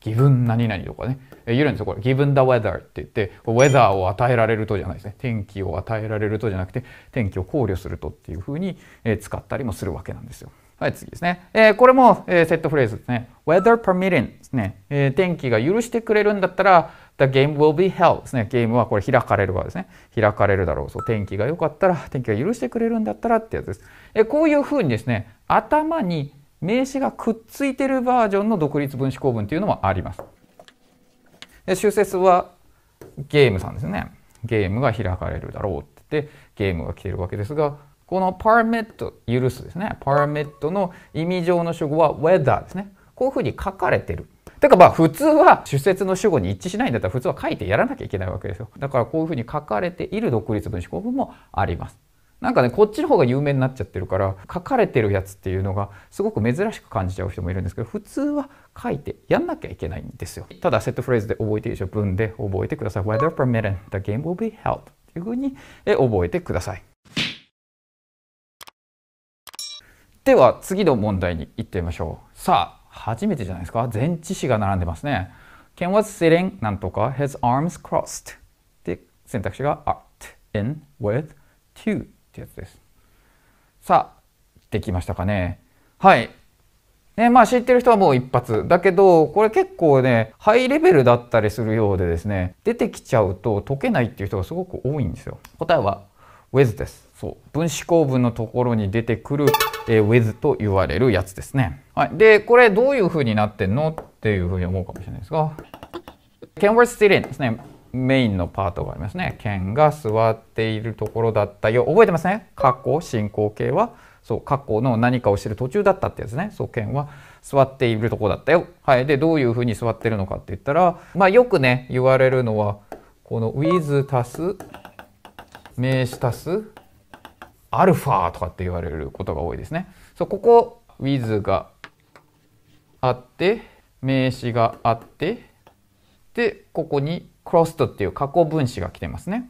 ギブン何々とかね、え言えるんですよ。これ、ギブン the weather って言って、ウェザーを与えられるとじゃないですね。天気を与えられるとじゃなくて、天気を考慮するとっていうふうに、え使ったりもするわけなんですよ。はい、次ですね。えー、これも、えー、セットフレーズですね。weather permitting ですね、えー。天気が許してくれるんだったら、the game will be held ですね。ゲームはこれ開かれる側ですね。開かれるだろう。そう、天気が良かったら、天気が許してくれるんだったらってやつです。えー、こういうふうにですね、頭に名詞がくっついてるバージョンの独立分子構文というのもあります。で修説はゲームさんですね。ゲームが開かれるだろうってってゲームが来てるわけですがこのパーメット、許すですねパーメットの意味上の主語は w e a t h e r ですねこういうふうに書かれてるてかまあ普通は主節の主語に一致しないんだったら普通は書いてやらなきゃいけないわけですよだからこういうふうに書かれている独立分子構文もありますなんかねこっちの方が有名になっちゃってるから書かれてるやつっていうのがすごく珍しく感じちゃう人もいるんですけど普通は書いてやんなきゃいけないんですよただセットフレーズで覚えていいでしょ文で覚えてください Weather permitting the game will be held っていうふうに覚えてくださいでは次の問題に行ってみましょうさあ初めてじゃないですか全知詞が並んでますね Ken was sitting なんとか his arms crossed で選択肢が at r in with to ってやつです。さあ、できましたかね。はい。ね、まあ知ってる人はもう一発。だけど、これ結構ね、ハイレベルだったりするようでですね、出てきちゃうと解けないっていう人がすごく多いんですよ。答えは w ェズです。そう。分子構文のところに出てくる、えー、with と言われるやつですね。はい。で、これどういう風になってんのっていう風に思うかもしれないですが、can word still in ですね。メインのパートがありますね。剣が座っているところだったよ。覚えてますね過去進行形はそう過去の何かをしてる途中だったってやつね。そう剣は座っているところだったよ。はい。でどういうふうに座ってるのかって言ったらまあよくね言われるのはこの with 足す名詞足すアルファとかって言われることが多いですね。そうここ with があって名詞があってでここにクロストっていう過去分詞が来てますね。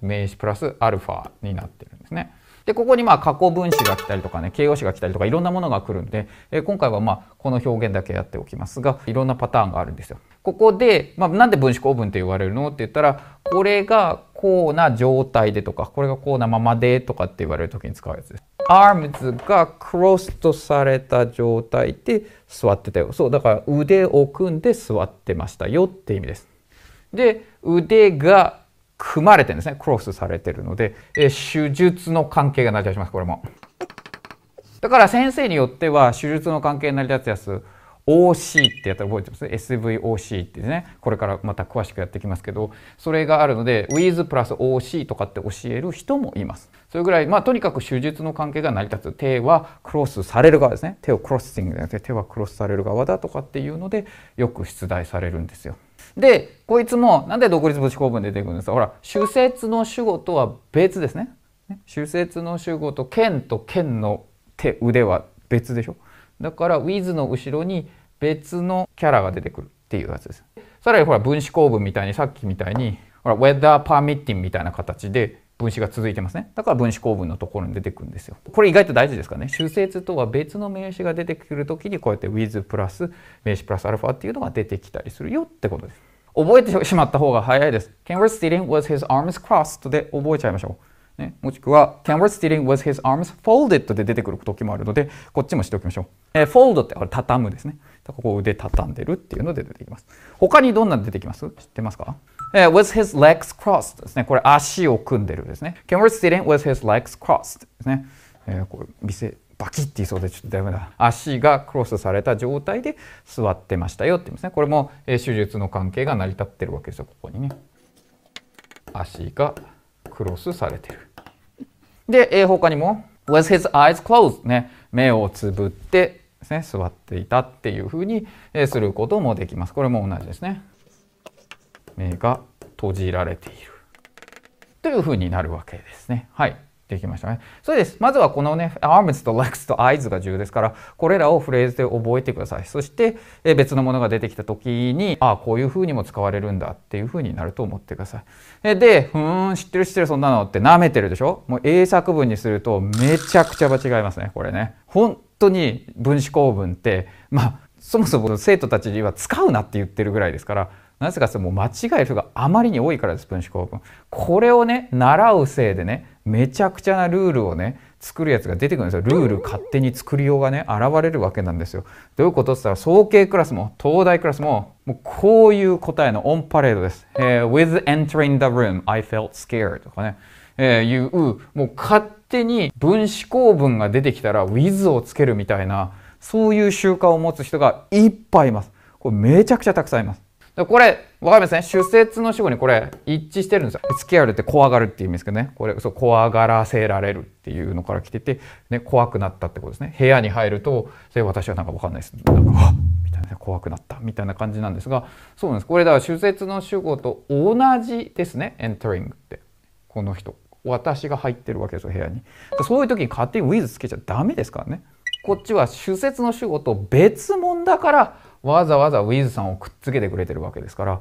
名詞プラスアルファになってるんですね。で、ここにまあ過去分詞が来たりとかね、形容詞が来たりとかいろんなものが来るんで、え今回はまあこの表現だけやっておきますが、いろんなパターンがあるんですよ。ここで、まあ、なんで分子構文って言われるのって言ったら、これがこうな状態でとか、これがこうなままでとかって言われる時に使うやつです。arms がクロスとされた状態で座ってたよ。そう、だから腕を組んで座ってましたよって意味です。で、腕が組まれてるんですね。クロスされてるので、え手術の関係が成り立ちます、これも。だから先生によっては、手術の関係成り立つやつ、OC ってやったら覚えてます ?SVOC ってね、これからまた詳しくやってきますけど、それがあるので、with プラス OC とかって教える人もいます。それぐらい、まあとにかく手術の関係が成り立つ。手はクロスされる側ですね。手をクロティングじゃなくて手はクロスされる側だとかっていうので、よく出題されるんですよ。でこいつもなんで独立子構文出てくるんですかほら主節の主語とは別ですね。主節の主語と剣と剣の手腕は別でしょ。だから with の後ろに別のキャラが出てくるっていうやつです。さらにほら分子構文みたいにさっきみたいにほら weather permitting みたいな形で分子が続いてますね。だから分子構文のところに出てくるんですよ。これ意外と大事ですかね。主節とは別の名詞が出てくるときにこうやって with プラス名詞プラスアルファっていうのが出てきたりするよってことです。覚えてしまった方が早いです。Kenworth's t e a l i n g was his arms crossed で覚えちゃいましょう。ね、もしくは Kenworth's t e a l i n g was his arms folded で出てくる時もあるので、こっちもしておきましょう。えー、fold ってあれ畳むですね。ここ腕畳んでるっていうので出てきます。他にどんなの出てきます知ってますかえー、was his legs crossed ですね。これ足を組んでるですね。Kenworth's t e a l i n g was his legs crossed ですね。えー、これ見せバキッて言いそうでちょっとダメだ足がクロスされた状態で座ってましたよって言いますねこれも、え手術の関係が成り立ってるわけですよここにね足がクロスされてるで、え他にも was his eyes closed ね目をつぶってですね座っていたっていうふうに、えすることもできますこれも同じですね目が閉じられているというふうになるわけですねはいできましたね。そうです。まずはこのね、arms と legs と eyes が重要ですから、これらをフレーズで覚えてください。そして、え別のものが出てきた時に、ああ、こういう風にも使われるんだっていう風になると思ってください。えで、ふーん、知ってる知ってるそんなのって舐めてるでしょもう英作文にするとめちゃくちゃ間違いますね、これね。本当に分子構文って、まあ、そもそも生徒たちには使うなって言ってるぐらいですから、なぜかという間違える人があまりに多いからです分子構文これをね習うせいでねめちゃくちゃなルールをね作るやつが出てくるんですよルール勝手に作りようがね現れるわけなんですよどういうことって言ったら総計クラスも東大クラスももうこういう答えのオンパレードです、えー、With entering the room I felt scared とかね、えー、いうもう勝手に分子構文が出てきたら with をつけるみたいなそういう習慣を持つ人がいっぱいいますこれめちゃくちゃたくさんいますでこれ、わかりますね主節の主語にこれ一致してるんですよ。付き合れて怖がるっていう意味ですけどね。これ、そう、怖がらせられるっていうのから来てて、ね、怖くなったってことですね。部屋に入ると、それ私はなんかわかんないです。なんか、みたいな、怖くなったみたいな感じなんですが、そうなんです。これだから主節の主語と同じですね。entering って。この人。私が入ってるわけですよ、部屋に。そういう時に勝手に with つけちゃダメですからね。こっちは主節の主語と別物だからわざわざ with さんをくっつけてくれてるわけですから、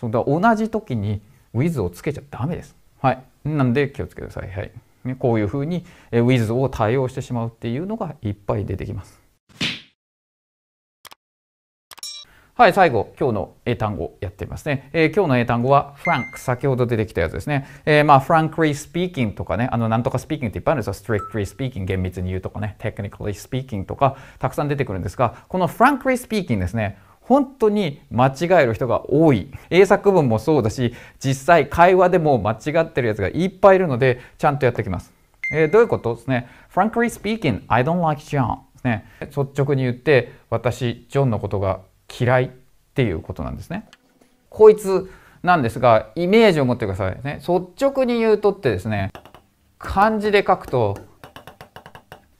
そだ同じ時に with をつけちゃダメです。はい。なんで気をつけてください。はい。ね、こういうふうに with を対応してしまうっていうのがいっぱい出てきます。はい、最後、今日の英単語やってみますね。えー、今日の英単語は、フランク、先ほど出てきたやつですね。えー、まあ、frankly speaking とかね、あの、なんとかスピーキングっていっぱいあるんですよ。ストリックリ l y s p e a 厳密に言うとかね、テクニカ n i スピーキングとか、たくさん出てくるんですが、このフランクリースピーキングですね、本当に間違える人が多い。英作文もそうだし、実際会話でも間違ってるやつがいっぱいいるので、ちゃんとやってきます。えー、どういうことですね。frankly speaking, I don't like John. ね、率直に言って、私、ジョンのことが嫌いっていうことなんですね。こいつなんですがイメージを持ってくださいね率直に言うとってですね漢字で書くと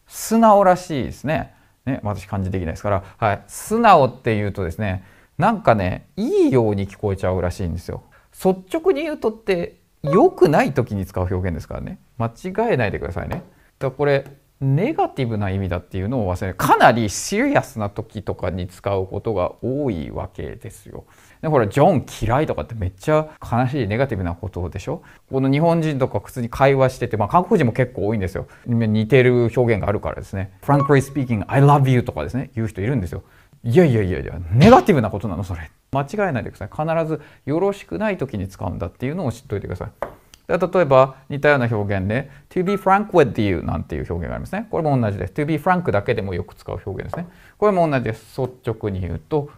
素直らしいですね。ね私漢字できないですから、はい、素直って言うとですねなんかねいいように聞こえちゃうらしいんですよ。率直に言うとって良くない時に使う表現ですからね間違えないでくださいね。だこれネガティブな意味だっていうのを忘れかなりシリアスな時とかに使うことが多いわけですよ。でほらジョン嫌いとかってめっちゃ悲しいネガティブなことでしょこの日本人とか普通に会話してて、まあ、韓国人も結構多いんですよ似てる表現があるからですね「Frankly speaking I love you」とかですね言う人いるんですよ。いやいやいやいやネガティブなことなのそれ間違えないでください必ずよろしくない時に使うんだっていうのを知っといてください。で例えば似たような表現で to be frank with you なんていう表現がありますね。これも同じです。to be frank だけでもよく使う表現ですね。これも同じです。率直に言うと、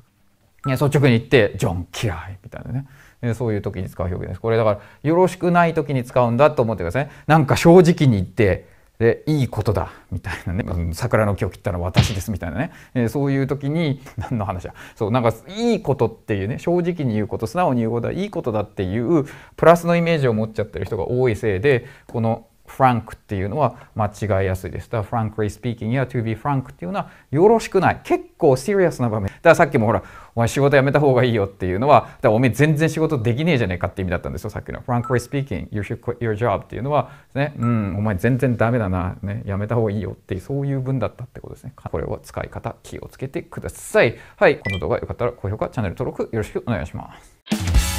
率直に言って、ジョン嫌いみたいなね。そういう時に使う表現です。これだから、よろしくない時に使うんだと思ってください。なんか正直に言って、でいいことだみたいなね桜の木を切ったのは私ですみたいなね、えー、そういう時に何の話だそうなんかいいことっていうね正直に言うこと素直に言うことはいいことだっていうプラスのイメージを持っちゃってる人が多いせいでこのフランクっていうのは間違いやすいです。だからフランク k l スピーキングや to be frank っていうのはよろしくない。結構シリアスな場面。だからさっきもほら、お前仕事辞めた方がいいよっていうのは、だからお前全然仕事できねえじゃねえかって意味だったんですよ、さっきの。Frankly speaking, you should quit your job っていうのは、ね、うん、お前全然ダメだな、ね、辞めた方がいいよっていう、そういう文だったってことですね。これは使い方、気をつけてください。はい、この動画よかったら高評価、チャンネル登録よろしくお願いします。